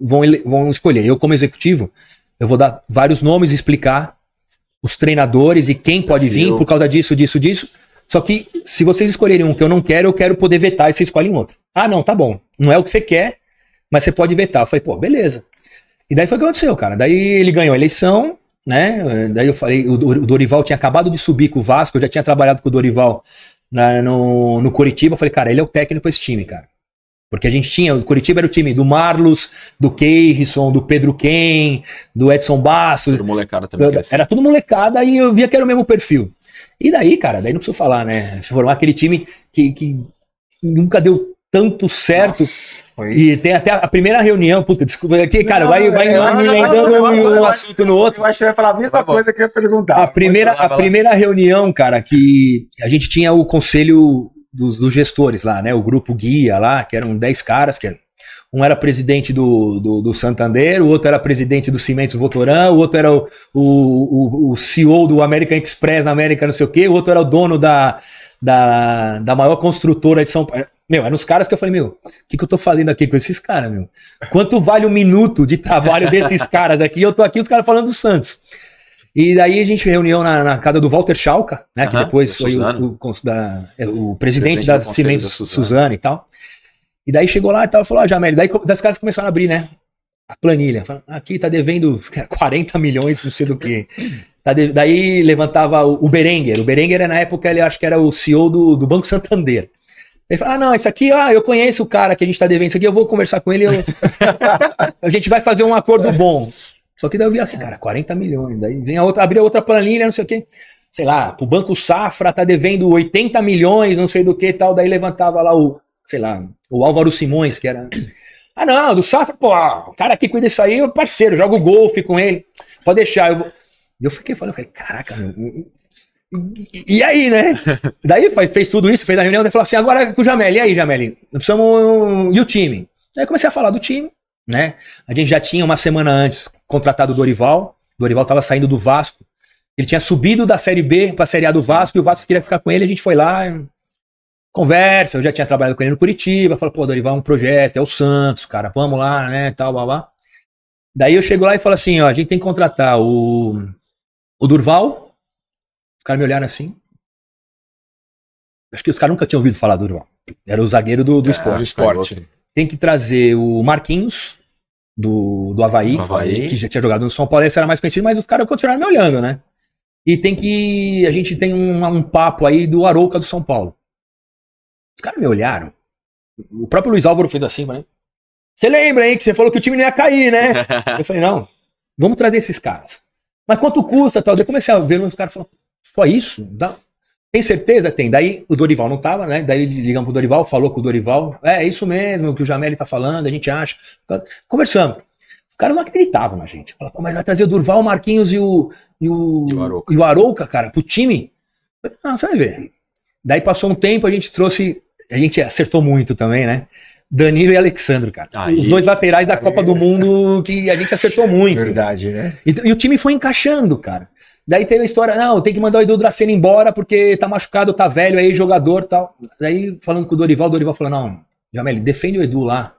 vão, vão escolher. Eu, como executivo, eu vou dar vários nomes, explicar os treinadores e quem pode vir por causa disso, disso, disso. Só que se vocês escolherem um que eu não quero, eu quero poder vetar e vocês escolhem outro. Ah, não, tá bom. Não é o que você quer, mas você pode vetar. Eu falei, pô, beleza. E daí foi o que aconteceu, cara. Daí ele ganhou a eleição, né? Daí eu falei, o Dorival tinha acabado de subir com o Vasco, eu já tinha trabalhado com o Dorival na, no, no Curitiba, eu falei, cara, ele é o técnico desse time, cara. Porque a gente tinha, o Curitiba era o time do Marlos, do Keirson, do Pedro Ken, do Edson Bastos. Era molecada também. Do, assim. Era tudo molecada e eu via que era o mesmo perfil. E daí, cara, daí não preciso falar, né? Formar aquele time que, que nunca deu tanto certo. Nossa, e tem até a primeira reunião, puta, desculpa, aqui, é cara, não, vai, vai é, não, emendando um, um assunto no outro. Eu vai falar a mesma vai, coisa que eu ia perguntar. A primeira, falar, a primeira reunião, cara, que a gente tinha o conselho dos, dos, gestores lá, né? O grupo guia lá, que eram 10 caras, que um era presidente do, do, do, Santander, o outro era presidente do Cimentos Votoran, o outro era o, o, o, o CEO do American Express na América, não sei o quê, o outro era o dono da, da, da maior construtora de São Paulo meu, eram os caras que eu falei, meu, o que, que eu tô fazendo aqui com esses caras, meu? Quanto vale um minuto de trabalho desses caras aqui? Eu tô aqui, os caras falando do Santos. E daí a gente reuniu na, na casa do Walter Schalka, né? Uhum, que depois foi o, o, da, é, o, presidente, da Cimento Suzana e tal. E daí chegou lá e tal, falou, ó, ah, Jamel, daí os caras começaram a abrir, né? A planilha. aqui tá devendo 40 milhões, não sei do que. Tá Daí levantava o, o Berenguer. O Berenguer, na época, ele acho que era o CEO do, do Banco Santander. Ele fala, ah, não, isso aqui, ah, eu conheço o cara que a gente está devendo isso aqui, eu vou conversar com ele, eu... a gente vai fazer um acordo bom. Só que daí eu vi assim, cara, 40 milhões, daí vem a outra, abrir a outra planilha, não sei o quê. Sei lá, o Banco Safra tá devendo 80 milhões, não sei do que e tal, daí levantava lá o, sei lá, o Álvaro Simões, que era... Ah, não, do Safra, pô, o cara que cuida disso aí é parceiro, jogo golfe com ele, pode deixar, eu vou... E eu fiquei falando, caraca, meu, e, aí, né? Daí fez tudo isso, fez a reunião, daí falou assim: agora com o Jamel, e aí, Jamel? Precisamos. E o time? Aí comecei a falar do time, né? A gente já tinha uma semana antes contratado o Dorival. O Dorival estava saindo do Vasco. Ele tinha subido da Série B para a Série A do Vasco e o Vasco queria ficar com ele. A gente foi lá, conversa. Eu já tinha trabalhado com ele no Curitiba. Falou: pô, Dorival, é um projeto, é o Santos, cara, vamos lá, né? Tal, blá, blá. Daí eu chego lá e falo assim: ó, a gente tem que contratar o, o Durval, caras me olharam assim. Acho que os caras nunca tinham ouvido falar do Dorival. Era o zagueiro do, do é, esporte. esporte. Tem que trazer o Marquinhos, do, do Havaí, Havaí, que já tinha jogado no São Paulo, esse era mais conhecido, mas os caras continuaram me olhando, né? E tem que. A gente tem um, um papo aí do Arouca do São Paulo. Os caras me olharam. O próprio Luiz Álvaro fez assim, né? Você lembra, hein, que você falou que o time não ia cair, né? Eu falei, não, vamos trazer esses caras. Mas quanto custa tal? Daí comecei a ver os caras falando, só isso? Dá... Tem certeza? Tem. Daí o Dorival não tava, né? Daí ligamos pro Dorival, falou com o Dorival. É, é isso mesmo que o Jamel está falando, a gente acha. Conversamos. Os caras não acreditavam na gente. Falaram, mas vai trazer o Durval, o Marquinhos e o, e o, e o, Arouca. E o Arouca, cara, pro time? Ah, você vai ver. Daí passou um tempo, a gente trouxe. A gente acertou muito também, né? Danilo e Alexandre, cara. Aí, Os dois laterais da aí. Copa do é. Mundo que a gente acertou muito. Verdade, né? E, e, o time foi encaixando, cara. Daí teve a história, não, tem que mandar o Edu Dracena embora porque tá machucado, tá velho aí, jogador tal. Daí falando com o Dorival, o Dorival falou, não, Jamel, defende o Edu lá,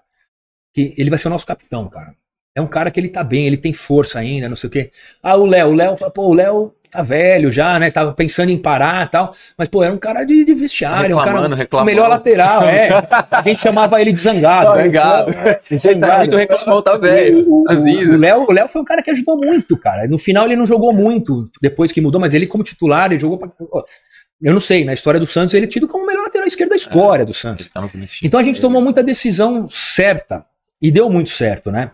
que ele vai ser o nosso capitão, cara. É um cara que ele tá bem, ele tem força ainda, não sei o quê. Ah, o Léo, o Léo, pô, o Léo tá velho já, né? Tava pensando em parar e tal. Mas, pô, era um cara de, de vestiário, um cara. Reclamando. O melhor lateral, é. A gente chamava ele de zangado. Zangado. Né? Zangado. Então, é, é tá muito reclamou, tá velho. O Léo, Léo foi um cara que ajudou muito, cara. No final ele não jogou muito, depois que mudou, mas ele, como titular, ele jogou pra. Eu não sei, na história do Santos ele é tido como o melhor lateral esquerdo da é, história é, do Santos. Tá então a gente tomou muita decisão certa. E deu muito certo, né?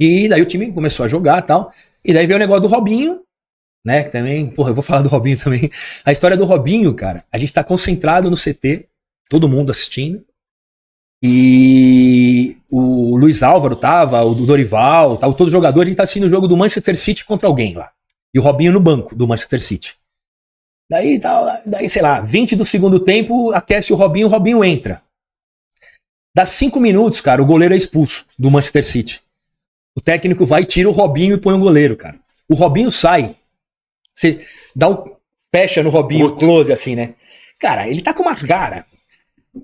E daí o time começou a jogar tal. E daí veio o negócio do Robinho, né? Que também, porra, eu vou falar do Robinho também. A história do Robinho, cara, a gente tá concentrado no CT, todo mundo assistindo. E o Luiz Álvaro tava, o Dorival, tava todo jogador, a gente tá assistindo o jogo do Manchester City contra alguém lá. E o Robinho no banco do Manchester City. Daí, daí sei lá, 20 do segundo tempo, aquece o Robinho, o Robinho entra. Dá 5 minutos, cara, o goleiro é expulso do Manchester City. O técnico vai, tira o Robinho e põe o goleiro, cara. O Robinho sai, você dá o. Fecha no Robinho Outro. close, assim, né? Cara, ele tá com uma cara.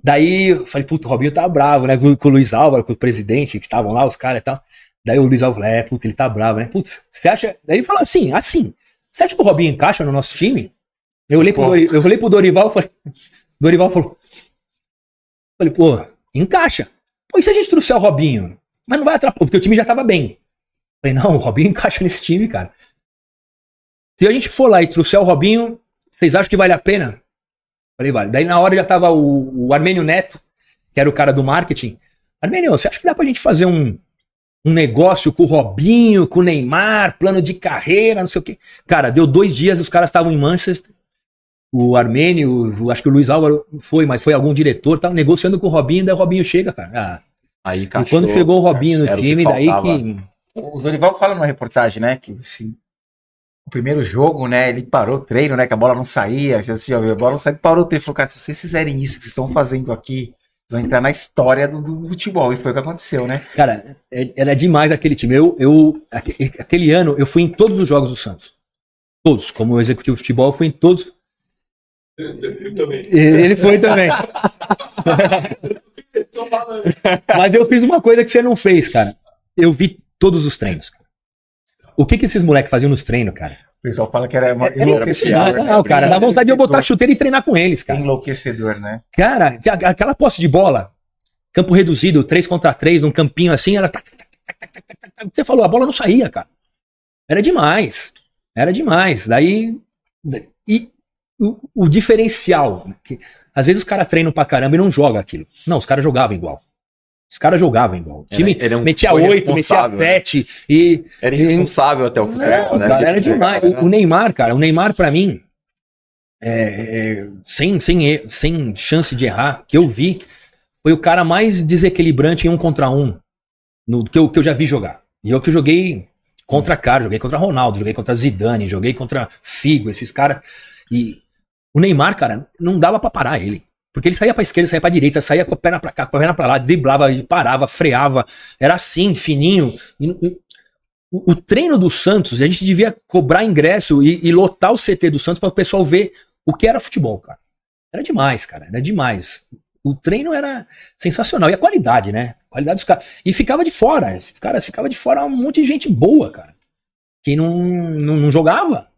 Daí eu falei, puto, o Robinho tá bravo, né? Com o Luiz Álvaro, com o presidente, que estavam lá, os caras e tal. Daí o Luiz Álvaro, é, puto, ele tá bravo, né? Putz, você acha. Daí ele falou assim, assim. Você acha que o Robinho encaixa no nosso time? Eu olhei pro, Dori, eu olhei pro Dorival falei. Dorival falou. Falei, pô, encaixa. Pô, e se a gente trouxer o Robinho? Mas não vai atrapalhar, porque o time já tava bem. Falei, não, o Robinho encaixa nesse time, cara. Se a gente for lá e trouxer o Robinho, vocês acham que vale a pena? Falei, vale. Daí na hora já tava o, o Armênio Neto, que era o cara do marketing. Armênio, você acha que dá pra gente fazer um, um negócio com o Robinho, com o Neymar, plano de carreira, não sei o quê? Cara, deu dois dias, os caras estavam em Manchester. O Armênio, acho que o Luiz Álvaro foi, mas foi algum diretor, tava negociando com o Robinho, daí o Robinho chega, cara. Ah, Aí, cachorro, e quando chegou o Robinho no time, que daí que. O Dorival fala numa reportagem, né? Que assim, o primeiro jogo, né? Ele parou o treino, né? Que a bola não saía. Já, assim, a bola não saía, parou o treino. Falou, cara, se vocês fizerem isso que vocês estão fazendo aqui, vocês vão entrar na história do, do, futebol. E foi o que aconteceu, né? Cara, é, era demais aquele time. Eu, eu, aquele ano, eu fui em todos os jogos do Santos. Todos. Como executivo de futebol, eu fui em todos. Eu, eu também. Ele foi também. Mas eu fiz uma coisa que você não fez, cara. Eu vi todos os treinos. Cara. O que, que esses moleques faziam nos treinos, cara? O pessoal fala que era é, uma é, enlouquecedor. Era, né? né? não, né? cara, dá vontade de eu botar chuteira e treinar com eles, cara. Enlouquecedor, né? Cara, aquela posse de bola, campo reduzido, 3 contra 3, num campinho assim, era. Você falou, a bola não saía, cara. Era demais. Era demais. Daí. E o, o diferencial. Que, às vezes os caras treinam pra caramba e não jogam aquilo. Não, os caras jogavam igual. Os caras jogavam igual. O time era, era um metia oito, metia né? sete. Né? E, era irresponsável e... até o final Não, né? cara, era demais. O, o Neymar, cara, o Neymar para mim, é, é, sem, sem, sem chance de errar, que eu vi, foi o cara mais desequilibrante em um contra um no, que, eu, que eu já vi jogar. E é eu que joguei contra cara, joguei contra Ronaldo, joguei contra Zidane, joguei contra Figo, esses caras. E o Neymar, cara, não dava para parar ele. Porque ele saía pra esquerda, saía pra direita, saía com a perna pra cá, com a perna pra lá, driblava, parava, freava. Era assim, fininho. o, o treino do Santos, a gente devia cobrar ingresso e, e lotar o CT do Santos para o pessoal ver o que era futebol, cara. Era demais, cara. Era demais. O treino era sensacional. E a qualidade, né? A qualidade dos caras. E ficava de fora. Esses caras ficava de fora um monte de gente boa, cara. Que não, não, não jogava.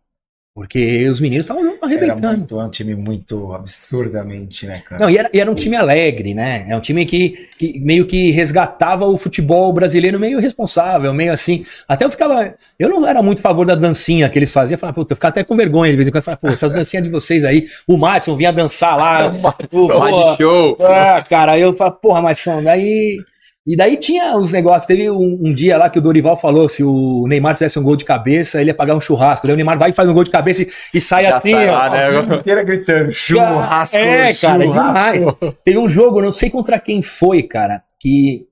Porque os meninos estavam arrebentando. Era muito, um time muito absurdamente, né, cara? Não, e era, e era um time alegre, né? É um time que, que, meio que resgatava o futebol brasileiro meio responsável, meio assim. Até eu ficava. Eu não era muito a favor da dancinha que eles faziam. Eu falava, puta, eu ficava até com vergonha de vez em quando. Eu falava, pô, essas dancinhas de vocês aí. O Madison vinha dançar lá. o Madison, o, show. Ah, cara, eu falava, porra, mas daí. E daí tinha uns negócios. Teve um, um, dia lá que o Dorival falou: se o Neymar fizesse um gol de cabeça, ele ia pagar um churrasco. Daí o Neymar vai e faz um gol de cabeça e, e sai Já assim. Tá lá, ó, né? A inteira gritando: churrasco. É, cara, churrasco. Teve um jogo, não sei contra quem foi, cara, que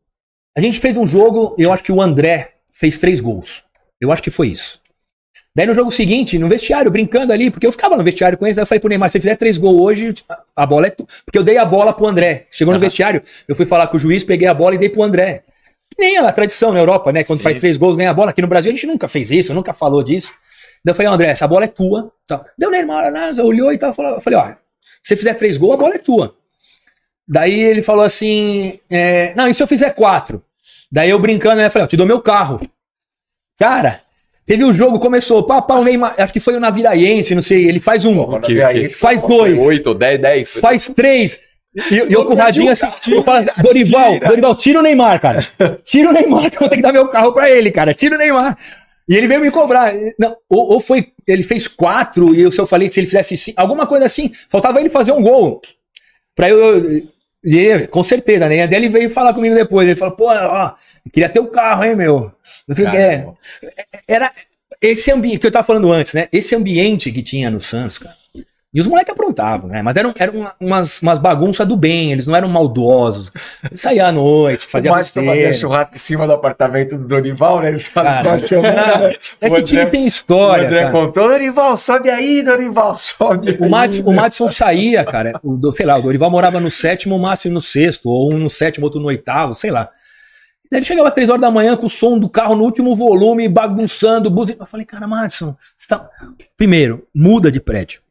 a gente fez um jogo. Eu acho que o André fez três gols. Eu acho que foi isso. Daí no jogo seguinte, no vestiário, brincando ali, porque eu ficava no vestiário com eles, eu falei pro Neymar, se fizer três gols hoje, a bola é tu. Porque eu dei a bola pro André. Chegou no vestiário, eu fui falar com o juiz, peguei a bola e dei pro André. nem a tradição na Europa, né? Quando Sim. faz três gols, ganha a bola. Aqui no Brasil a gente nunca fez isso, nunca falou disso. Daí eu falei, André, essa bola é tua. Então, deu o Neymar, né, olhou e tal. Eu falei, ó, se fizer três gols, a bola é tua. Daí ele falou assim, é, não, e se eu fizer quatro? Daí eu brincando, né? Falei, ó, te dou meu carro. Cara, Teve um jogo, começou, pá, pá, o Neymar, acho que foi o Naviraense não sei, ele faz um, faz dois, oito, dez, dez, faz três, e eu, com o radinho assim, tira, falo, Dorival, tira. Dorival, tira o Neymar, cara. Tira o Neymar, que eu vou ter que dar meu carro pra ele, cara. Tira o Neymar. E ele veio me cobrar. Não, ou, ou foi, ele fez quatro, e eu, se eu falei que se ele fizesse cinco, alguma coisa assim, faltava ele fazer um gol. Pra eu, e, com certeza, né? E até ele veio falar comigo depois. Ele falou, pô, ó, queria ter o um carro, hein, meu? Não sei o que é. Era esse ambiente que eu tava falando antes, né? Esse ambiente que tinha no Santos, cara. E os moleques aprontavam, né? Mas eram, eram umas, umas bagunças do bem, eles não eram maldosos. Eles saíam à noite, fazia O Márcio fazia churrasco em cima do apartamento do Dorival, né? Eles falavam, chamando. Esse é time tem história. O André cara. contou, Dorival, sobe aí, Dorival, sobe aí. O, Madison, o Madison saía, cara. O, sei lá, o Dorival morava no sétimo, o Márcio no sexto, ou um no sétimo, outro no oitavo, sei lá. Daí ele chegava às três horas da manhã com o som do carro no último volume, bagunçando, buzinho Eu falei, cara, Madison, você tá... primeiro, muda de prédio.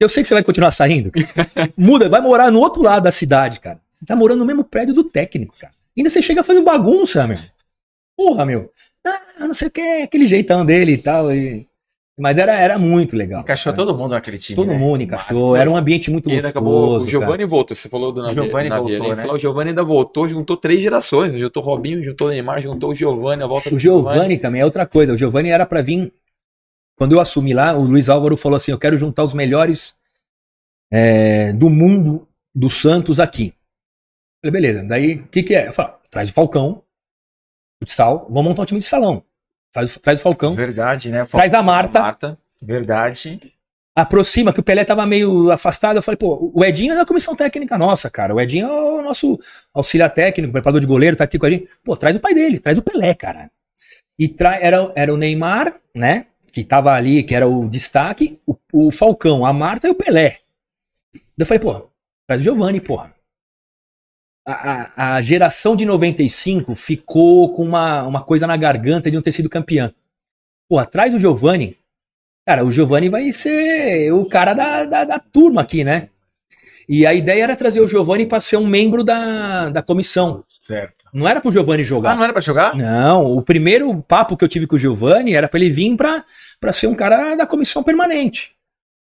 Eu sei que você vai continuar saindo. Muda, vai morar no outro lado da cidade, cara. Você tá morando no mesmo prédio do técnico, cara. Ainda você chega fazendo bagunça, meu. Porra, meu. Ah, não sei o que, é aquele jeitão dele e tal. E... Mas era, era muito legal. Encaixou cara. todo mundo naquele time. Todo né? mundo encaixou. era um ambiente muito gostoso. Acabou, o Giovanni voltou. Você falou do Navier. Giovanni voltou, né? O Giovanni ainda voltou, juntou três gerações. Juntou Robinho, juntou Neymar, juntou o Giovanni, a volta O Giovanni também é outra coisa. O Giovanni era para vir quando eu assumi lá, o Luiz Álvaro falou assim: eu quero juntar os melhores é, do mundo do Santos aqui. Eu falei, beleza, daí o que, que é? Eu falei, traz o Falcão, futsal, vamos montar um time de salão. Traz, traz o Falcão. Verdade, né? Falcão, traz da Marta. Marta. Verdade. Aproxima, que o Pelé tava meio afastado. Eu falei, pô, o Edinho é da comissão técnica nossa, cara. O Edinho é o nosso auxiliar técnico, preparador de goleiro, tá aqui com a gente. Pô, traz o pai dele, traz o Pelé, cara. E era, era o Neymar, né? que tava ali, que era o destaque, o, o Falcão, a Marta e o Pelé. Eu falei, pô, traz o Giovanni, porra. A, a, a, geração de 95 ficou com uma, uma coisa na garganta de não ter sido campeã. Pô, atrás do Giovanni, cara, o Giovanni vai ser o cara da, da, da, turma aqui, né? E a ideia era trazer o Giovanni para ser um membro da, da comissão. Certo. Não era pro Giovanni jogar. Ah, não era pra jogar? Não. O primeiro papo que eu tive com o Giovanni era pra ele vir pra, pra ser um cara da comissão permanente.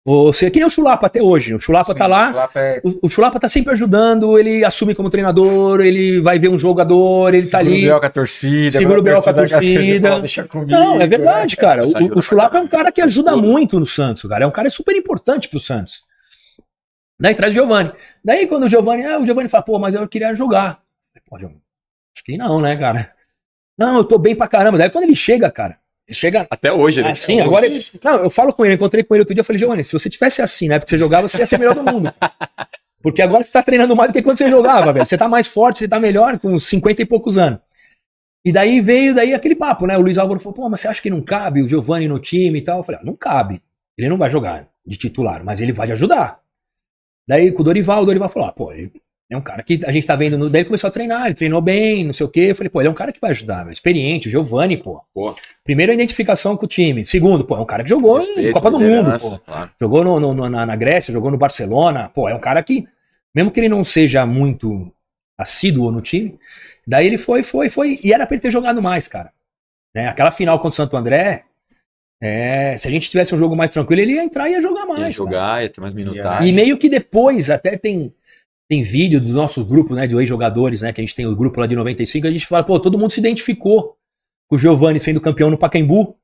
Ou seja, é que nem o Chulapa até hoje. O Chulapa Sim, tá lá. O Chulapa, é... o, o Chulapa tá sempre ajudando, ele assume como treinador, ele vai ver um jogador, ele tá Segura tá ali. Segura o com a torcida. Segura o com a torcida. comigo, Não, é né? verdade, né? cara. O, o Chulapa é um cara que ajuda muito no Santos, cara. É um cara super importante pro Santos. Daí traz o Giovanni. Daí quando o Giovanni, ah, o Giovanni fala, pô, mas eu queria jogar. Pô, Giovanni, acho que não, né, cara? Não, eu tô bem pra caramba. Daí quando ele chega, cara, ele chega. Até hoje, né? Assim, ah, Até agora. Ele... Não, eu falo com ele, encontrei com ele outro dia. Eu falei, Giovanni, se você tivesse assim na né, época que você jogava, você ia ser o melhor do mundo. Porque agora você tá treinando mais do que quando você jogava, velho. Você tá mais forte, você tá melhor, com uns 50 e poucos anos. E daí veio daí aquele papo, né? O Luiz Álvaro falou, pô, mas você acha que não cabe o Giovanni no time e tal? Eu falei, ah, não cabe. Ele não vai jogar de titular, mas ele vai te ajudar. Daí com o Dorival, o Dorival falou, ah, pô, ele é um cara que a gente tá vendo no. Daí ele começou a treinar, ele treinou bem, não sei o quê. Eu falei, pô, ele é um cara que vai ajudar, Experiente, o Giovanni, pô. pô. Primeiro, a identificação com o time. Segundo, pô, é um cara que jogou Respeito, em Copa do Mundo, pô. Claro. Jogou no, no, na, na, Grécia, jogou no Barcelona. Pô, é um cara que, mesmo que ele não seja muito assíduo no time, daí ele foi, foi, foi. E era pra ele ter jogado mais, cara. Né? Aquela final contra o Santo André, é, se a gente tivesse um jogo mais tranquilo, ele ia entrar e ia jogar mais. Ia jogar, cara. ia ter mais minutagem. E meio que depois, até tem tem vídeo do nosso grupo, né, de ex-jogadores, né, que a gente tem o grupo lá de 95, a gente fala, pô, todo mundo se identificou com o Giovani sendo campeão no Pacaembu,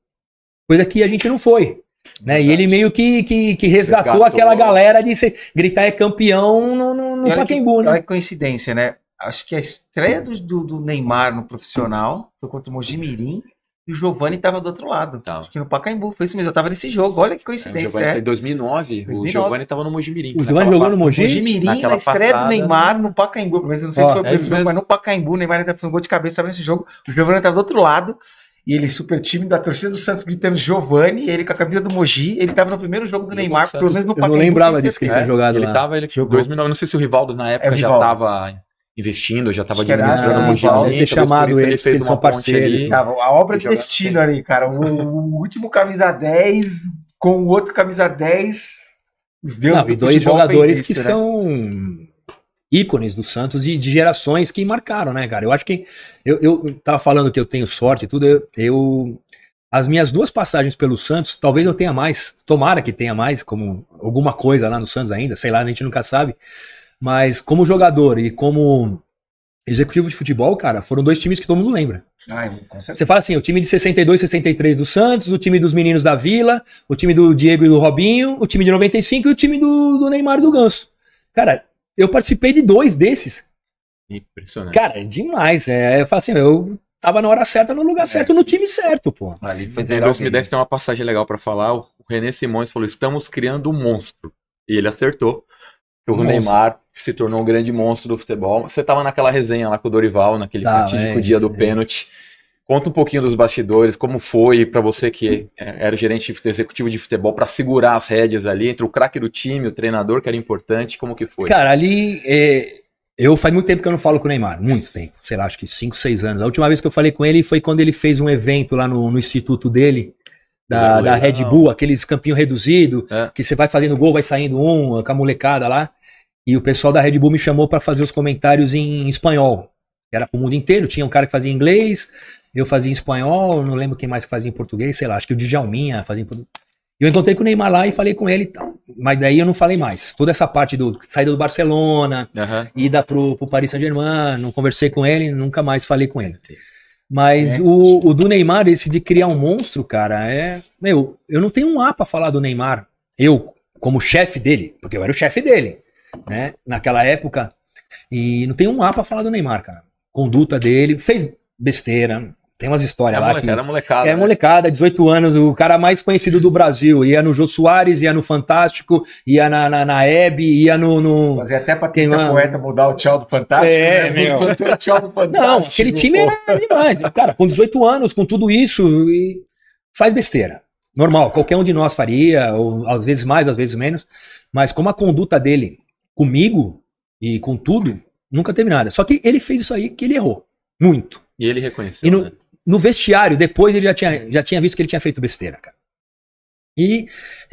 coisa que a gente não foi. Né? Verdade. E ele meio que, que, que resgatou, resgatou, aquela galera de gritar é campeão no, no, no Pacaembu, que, né? Olha que coincidência, né? Acho que a estreia do, do Neymar no profissional foi contra o Mojimirim. E o Giovani estava do outro lado. Tá. Acho que no Pacaembu. Foi isso mesmo. Eu estava nesse jogo. Olha que é, coincidência. É, em 2009, 2009, o Giovani estava no Mojimirim. O né? Giovani jogou no Mogi? Mojimirim, na estreia do Neymar, no Pacaembu. Mas não sei Ó, é, se foi o primeiro jogo, mas no Pacaembu, o Neymar ainda fez um gol de cabeça estava nesse jogo. O Giovani estava do outro lado. E ele, super time da torcida do Santos, gritando Giovani, ele com a camisa do Mogi, ele tava no primeiro jogo do Neymar, pelo menos no Pacaembu. Eu não lembrava disso que ele tinha jogado é, ele lá. Tava, ele jogou. 2009, não sei se o Rivaldo na época é, já Rivaldo. tava investindo, já estava administrando mundialmente. Né, ter chamado ele, ele fez uma parceria Ali, né? tava, a obra de destino ali, cara. O, o, último camisa 10 com o outro camisa 10. Os deuses Não, do dois jogadores que né? são ícones do Santos e de gerações que marcaram, né, cara? Eu acho que eu, eu tava falando que eu tenho sorte e tudo, eu, eu as minhas duas passagens pelo Santos, talvez eu tenha mais, tomara que tenha mais, como alguma coisa lá no Santos ainda, sei lá, a gente nunca sabe. Mas como jogador e como executivo de futebol, cara, foram dois times que todo mundo lembra. Ai, ah, é, Você fala assim, o time de 62, 63 do Santos, o time dos meninos da Vila, o time do Diego e do Robinho, o time de 95 e o time do, do Neymar e do Ganso. Cara, eu participei de dois desses. Impressionante. Cara, é demais. É, eu falo assim, eu tava na hora certa, no lugar é. certo, no time certo, pô. Ali foi em 2010 tem uma passagem legal para falar. O René Simões falou: estamos criando um monstro. E ele acertou o Monstro. Neymar se tornou um grande monstro do futebol. Você estava naquela resenha lá com o Dorival, naquele tá, fatídico é, dia do é. pênalti. Conta um pouquinho dos bastidores, como foi para você que é, era gerente executivo de futebol para segurar as rédeas ali entre o craque do time, o treinador que era importante, como que foi? Cara, ali é, eu faz muito tempo que eu não falo com o Neymar, muito tempo, sei lá, acho que 5, 6 anos. A última vez que eu falei com ele foi quando ele fez um evento lá no, no instituto dele, da, da Red Bull, aqueles campinho reduzido, é. que você vai fazendo gol, vai saindo um com a molecada lá. E o pessoal da Red Bull me chamou para fazer os comentários em espanhol. Era para o mundo inteiro, tinha um cara que fazia inglês, eu fazia em espanhol, não lembro quem mais fazia em português, sei lá, acho que o Djalminha fazia em português. Eu encontrei com o Neymar lá e falei com ele, então, mas daí eu não falei mais. Toda essa parte do saída do Barcelona, uhum. ida pro, pro Paris Saint-Germain, não conversei com ele, nunca mais falei com ele. Mas é. o, o, do Neymar, esse de criar um monstro, cara, é. Meu, eu não tenho um A pra falar do Neymar. Eu, como chefe dele, porque eu era o chefe dele né? Naquela época. E não tem um A pra falar do Neymar, cara. Conduta dele, fez besteira. Tem umas histórias é lá que. Era molecada. Era né? molecada, 18 anos, o cara mais conhecido do Brasil. Ia no Jô Soares, ia no Fantástico, ia na, na, na Hebe, ia no. no... Fazia até pra quem uma... poeta mudar o tchau do Fantástico. É, né? meu. O tchau do Fantástico. Não, aquele time era demais. Cara, com 18 anos, com tudo isso, faz besteira. Normal, qualquer um de nós faria, ou às vezes mais, às vezes menos. Mas como a conduta dele comigo e com tudo, nunca teve nada. Só que ele fez isso aí que ele errou. Muito. E ele reconheceu. E no, né? no vestiário, depois ele já tinha, já tinha visto que ele tinha feito besteira, cara. E,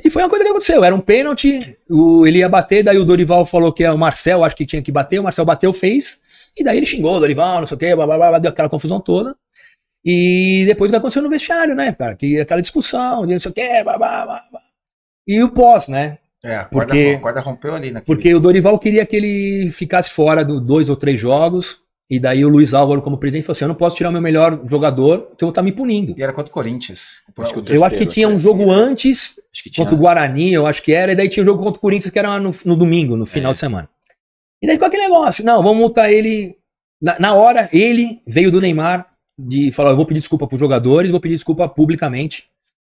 e foi uma coisa que aconteceu. Era um pênalti, o, ele ia bater, daí o Dorival falou que é o Marcel, acho que tinha que bater, o Marcel bateu, fez. E daí ele xingou o Dorival, não sei o quê, blá, blá, blá, deu aquela confusão toda. E depois o que aconteceu no vestiário, né, cara? Que aquela discussão, não sei o quê, blá, blá, blá, blá. E o pós, né? É, a corda, porque, a corda rompeu ali. Naquele... Porque o Dorival queria que ele ficasse fora do dois ou três jogos, e daí o Luiz Álvaro, como presidente, falou assim: eu não posso tirar o meu melhor jogador, que eu vou estar tá me punindo. E era contra o Corinthians. Acho terceiro, eu acho que tinha um jogo assim, antes, contra o Guarani, eu acho que era, e daí tinha o um jogo contra o Corinthians, que era no, no domingo, no final é. de semana. E daí ficou aquele negócio: não, vamos multar ele. Na, na, hora, ele veio do Neymar de falar: eu vou pedir desculpa para os jogadores, vou pedir desculpa publicamente.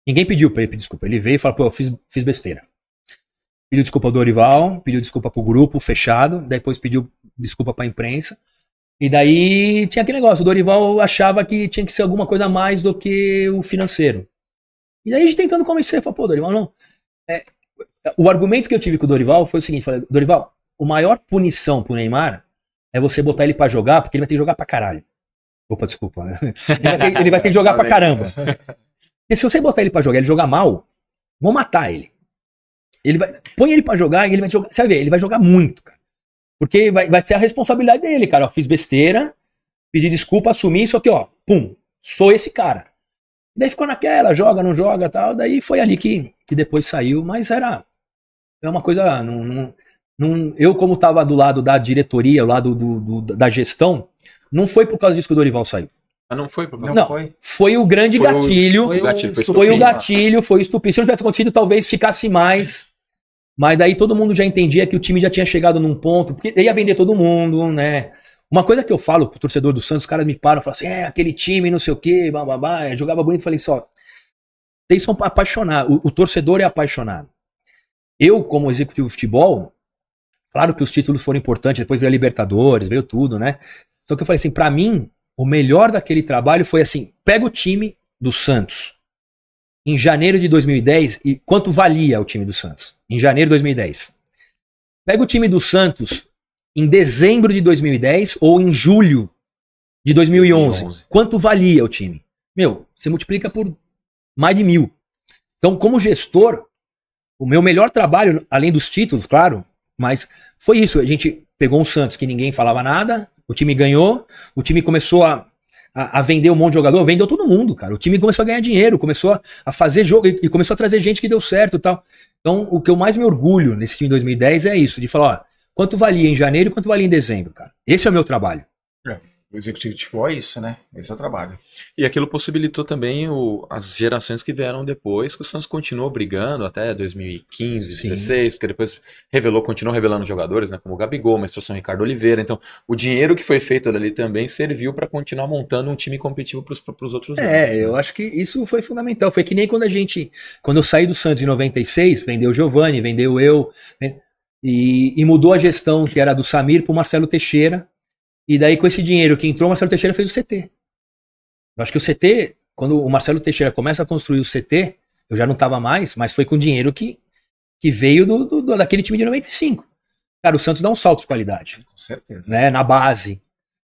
Ninguém pediu para ele pedir desculpa. Ele veio e falou: pô, eu fiz, fiz besteira pediu desculpa ao Dorival, pediu desculpa pro grupo fechado, depois pediu desculpa pra imprensa. E daí tinha aquele negócio, o Dorival achava que tinha que ser alguma coisa a mais do que o financeiro. E daí a gente tentando convencer, falou, pô, Dorival, não. É, o argumento que eu tive com o Dorival foi o seguinte, falei, Dorival, a maior punição pro Neymar é você botar ele para jogar, porque ele vai ter que jogar pra caralho. Opa, desculpa. Ele, vai ter, ele vai ter, que jogar pra caramba. Porque se você botar ele pra jogar, ele jogar mal, vou matar ele. Ele vai, põe ele para jogar e ele vai jogar. Você vai ver, ele vai jogar muito, cara. Porque vai, vai ser a responsabilidade dele, cara. Ó, fiz besteira, pedi desculpa, assumi, só que, ó, pum, sou esse cara. Daí ficou naquela, joga, não joga tal. Daí foi ali que, que depois saiu, mas era. É uma coisa. Não, não, não, eu, como estava do lado da diretoria, do lado do, do, da gestão, não foi por causa disso que o Dorival saiu. Ah, não foi, não, não foi. Foi o grande foi gatilho. O, foi, o, gatilho, foi, foi o gatilho, foi estupim. Se não tivesse acontecido, talvez ficasse mais mas daí todo mundo já entendia que o time já tinha chegado num ponto, porque ia vender todo mundo, né? Uma coisa que eu falo pro torcedor do Santos, os caras me param e falam assim: é, aquele time, não sei o quê, bababá, jogava bonito. Falei só, assim, vocês são apaixonados, o, o torcedor é apaixonado. Eu, como executivo de futebol, claro que os títulos foram importantes, depois veio a Libertadores, veio tudo, né? Só que eu falei assim: para mim, o melhor daquele trabalho foi assim: pega o time do Santos, em janeiro de 2010 e quanto valia o time do Santos em janeiro de 2010. Pega o time do Santos em dezembro de 2010 ou em julho de 2011. 2011. Quanto valia o time? Meu, você multiplica por mais de mil. Então, como gestor, o meu melhor trabalho, além dos títulos, claro, mas foi isso. A gente pegou um Santos que ninguém falava nada, o time ganhou, o time começou a a, a, vender um monte de jogador, vendeu todo mundo, cara. O time começou a ganhar dinheiro, começou a, a fazer jogo e, e, começou a trazer gente que deu certo e tal. Então, o que eu mais me orgulho nesse time de 2010 é isso, de falar, ó, quanto valia em janeiro e quanto valia em dezembro, cara. Esse é o meu trabalho. É o executivo de futebol é isso, né? Esse é o trabalho. E aquilo possibilitou também o, as gerações que vieram depois, que o Santos continuou brigando até 2015, 2016, porque depois revelou, continuou revelando jogadores, né? Como o Gabigol, uma instrução Ricardo Oliveira. Então, o dinheiro que foi feito ali também serviu para continuar montando um time competitivo para os outros. É, anos, né? eu acho que isso foi fundamental. Foi que nem quando a gente, quando eu saí do Santos em 96, vendeu o Giovani, vendeu eu, né, e, e mudou a gestão que era do Samir para o Marcelo Teixeira e daí, com esse dinheiro que entrou, o Marcelo Teixeira fez o CT. Eu acho que o CT, quando o Marcelo Teixeira começa a construir o CT, eu já não estava mais, mas foi com dinheiro que, que veio do, do, daquele time de 95. Cara, o Santos dá um salto de qualidade. Com certeza. Né? Na base,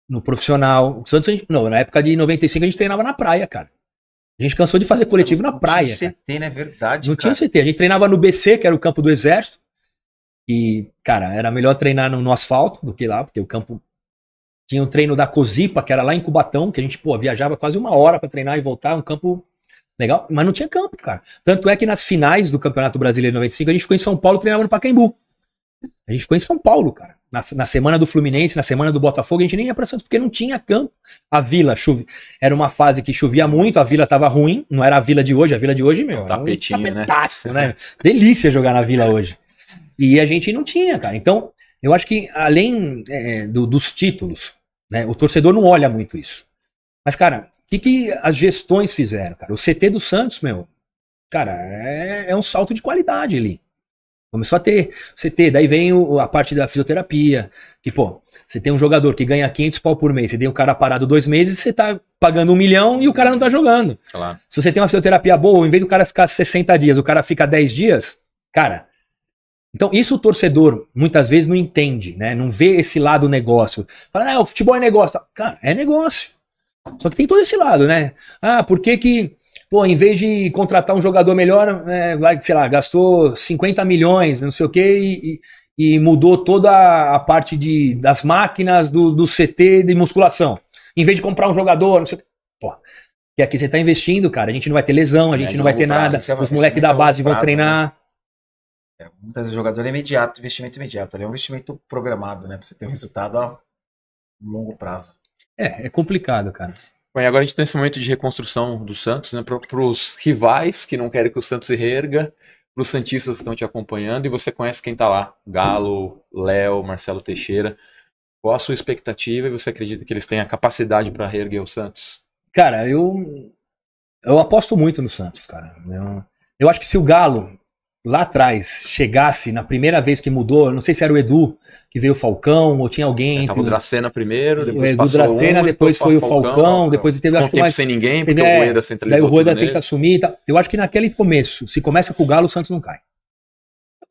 no profissional. O Santos, gente, não, na época de 95 a gente treinava na praia, cara. A gente cansou de fazer coletivo não, na não praia. Tinha CT, né? Verdade. Não cara. tinha CT. A gente treinava no BC, que era o campo do Exército. E, cara, era melhor treinar no, no asfalto do que lá, porque o campo tinha um treino da Cozipa, que era lá em Cubatão, que a gente, pô, viajava quase uma hora para treinar e voltar, um campo legal, mas não tinha campo, cara. Tanto é que nas finais do Campeonato Brasileiro de 95, a gente ficou em São Paulo treinava no Pacaembu. A gente ficou em São Paulo, cara. Na, na, semana do Fluminense, na semana do Botafogo, a gente nem ia para Santos porque não tinha campo. A vila chove era uma fase que chovia muito, a vila tava ruim, não era a vila de hoje, a vila de hoje, meu. É um tapetinho, né? tapetaço, né? né? Delícia jogar na vila hoje. E a gente não tinha, cara. Então, eu acho que além é, do, dos títulos, né? O torcedor não olha muito isso. Mas, cara, o que, que as gestões fizeram, cara? O CT do Santos, meu, cara, é, é um salto de qualidade ali. Começou a ter CT, daí vem o, a parte da fisioterapia, que, pô, você tem um jogador que ganha 500 pau por mês, você tem o um cara parado dois meses, você tá pagando um milhão e o cara não tá jogando. Claro. Se você tem uma fisioterapia boa, em vez do cara ficar 60 dias, o cara fica 10 dias, cara, então, isso o torcedor muitas vezes não entende, né? Não vê esse lado negócio. Fala, ah, o futebol é negócio. Cara, é negócio. Só que tem todo esse lado, né? Ah, por que que, pô, em vez de contratar um jogador melhor, é, sei lá, gastou 50 milhões, não sei o quê, e, e, e mudou toda a parte de, das máquinas do, do CT de musculação. Em vez de comprar um jogador, não sei o quê. Pô, e aqui você tá investindo, cara. A gente não vai ter lesão, a é, gente é, não vai ter nada. É Os moleques da base vão né? treinar. Né? É, muitas vezes o jogador é imediato, investimento imediato. Ele é um investimento programado, né? Pra você ter um resultado a longo prazo. É, é complicado, cara. e agora a gente tem esse momento de reconstrução do Santos, né? Para os rivais que não querem que o Santos se reerga, para os Santistas que estão te acompanhando, e você conhece quem está lá: Galo, Léo, Marcelo Teixeira. Qual a sua expectativa e você acredita que eles têm a capacidade para reerguer o Santos? Cara, eu eu aposto muito no Santos, cara. Eu, eu acho que se o Galo lá atrás chegasse na primeira vez que mudou, não sei se era o Edu que veio o Falcão ou tinha alguém. É, tava entre o Dracena primeiro, é, depois o Edu Dracena, um, depois, foi o Falcão, depois teve acho que mais sem ninguém, porque o é, Rueda centralizou. Daí o Rueda que assumir, tá. Eu acho que naquele começo, se começa com o Galo, o Santos não cai.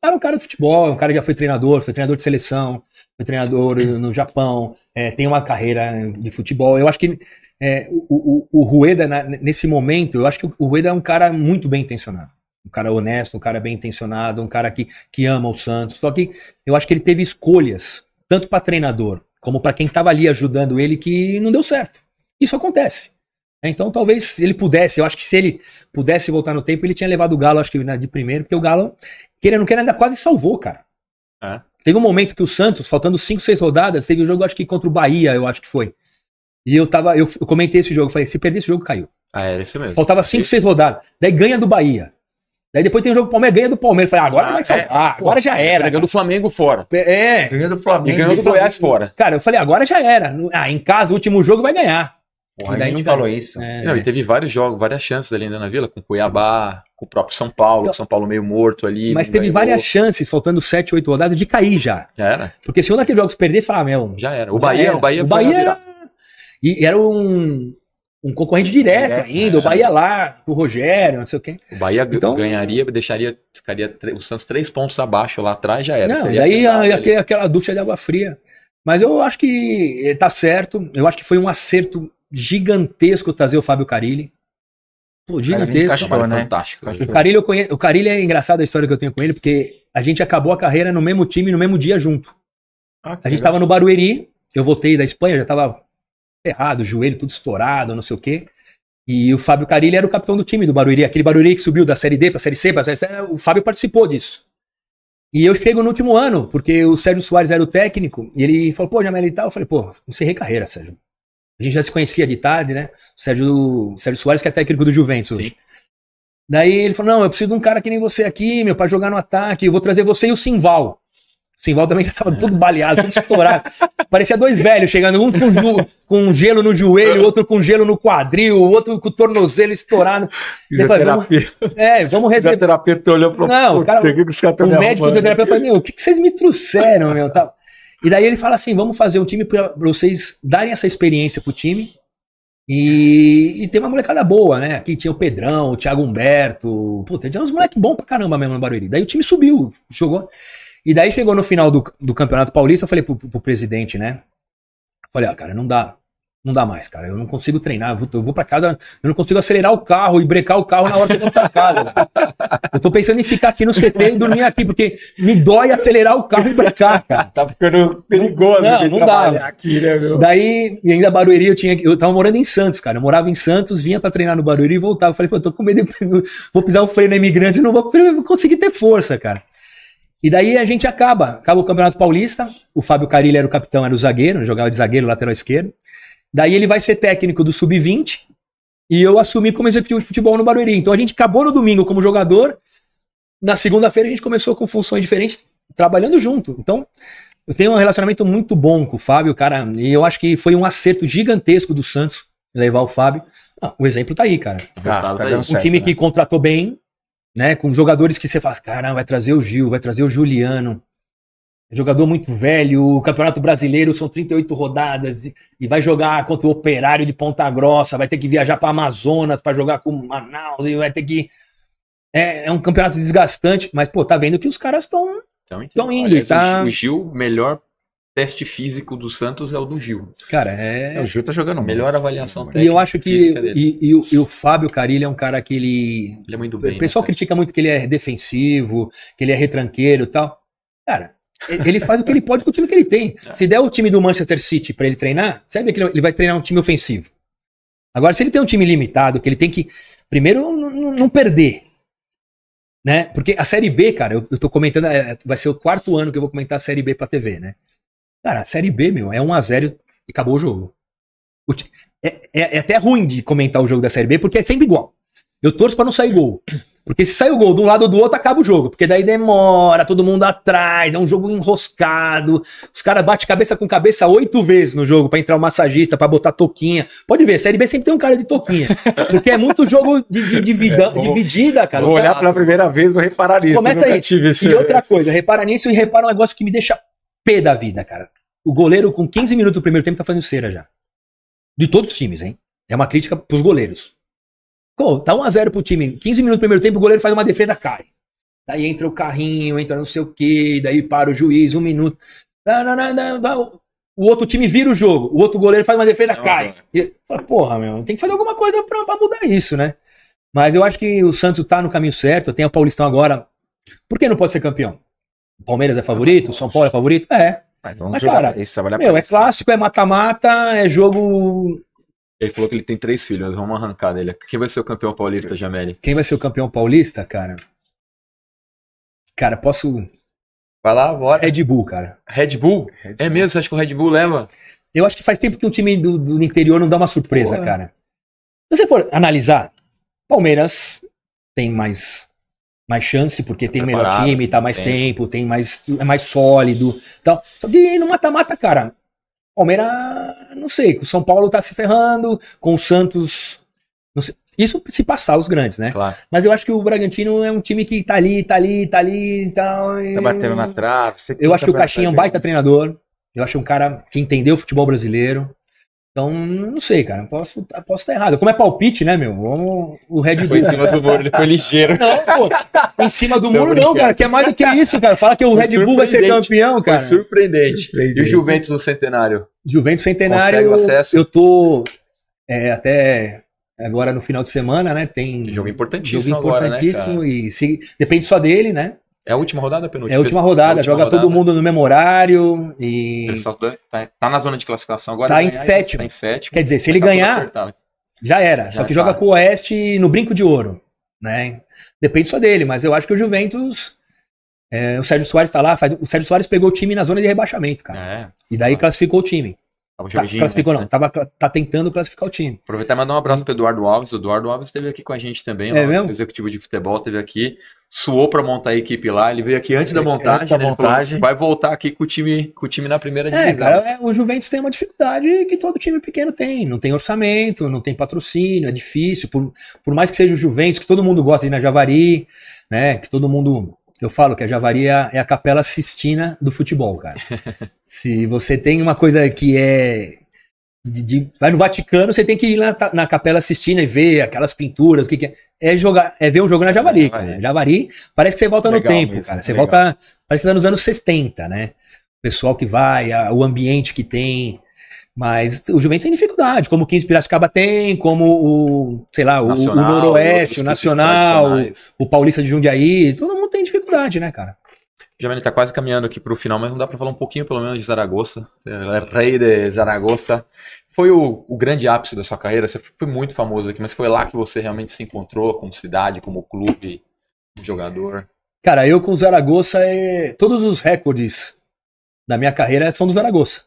Era um cara de futebol, um cara que já foi treinador, foi treinador de seleção, foi treinador no Japão, é, tem uma carreira de futebol. Eu acho que é, o, o, o Rueda, na, nesse momento, eu acho que o Rueda é um cara muito bem intencionado. Um cara honesto, um cara bem intencionado, um cara que, que ama o Santos. Só que eu acho que ele teve escolhas, tanto para treinador como para quem estava ali ajudando ele, que não deu certo. Isso acontece. Né? Então talvez ele pudesse, eu acho que se ele pudesse voltar no tempo, ele tinha levado o Galo, acho que né, de primeiro, porque o Galo, querendo não queira, ainda quase salvou, cara. É. Teve um momento que o Santos, faltando 5, 6 rodadas, teve um jogo, acho que contra o Bahia, eu acho que foi. E eu tava, eu comentei esse jogo, falei, se perder esse jogo, caiu. Ah, era é, esse mesmo. Faltava 5, 6 rodadas. Daí ganha do Bahia. Daí depois tem o jogo do Palmeiras, ganha do Palmeiras. Falei, agora ah, vai salvar. É, ah, agora ah, é. já era. Ganhou do Flamengo fora. É. Ganhou do Flamengo. E ganhou do Goiás fora. Cara, eu falei, agora já era. Ah, em casa, último jogo vai ganhar. Porra, daí a gente falou isso. É, não, é. e teve vários jogos, várias chances ali ainda na vila, com Cuiabá, com o próprio São Paulo, então, São Paulo meio morto ali. Mas teve ganhou. várias chances, faltando 7, 8 rodadas, de cair já. Já era. Porque se um daqueles jogos perdesse, falava, ah, meu. Já era. O já Bahia, era. o Bahia, o Bahia. E era um, um concorrente direto, direto ainda, né? o Bahia lá, o Rogério, não sei o quê. O Bahia então, ganharia, deixaria, ficaria o Santos três pontos abaixo lá atrás, já era. Não, aí ia ter aquela ducha de água fria. Mas eu acho que eh, tá certo, eu acho que foi um acerto gigantesco trazer o Fábio Carilli. Pô, gigantesco. Cachorro, né? Fantástico. O Carilli, eu conheço, o Carilli é engraçado a história que eu tenho com ele, porque a gente acabou a carreira no mesmo time, no mesmo dia junto. Ah, a gente legal. tava no Barueri, eu voltei da Espanha, já tava ferrado, joelho tudo estourado, não sei o quê. E o Fábio Carilli era o capitão do time do Barueri, aquele Barueri que subiu da Série D para a Série C, pra Série C, é, o Fábio participou disso. E eu chego no último ano, porque o Sérgio Soares era o técnico, e ele falou, pô, Jamel e tal, eu falei, pô, encerrei carreira, Sérgio. A gente já se conhecia de tarde, né? O Sérgio, o Sérgio Soares, que é técnico do Juventus Sim. hoje. Daí ele falou, não, eu preciso de um cara que nem você aqui, meu, para jogar no ataque, eu vou trazer você e o Simval volta também estava é. todo baleado, todo estourado. Parecia dois velhos chegando, um com, com, gelo no joelho, outro com gelo no quadril, outro com o tornozelo estourado. Falei, vamos, é, vamos resolver. O terapeuta olhou para Não, o cara, que tá o médico do terapeuta falou: Meu, o que, que, vocês me trouxeram, meu? Tal. E daí ele fala assim: Vamos fazer um time para vocês darem essa experiência pro time. E, e tem uma molecada boa, né? Aqui tinha o Pedrão, o Thiago Humberto. Puta, tinha uns moleques bons pra caramba mesmo no Barueri. Daí o time subiu, jogou. E daí chegou no final do, do Campeonato Paulista, eu falei pro, pro, pro presidente, né? falei, ah, cara, não dá. Não dá mais, cara. Eu não consigo treinar. Eu vou, para casa, eu não consigo acelerar o carro e brecar o carro na hora que eu vou pra casa. eu tô pensando em ficar aqui no CT e dormir aqui, porque me dói acelerar o carro e brecar, cara. tá ficando perigoso não, não dá. aqui, né, meu? Daí, e ainda Barueri, eu tinha. Eu tava morando em Santos, cara. Eu morava em Santos, vinha para treinar no Barueri e voltava. falei, pô, eu tô com medo, de, vou pisar o freio na imigrante, não vou, vou conseguir ter força, cara. E daí a gente acaba. Acaba o Campeonato Paulista. O Fábio Carilli era o capitão, era o zagueiro, jogava de zagueiro, lateral esquerdo. Daí ele vai ser técnico do Sub-20 e eu assumi como executivo de futebol no Barueri. Então a gente acabou no domingo como jogador. Na segunda-feira a gente começou com funções diferentes, trabalhando junto. Então eu tenho um relacionamento muito bom com o Fábio, cara. E eu acho que foi um acerto gigantesco do Santos levar o Fábio. Ah, o exemplo tá aí, cara. Ah, tá, tá o, time né? que contratou bem, né? Com jogadores que você faz, assim, caramba, vai trazer o Gil, vai trazer o Juliano. É jogador muito velho, o Campeonato Brasileiro são 38 rodadas e, e vai jogar contra o Operário de Ponta Grossa, vai ter que viajar para Amazonas para jogar com o Manaus e vai ter que é, é, um campeonato desgastante, mas pô, tá vendo que os caras estão estão indo Aliás, e tá o Gil melhor teste físico do Santos é o do Gil. Cara, é. é o Gil tá jogando Melhor avaliação técnica. E eu acho que. E, e, e, o Fábio Carilho é um cara que ele. Ele é muito bem. O pessoal né, critica muito que ele é defensivo, que ele é retranqueiro e tal. Cara. Ele faz o que ele pode com o time que ele tem. É. Se der o time do Manchester City para ele treinar, sabe que ele vai treinar um time ofensivo. Agora, se ele tem um time limitado, que ele tem que, primeiro, não perder. Né? Porque a Série B, cara, eu, eu tô comentando, é, vai ser o quarto ano que eu vou comentar a Série B pra TV, né? Cara, a Série B, meu, é 1x0 e acabou o jogo. É, é, é, até ruim de comentar o jogo da Série B, porque é sempre igual. Eu torço para não sair gol. Porque se sair o gol de um lado ou do outro, acaba o jogo. Porque daí demora, todo mundo atrás, é um jogo enroscado. Os caras batem cabeça com cabeça oito vezes no jogo para entrar o um massagista, para botar toquinha. Pode ver, Série B sempre tem um cara de toquinha. Porque é muito jogo de, de, de é, vida, é, dividida, cara. Vou olhar pela primeira vez, vou reparar nisso. Começa aí. e outra coisa, repara nisso e repara um negócio que me deixa P da vida, cara. O goleiro com 15 minutos do primeiro tempo tá fazendo cera já. De todos os times, hein? É uma crítica pros goleiros. Pô, tá 1x0 pro time. 15 minutos do primeiro tempo, o goleiro faz uma defesa, cai. Daí entra o carrinho, entra não sei o quê, daí para o juiz, um minuto. o outro time vira o jogo, o outro goleiro faz uma defesa, cai. E, porra, meu, tem que fazer alguma coisa pra, pra mudar isso, né? Mas eu acho que o Santos tá no caminho certo, tem o Paulistão agora. Por que não pode ser campeão? O Palmeiras é favorito? O São Paulo é favorito? É. Mas, vamos Mas cara, é isso, meu, é clássico, é mata-mata, é jogo ele falou que ele tem três filhos, vamos arrancar dele. Quem vai ser o campeão paulista, Jameli? Quem vai ser o campeão paulista, cara? Cara, posso. Vai lá, bora. Red Bull, cara. Red Bull? Red é Bull. É mesmo? Você acha que o Red Bull leva? Eu acho que faz tempo que um time do, do interior não dá uma surpresa, Porra. cara. Se você for analisar, Palmeiras tem mais mais chance, porque é tem melhor time, tá mais tem. tempo, tem mais, é mais sólido então Só que no mata-mata, cara, Palmeiras, não sei, o São Paulo tá se ferrando, com o Santos. Sei, isso se passar os grandes, né? Claro. Mas eu acho que o Bragantino é um time que tá ali, tá ali, tá ali então, Tá batendo na trave. Eu acho que o Caixinha é um baita treinador. Eu acho um cara que entendeu o futebol brasileiro. Então, não sei, cara. Posso, tá, posso estar tá errado. Como é palpite, né, meu? Vamos, o Red Bull. Foi em cima do muro, ele foi ligeiro. Não, pô. Em cima do não muro, brincando. não, cara. Que é mais do que isso, cara. Fala que o foi Red Bull vai ser campeão, cara. Foi surpreendente. E o Juventus no Centenário? Juventus Centenário. Consegue o acesso? Eu tô. É, até agora no final de semana, né? Tem. Jogo importantíssimo. Jogo importantíssimo. Agora, né, e se, depende só dele, né? É a última rodada, penúltima? É a última rodada, é a última joga rodada. todo mundo no mesmo horário e. Tá, tá, na zona de classificação agora. Tá né? em sétimo. Tá em sétimo. Quer dizer, se ele tá ganhar, né? já era. Já só que tá. joga com o Oeste no brinco de ouro. Né? Depende só dele, mas eu acho que o Juventus. É, o Sérgio Soares tá lá, faz, o Sérgio Soares pegou o time na zona de rebaixamento, cara. É, e daí ah. classificou o time. Tava tá, Jorginho, classificou né? não, tava, tá tentando classificar o time. Aproveitar e mandar um abraço pro Eduardo Alves. O Eduardo Alves esteve aqui com a gente também, é lá, mesmo? executivo de futebol, esteve aqui. Suou para montar a equipe lá, ele veio aqui antes da montagem. Antes da né? montagem. vai voltar aqui com o time, com o time na primeira é, divisão. É, cara, é, o Juventus tem uma dificuldade que todo time pequeno tem. Não tem orçamento, não tem patrocínio, é difícil. Por, por mais que seja o Juventus, que todo mundo gosta de ir na Javari, né? Que todo mundo eu falo que a Javari é a é capela sistina do futebol, cara. Se você tem uma coisa que é. De, de, vai no Vaticano, você tem que ir na, na capela Sistina e ver aquelas pinturas, o que, que é. É, jogar, é ver um jogo na Javari, cara. Javari parece que você volta legal no tempo, cara. Você legal. volta. Parece que tá nos anos 60, né? O pessoal que vai, a, o ambiente que tem. Mas o Juventus tem dificuldade, como o 15 Piracicaba tem, como o, sei lá, o, o Noroeste, o Nacional, o Paulista de Jundiaí, todo mundo tem dificuldade, né, cara? Jamel está quase caminhando aqui para o final, mas não dá para falar um pouquinho, pelo menos, de Zaragoza. É, rei de Zaragoza. Foi o, o, grande ápice da sua carreira? Você foi muito famoso aqui, mas foi lá que você realmente se encontrou como cidade, como clube, como jogador? Cara, eu com Zaragoza, é... todos os recordes da minha carreira são do Zaragoza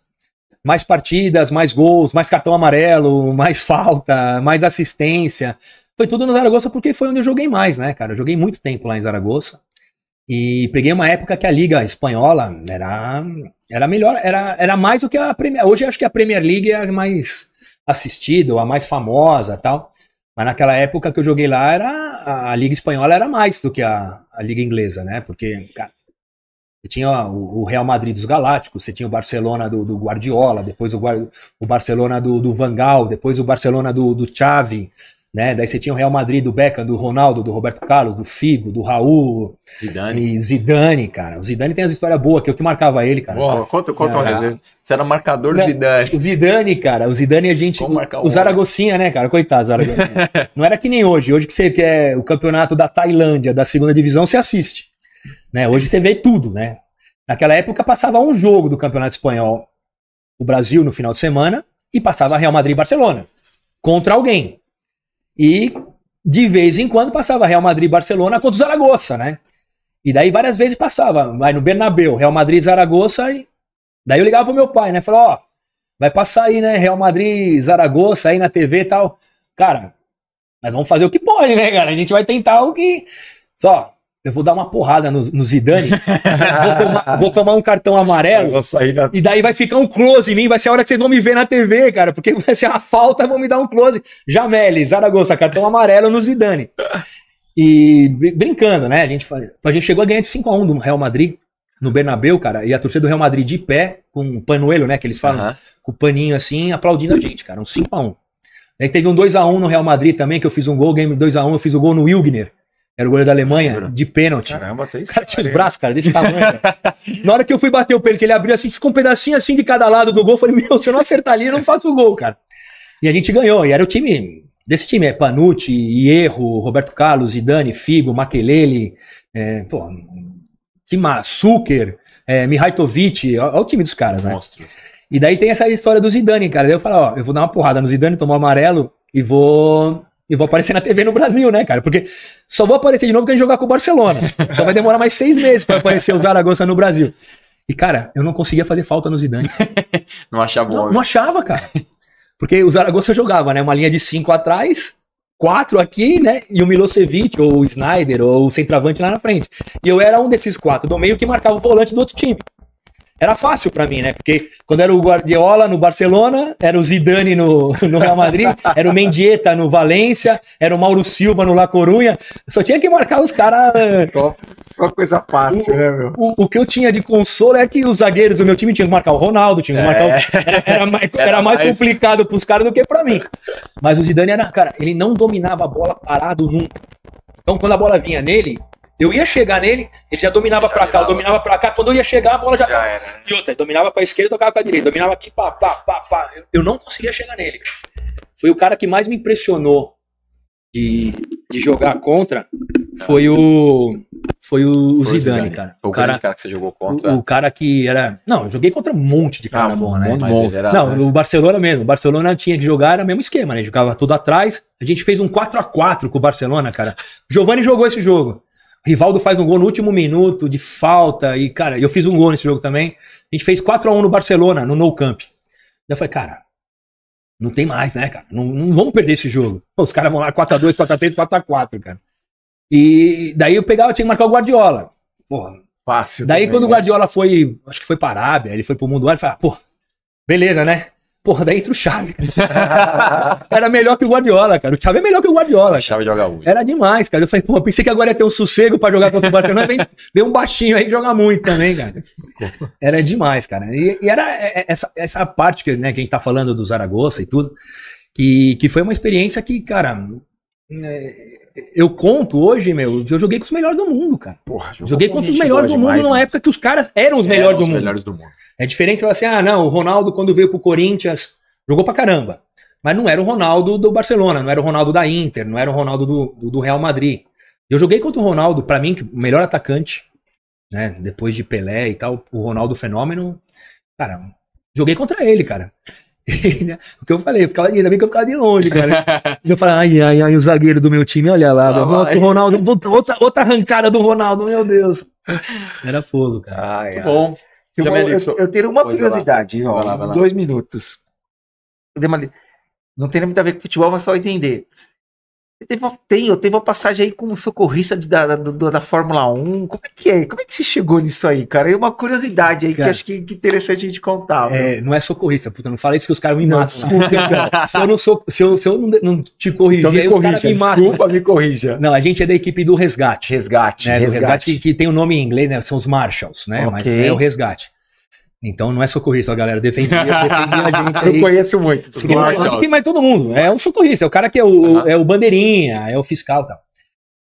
mais partidas, mais gols, mais cartão amarelo, mais falta, mais assistência. Foi tudo no Zaragoza porque foi onde eu joguei mais, né, cara? Eu joguei muito tempo lá em Zaragoza. E peguei uma época que a Liga Espanhola era, era melhor, era, era mais do que a Premier. Hoje acho que a Premier League é a mais assistida, ou a mais famosa tal. Mas naquela época que eu joguei lá, era, a Liga Espanhola era mais do que a, a Liga Inglesa, né? Porque, cara, você tinha o, o Real Madrid dos Galácticos, você tinha o Barcelona do, do Guardiola, depois o, o Barcelona do, do Van Gaal, depois o Barcelona do, do Xavi, né? Daí você tinha o Real Madrid do Beckham, do Ronaldo, do Roberto Carlos, do Figo, do Raul. Zidane. Zidane, cara. O Zidane tem as histórias boas, que eu é que marcava ele, cara. Boa, conta, conta é, resenha. Você era marcador do Zidane. O Zidane, cara. O Zidane a gente... Como marcar o Zaragocinha, né, cara? Coitado, Zaragocinha. Não era que nem hoje. Hoje que você quer o campeonato da Tailândia, da segunda divisão, você assiste. Né? Hoje você vê tudo, né? Naquela época passava um jogo do Campeonato Espanhol, o Brasil no final de semana, e passava Real Madrid e Barcelona contra alguém. E de vez em quando passava Real Madrid e Barcelona contra o Zaragoza, né? E daí várias vezes passava, vai no Bernabéu, Real Madrid e Zaragoza, e daí eu ligava pro meu pai, né? Falava, ó, vai passar aí, né? Real Madrid e Zaragoza aí na TV e tal. Cara, mas vamos fazer o que pode, né, cara? A gente vai tentar o que. Só, eu vou dar uma porrada no, no Zidane, vou, tomar, vou, tomar, um cartão amarelo, na... e daí vai ficar um close em mim, vai ser a hora que vocês vão me ver na TV, cara, porque vai ser uma falta, vão me dar um close. Jamele, Zaragoza, cartão amarelo no Zidane. E brincando, né? A gente, a gente chegou a ganhar de 5x1 do Real Madrid, no Bernabeu, cara, e a torcida do Real Madrid de pé, com o panuelo, né, que eles falam, uhum. com o paninho assim, aplaudindo a gente, cara, um 5x1. Daí teve um 2x1 no Real Madrid também, que eu fiz um gol, game 2x1, eu fiz o um gol no Wilgner. Era o goleiro da Alemanha, de pênalti. Caramba, até isso. O cara tinha os braços, cara, desse tamanho. Cara. Na hora que eu fui bater o pênalti, ele abriu assim, ficou um pedacinho assim de cada lado do gol. Eu falei, meu, se eu não acertar ali, eu não faço o gol, cara. E a gente ganhou. E era o time. Desse time é Panucci, Ierro, Roberto Carlos, Zidane, Figo, Makelele, é, pô, Kima, Zucker, é, Olha o time dos caras, né? Monstros. E daí tem essa história do Zidane, cara. Daí eu falo, ó, eu vou dar uma porrada no Zidane, tomar o amarelo e vou e vou aparecer na TV no Brasil, né, cara? Porque só vou aparecer de novo quando jogar com o Barcelona. Então vai demorar mais seis meses para aparecer o Zaragoza no Brasil. E, cara, eu não conseguia fazer falta no Zidane. não achava bom. Não, não, achava, cara. Porque o Zaragoza jogava, né? Uma linha de cinco atrás, quatro aqui, né? E o Milosevic, ou o Snyder, ou o centroavante lá na frente. E eu era um desses quatro do meio que marcava o volante do outro time era fácil para mim, né? Porque quando era o Guardiola no Barcelona, era o Zidane no, no Real Madrid, era o Mendieta no Valência, era o Mauro Silva no La Corunha. Só tinha que marcar os caras. Eh, só coisa fácil, o, né, meu? O, o, que eu tinha de consolo é que os zagueiros do meu time tinham que marcar o Ronaldo, tinham que é. marcar é. o... era, mais, era mais complicado pros caras do que para mim. Mas o Zidane era, cara, ele não dominava a bola parado nunca. Então quando a bola vinha nele, eu ia chegar nele, ele já dominava para cá, eu dominava para cá. Quando eu ia chegar, a bola já, já tava. Era. Né? E outra, dominava para esquerda, tocava para direita, dominava aqui, pá, pá, pá, pá. Eu não conseguia chegar nele. Foi o cara que mais me impressionou de, de jogar contra. Foi o foi o, foi Zidane, Zidane, cara. Foi o, o cara, cara, que você jogou contra. O, o, cara que era. Não, eu joguei contra um monte de cara ah, bom, né? Bom. Não, né? o Barcelona mesmo. O Barcelona tinha que jogar, era o mesmo esquema, né? Jogava tudo atrás. A gente fez um 4 a 4 com o Barcelona, cara. Giovanni jogou esse jogo. Rivaldo faz um gol no último minuto de falta. E, cara, eu fiz um gol nesse jogo também. A gente fez 4 a 1 no Barcelona, no No Camp. Eu falei, cara, não tem mais, né, cara? Não, não vamos perder esse jogo. Pô, os caras vão lá 4x2, 4x3, 4x4, cara. E daí eu pegava, eu tinha que marcar o Guardiola. Porra. Fácil. Daí também, quando o né? Guardiola foi, acho que foi para a Arábia, ele foi pro mundo árabe, ele falou, pô, beleza, né? Porra, daí entra o Xavi. Era melhor que o Guardiola, cara. O chave é melhor que o Guardiola. Chave joga muito. Era demais, cara. Eu falei, pô, pensei que agora ia ter um sossego pra jogar contra o Barcelona. Vem, vem um baixinho aí que joga muito também, cara. Era demais, cara. E, e, era é, é, essa, essa parte que, né, que a gente tá falando do Zaragoza e tudo, que, que foi uma experiência que, cara, é, eu conto hoje, meu, eu joguei com os melhores do mundo, cara. Porra, joguei contra os melhores do demais, mundo numa época que os caras eram os melhores, eram do, mundo. do mundo. É diferente você falar assim, ah, não, o Ronaldo quando veio pro Corinthians jogou pra caramba. Mas não era o Ronaldo do Barcelona, não era o Ronaldo da Inter, não era o Ronaldo do, do, do Real Madrid. Eu joguei contra o Ronaldo, para mim, o melhor atacante, né? Depois de Pelé e tal, o Ronaldo Fenômeno. Cara, joguei contra ele, cara. o que eu falei, eu ficava, ainda bem que eu ficava de longe, cara. eu falei ai, ai, ai, o zagueiro do meu time, olha lá. Ah, nossa, vai. o Ronaldo, outra, outra arrancada do Ronaldo, meu Deus. Era fogo, cara. Ai, ai. bom. Eu, eu, eu tenho uma curiosidade, ó, vai lá, vai lá. dois minutos. Não tem muito a ver com futebol, mas só entender. Teve uma, tem, teve uma passagem aí como socorrista de, da, da, da, Fórmula 1. Como é que é? Como é que você chegou nisso aí, cara? É uma curiosidade aí cara, que acho que, que, interessante a gente contar. É, não é socorrista, puta, não fala isso que os caras me matam. Desculpa, se eu não sou, se eu, se eu não, não te corrigir, então me corrija, me desculpa, mata. me corrija. Não, a gente é da equipe do resgate. Resgate, né? resgate. resgate que, que, tem o um nome em inglês, né? São os Marshals, né? Okay. Mas é o resgate. Então não é socorrista, a galera defendia, defendia a gente. Aí. Eu conheço muito. tem mais todo mundo. Né? É o socorrista, é o cara que é o, uhum. é o bandeirinha, é o fiscal e tal.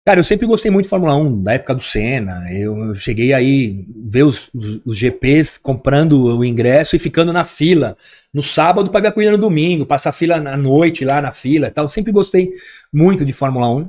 Cara, eu sempre gostei muito de Fórmula 1, da época do Senna. Eu, cheguei aí ver os, os, os, GPs comprando o ingresso e ficando na fila no sábado para ver a corrida no domingo, passar a fila na noite lá na fila e tal. Sempre gostei muito de Fórmula 1.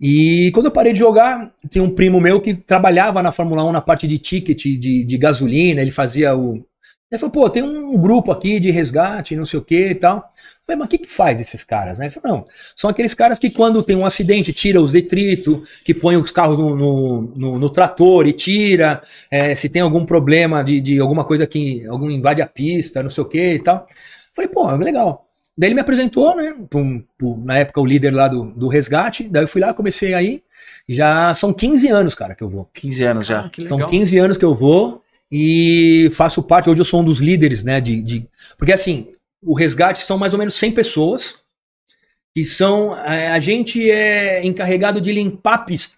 E quando eu parei de jogar, tinha um primo meu que trabalhava na Fórmula 1 na parte de ticket, de, de gasolina, ele fazia o. Ele falou, pô, tem um grupo aqui de resgate, não sei o que e tal. Eu falei, mas o que, que faz esses caras, né? Ele falou, não, são aqueles caras que quando tem um acidente, tira os detritos, que põe os carros no, no, no, no trator e tira, é, se tem algum problema de, de alguma coisa que algum invade a pista, não sei o que e tal. Eu falei, pô, legal. Daí ele me apresentou, né? Pro, pro, na época o líder lá do, do resgate. Daí eu fui lá, comecei aí. Já são 15 anos, cara, que eu vou. 15 anos já. são 15 anos que eu vou e faço parte. Hoje eu sou um dos líderes, né? De, de, porque assim, o resgate são mais ou menos 100 pessoas que são. A, a gente é encarregado de limpar a pista.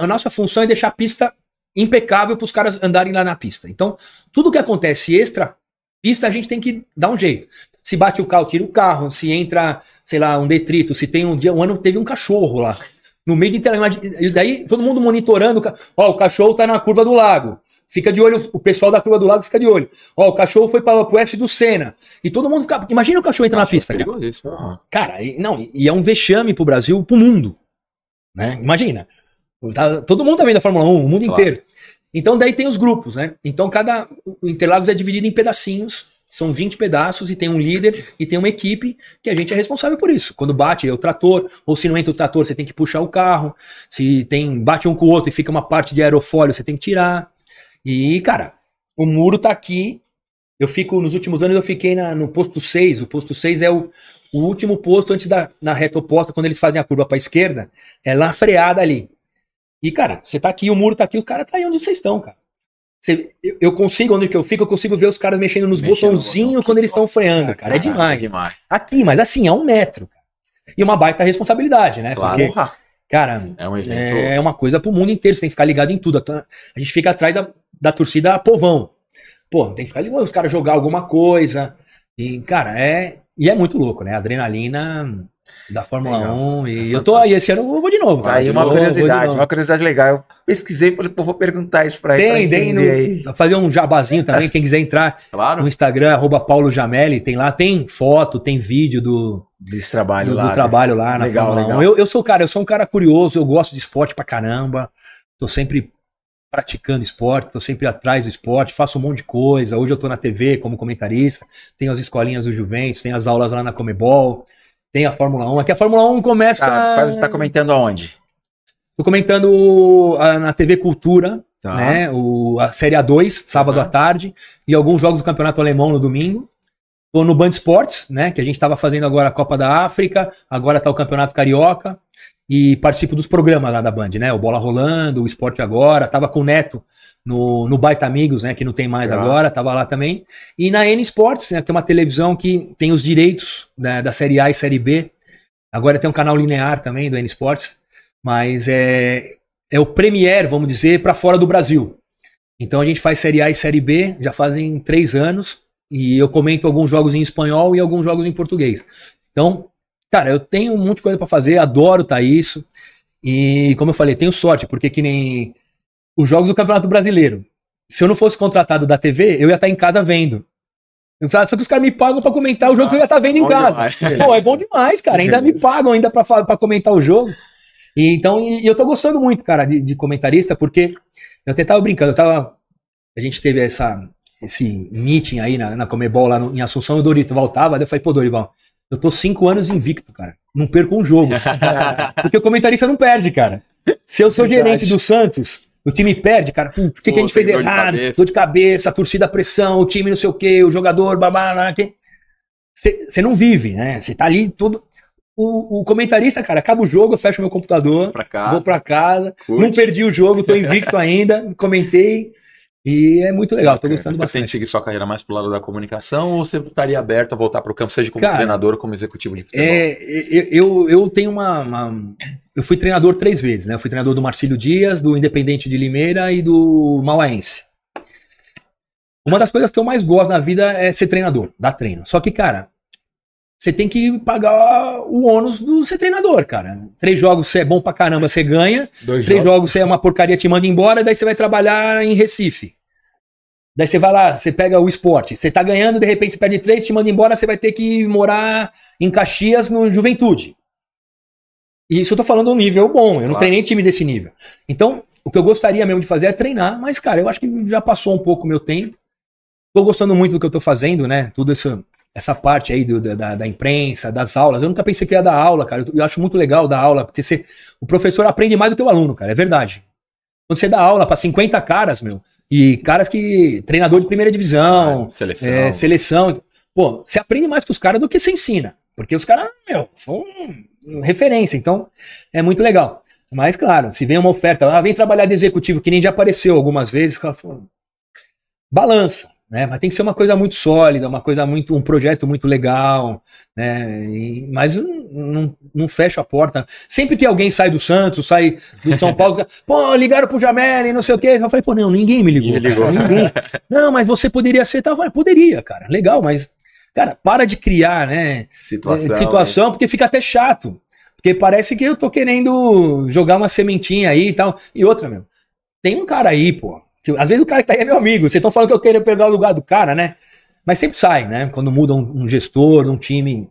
A nossa função é deixar a pista impecável para os caras andarem lá na pista. Então, tudo que acontece extra pista, a gente tem que dar um jeito se bate o carro, tira o carro, se entra, sei lá, um detrito, se tem um dia, um ano teve um cachorro lá. No meio de e daí todo mundo monitorando, ó, o cachorro tá na curva do lago. Fica de olho, o pessoal da curva do lago fica de olho. Ó, o cachorro foi para o oeste do Senna. E todo mundo fica. Imagina o cachorro entrar na é pista, cara. Isso, cara, não, e é um vexame pro Brasil, pro mundo. Né? Imagina. Tá, todo mundo tá vendo a Fórmula 1, o mundo claro. inteiro. Então daí tem os grupos, né? Então cada. O Interlagos é dividido em pedacinhos são 20 pedaços e tem um líder e tem uma equipe que a gente é responsável por isso. Quando bate é o trator, ou se não entra o trator, você tem que puxar o carro. Se tem bate um com o outro e fica uma parte de aerofólio, você tem que tirar. E, cara, o muro tá aqui. Eu fico, nos últimos anos, eu fiquei na, no posto 6. O posto 6 é o, o último posto antes da na reta oposta, quando eles fazem a curva a esquerda. É lá freada ali. E, cara, você tá aqui, o muro tá aqui, o cara tá aí onde vocês estão, cara eu, eu, consigo, onde que eu fico, eu consigo ver os caras mexendo nos botãozinhos quando eles estão freando, cara. é demais. É demais. Aqui, mas assim, é um metro. Cara. E uma baita responsabilidade, né? Claro. Porque, cara, é, um é, uma coisa pro mundo inteiro. Você tem que ficar ligado em tudo. A gente fica atrás da, da torcida povão. Pô, tem que ficar ligado os caras jogar alguma coisa. E, cara, é, e é muito louco, né? Adrenalina da Fórmula legal. 1. E é eu tô aí, esse ano eu vou de novo. Cara. Aí uma novo, curiosidade, uma curiosidade legal. Eu pesquisei falei, pô, vou perguntar isso pra ele. Tem, pra tem. No, fazer um jabazinho também, quem quiser entrar claro. no Instagram, arroba Paulo Jamelli, tem lá, tem foto, tem vídeo do. Desse trabalho do, lá. Do trabalho desse... lá na legal, Fórmula legal. 1. Eu, eu sou, cara, eu sou um cara curioso, eu gosto de esporte pra caramba. Tô sempre praticando esporte, estou sempre atrás do esporte, faço um monte de coisa. Hoje eu estou na TV como comentarista, tenho as escolinhas do Juventus, tenho as aulas lá na Comebol, tenho a Fórmula 1. Aqui a Fórmula 1 começa. Ah, está comentando aonde? Estou comentando a, na TV Cultura, tá. né? O, a Série A2, sábado uhum. à tarde, e alguns jogos do Campeonato Alemão no domingo. Estou no Band Sports, né? Que a gente estava fazendo agora a Copa da África, agora está o Campeonato Carioca e participo dos programas lá da Band, né? O Bola Rolando, o Esporte Agora, tava com o Neto no, no Baita Amigos, né? Que não tem mais tá. agora, tava lá também. E na N Sports, né, que é uma televisão que tem os direitos né, da Série A e Série B. Agora tem um canal linear também do N Sports, mas é, é o Premier, vamos dizer, para fora do Brasil. Então a gente faz Série A e Série B, já fazem três anos, e eu comento alguns jogos em espanhol e alguns jogos em português. Então, Cara, eu tenho um monte de coisa para fazer, adoro estar tá isso. E como eu falei, tenho sorte, porque que nem os jogos do Campeonato Brasileiro. Se eu não fosse contratado da TV, eu ia estar tá em casa vendo. Só que os caras me pagam para comentar o jogo ah, que eu ia estar tá vendo em casa. Demais. Pô, é bom demais, cara. Ainda me pagam ainda para comentar o jogo. E, então, e, eu tô gostando muito, cara, de, de, comentarista, porque eu até tava brincando, eu tava. A gente teve essa, esse meeting aí na, na Comebol lá no, em Assunção, o Dorito voltava, daí eu falei, pô, Dorival, eu tô cinco anos invicto, cara. Não perco um jogo. Porque o comentarista não perde, cara. Se eu sou Verdade. gerente do Santos, o time perde, cara. o que, que, a gente fez errado? De dor de cabeça, a torcida, a pressão, o time não sei o quê, o jogador, babá, Você não vive, né? Você tá ali todo. O, o, comentarista, cara, acaba o jogo, eu fecho meu computador, pra casa, vou pra casa. Curte. Não perdi o jogo, tô invicto ainda, comentei. E é muito legal, estou gostando bastante. Você seguir sua carreira é mais pro lado da comunicação ou você estaria aberto a voltar para o campo, seja como Cara, treinador ou como executivo de é, futebol? É, eu, eu tenho uma, uma, Eu fui treinador três vezes, né? Eu fui treinador do Marcílio Dias, do Independente de Limeira e do Mauaense. Uma das coisas que eu mais gosto na vida é ser treinador, dar treino. Só que, cara, você tem que pagar o ônus do ser treinador, cara. Três jogos você é bom pra caramba, você ganha. Dois Três jogos. você é uma porcaria, te manda embora, daí você vai trabalhar em Recife. Daí você vai lá, você pega o esporte. Você tá ganhando, de repente você perde três, te manda embora, você vai ter que morar em Caxias no Juventude. E isso eu tô falando um nível bom, eu claro. não treinei time desse nível. Então, o que eu gostaria mesmo de fazer é treinar, mas, cara, eu acho que já passou um pouco o meu tempo. Tô gostando muito do que eu tô fazendo, né? Tudo isso essa parte aí do, da, da, imprensa, das aulas. Eu nunca pensei que ia dar aula, cara. Eu, eu acho muito legal dar aula, porque você, o professor aprende mais do que o aluno, cara. É verdade. Quando você dá aula para 50 caras, meu, e caras que. treinador de primeira divisão, ah, é, seleção. É, seleção. Pô, você aprende mais com os caras do que você ensina. Porque os caras, meu, são referência. Então, é muito legal. Mas, claro, se vem uma oferta, ah, vem trabalhar de executivo, que nem já apareceu algumas vezes, fala, balança né? Mas tem que ser uma coisa muito sólida, uma coisa muito, um projeto muito legal, né? E, mas não, não, não, fecha a porta. Sempre que alguém sai do Santos, sai do São Paulo, pô, ligaram pro Jamel e não sei o quê. Eu falei, pô, não, ninguém me ligou. Cara, Ninguém. não, mas você poderia aceitar? Eu falei, poderia, cara, legal, mas, cara, para de criar, né? Situação. Eh, situação, porque fica até chato. Porque parece que eu tô querendo jogar uma sementinha aí e tal. E outra, meu, tem um cara aí, pô, Tipo, às vezes o cara que tá aí é meu amigo. Vocês estão falando que eu queria pegar o lugar do cara, né? Mas sempre sai, né? Quando muda um, um gestor, um time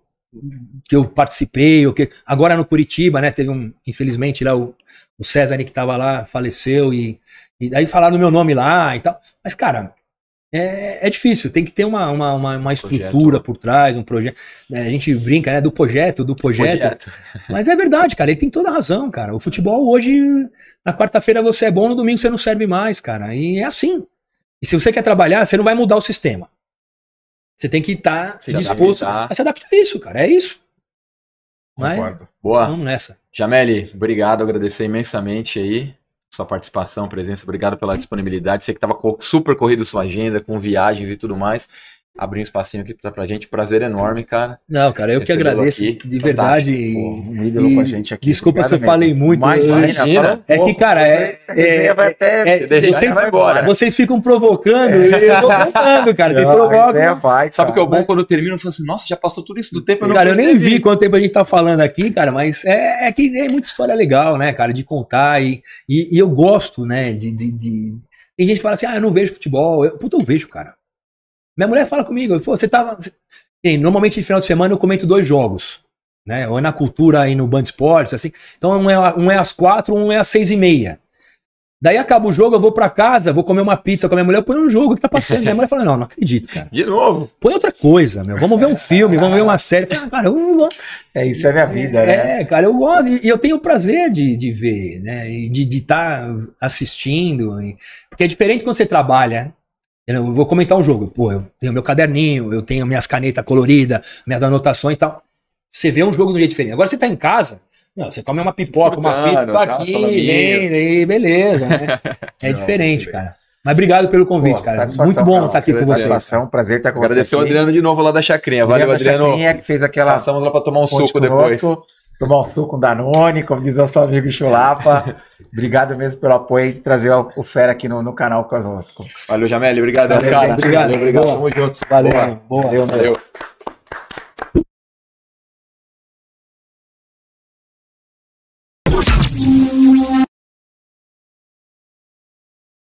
que eu participei, ou que agora no Curitiba, né? Teve um, infelizmente lá o, o César que tava lá faleceu e, e daí falaram o meu nome lá e tal. Mas cara, é, é difícil, tem que ter uma, uma, uma, uma estrutura por trás, um projeto. Né, a gente brinca, né? Do projeto, do projeto. projeto. Mas é verdade, cara, ele tem toda a razão, cara. O futebol hoje, na quarta-feira você é bom, no domingo você não serve mais, cara. E é assim. E se você quer trabalhar, você não vai mudar o sistema. Você tem que tá estar disposto adaptar. a se adaptar a isso, cara. É isso. Mas, Boa. Vamos nessa. Jameli, obrigado, agradecer imensamente aí sua participação, presença, obrigado pela disponibilidade. Sei que estava super corrido sua agenda, com viagens e tudo mais abrir um espacinho aqui pra, pra gente. Prazer enorme, cara. Não, cara, eu que agradeço. Aqui. De verdade. com a gente aqui. Desculpa Obrigado se eu falei mesmo. muito. Mais, É que, cara, é. é, é, vai até é, vocês, vai embora. vocês ficam provocando e é. eu contando, cara. Vocês provocam. É, vai, Sabe o que é bom quando eu termino? Eu falo assim, nossa, já passou tudo isso do tempo. Eu cara, eu nem vi quanto tempo a gente tá falando aqui, cara, mas é, é que é muita história legal, né, cara, de contar. E, e, e eu gosto, né, de, de, de. Tem gente que fala assim, ah, eu não vejo futebol. Eu, puta, eu vejo, cara. Minha mulher fala comigo, você tava. Sim, normalmente no final de semana eu comento dois jogos. Né? Ou é na cultura e no Band Esportes, assim. Então um é, um é às quatro, um é às seis e meia. Daí acaba o jogo, eu vou para casa, vou comer uma pizza com a minha mulher, põe um jogo que tá passando. minha mulher fala: Não, não acredito, cara. De novo. Põe outra coisa, meu. Vamos ver um filme, vamos ver uma série. Falo, ah, cara, eu... É, isso é minha vida, é, né? É, cara, eu gosto. E eu tenho o prazer de, de ver, né? de estar de tá assistindo. Porque é diferente quando você trabalha. Né? Eu vou comentar um jogo. Pô, eu tenho meu caderninho, eu tenho minhas canetas coloridas, minhas anotações e tal. Você vê um jogo de um jeito diferente. Agora você tá em casa, não, você come uma pipoca, uma pizza tá aqui, vem, beleza. Né? É diferente, cara. Mas obrigado pelo convite, Pô, cara. Muito bom estar aqui com você. Satisfação, prazer estar com você. Agradecer o Adriano de novo lá da Chacrinha. Valeu, Adriano. Chacrinha que fez aquela. Passamos lá para tomar um suco depois. Conosco tomar um suco com um Danone, como diz nosso amigo Chulapa. Obrigado mesmo pelo apoio e trazer o Fera aqui no, no canal conosco. Valeu, Jamel. Obrigado, Valeu, cara. obrigado, obrigado. Tamo junto. Valeu, boa. boa. Valeu, valeu. valeu.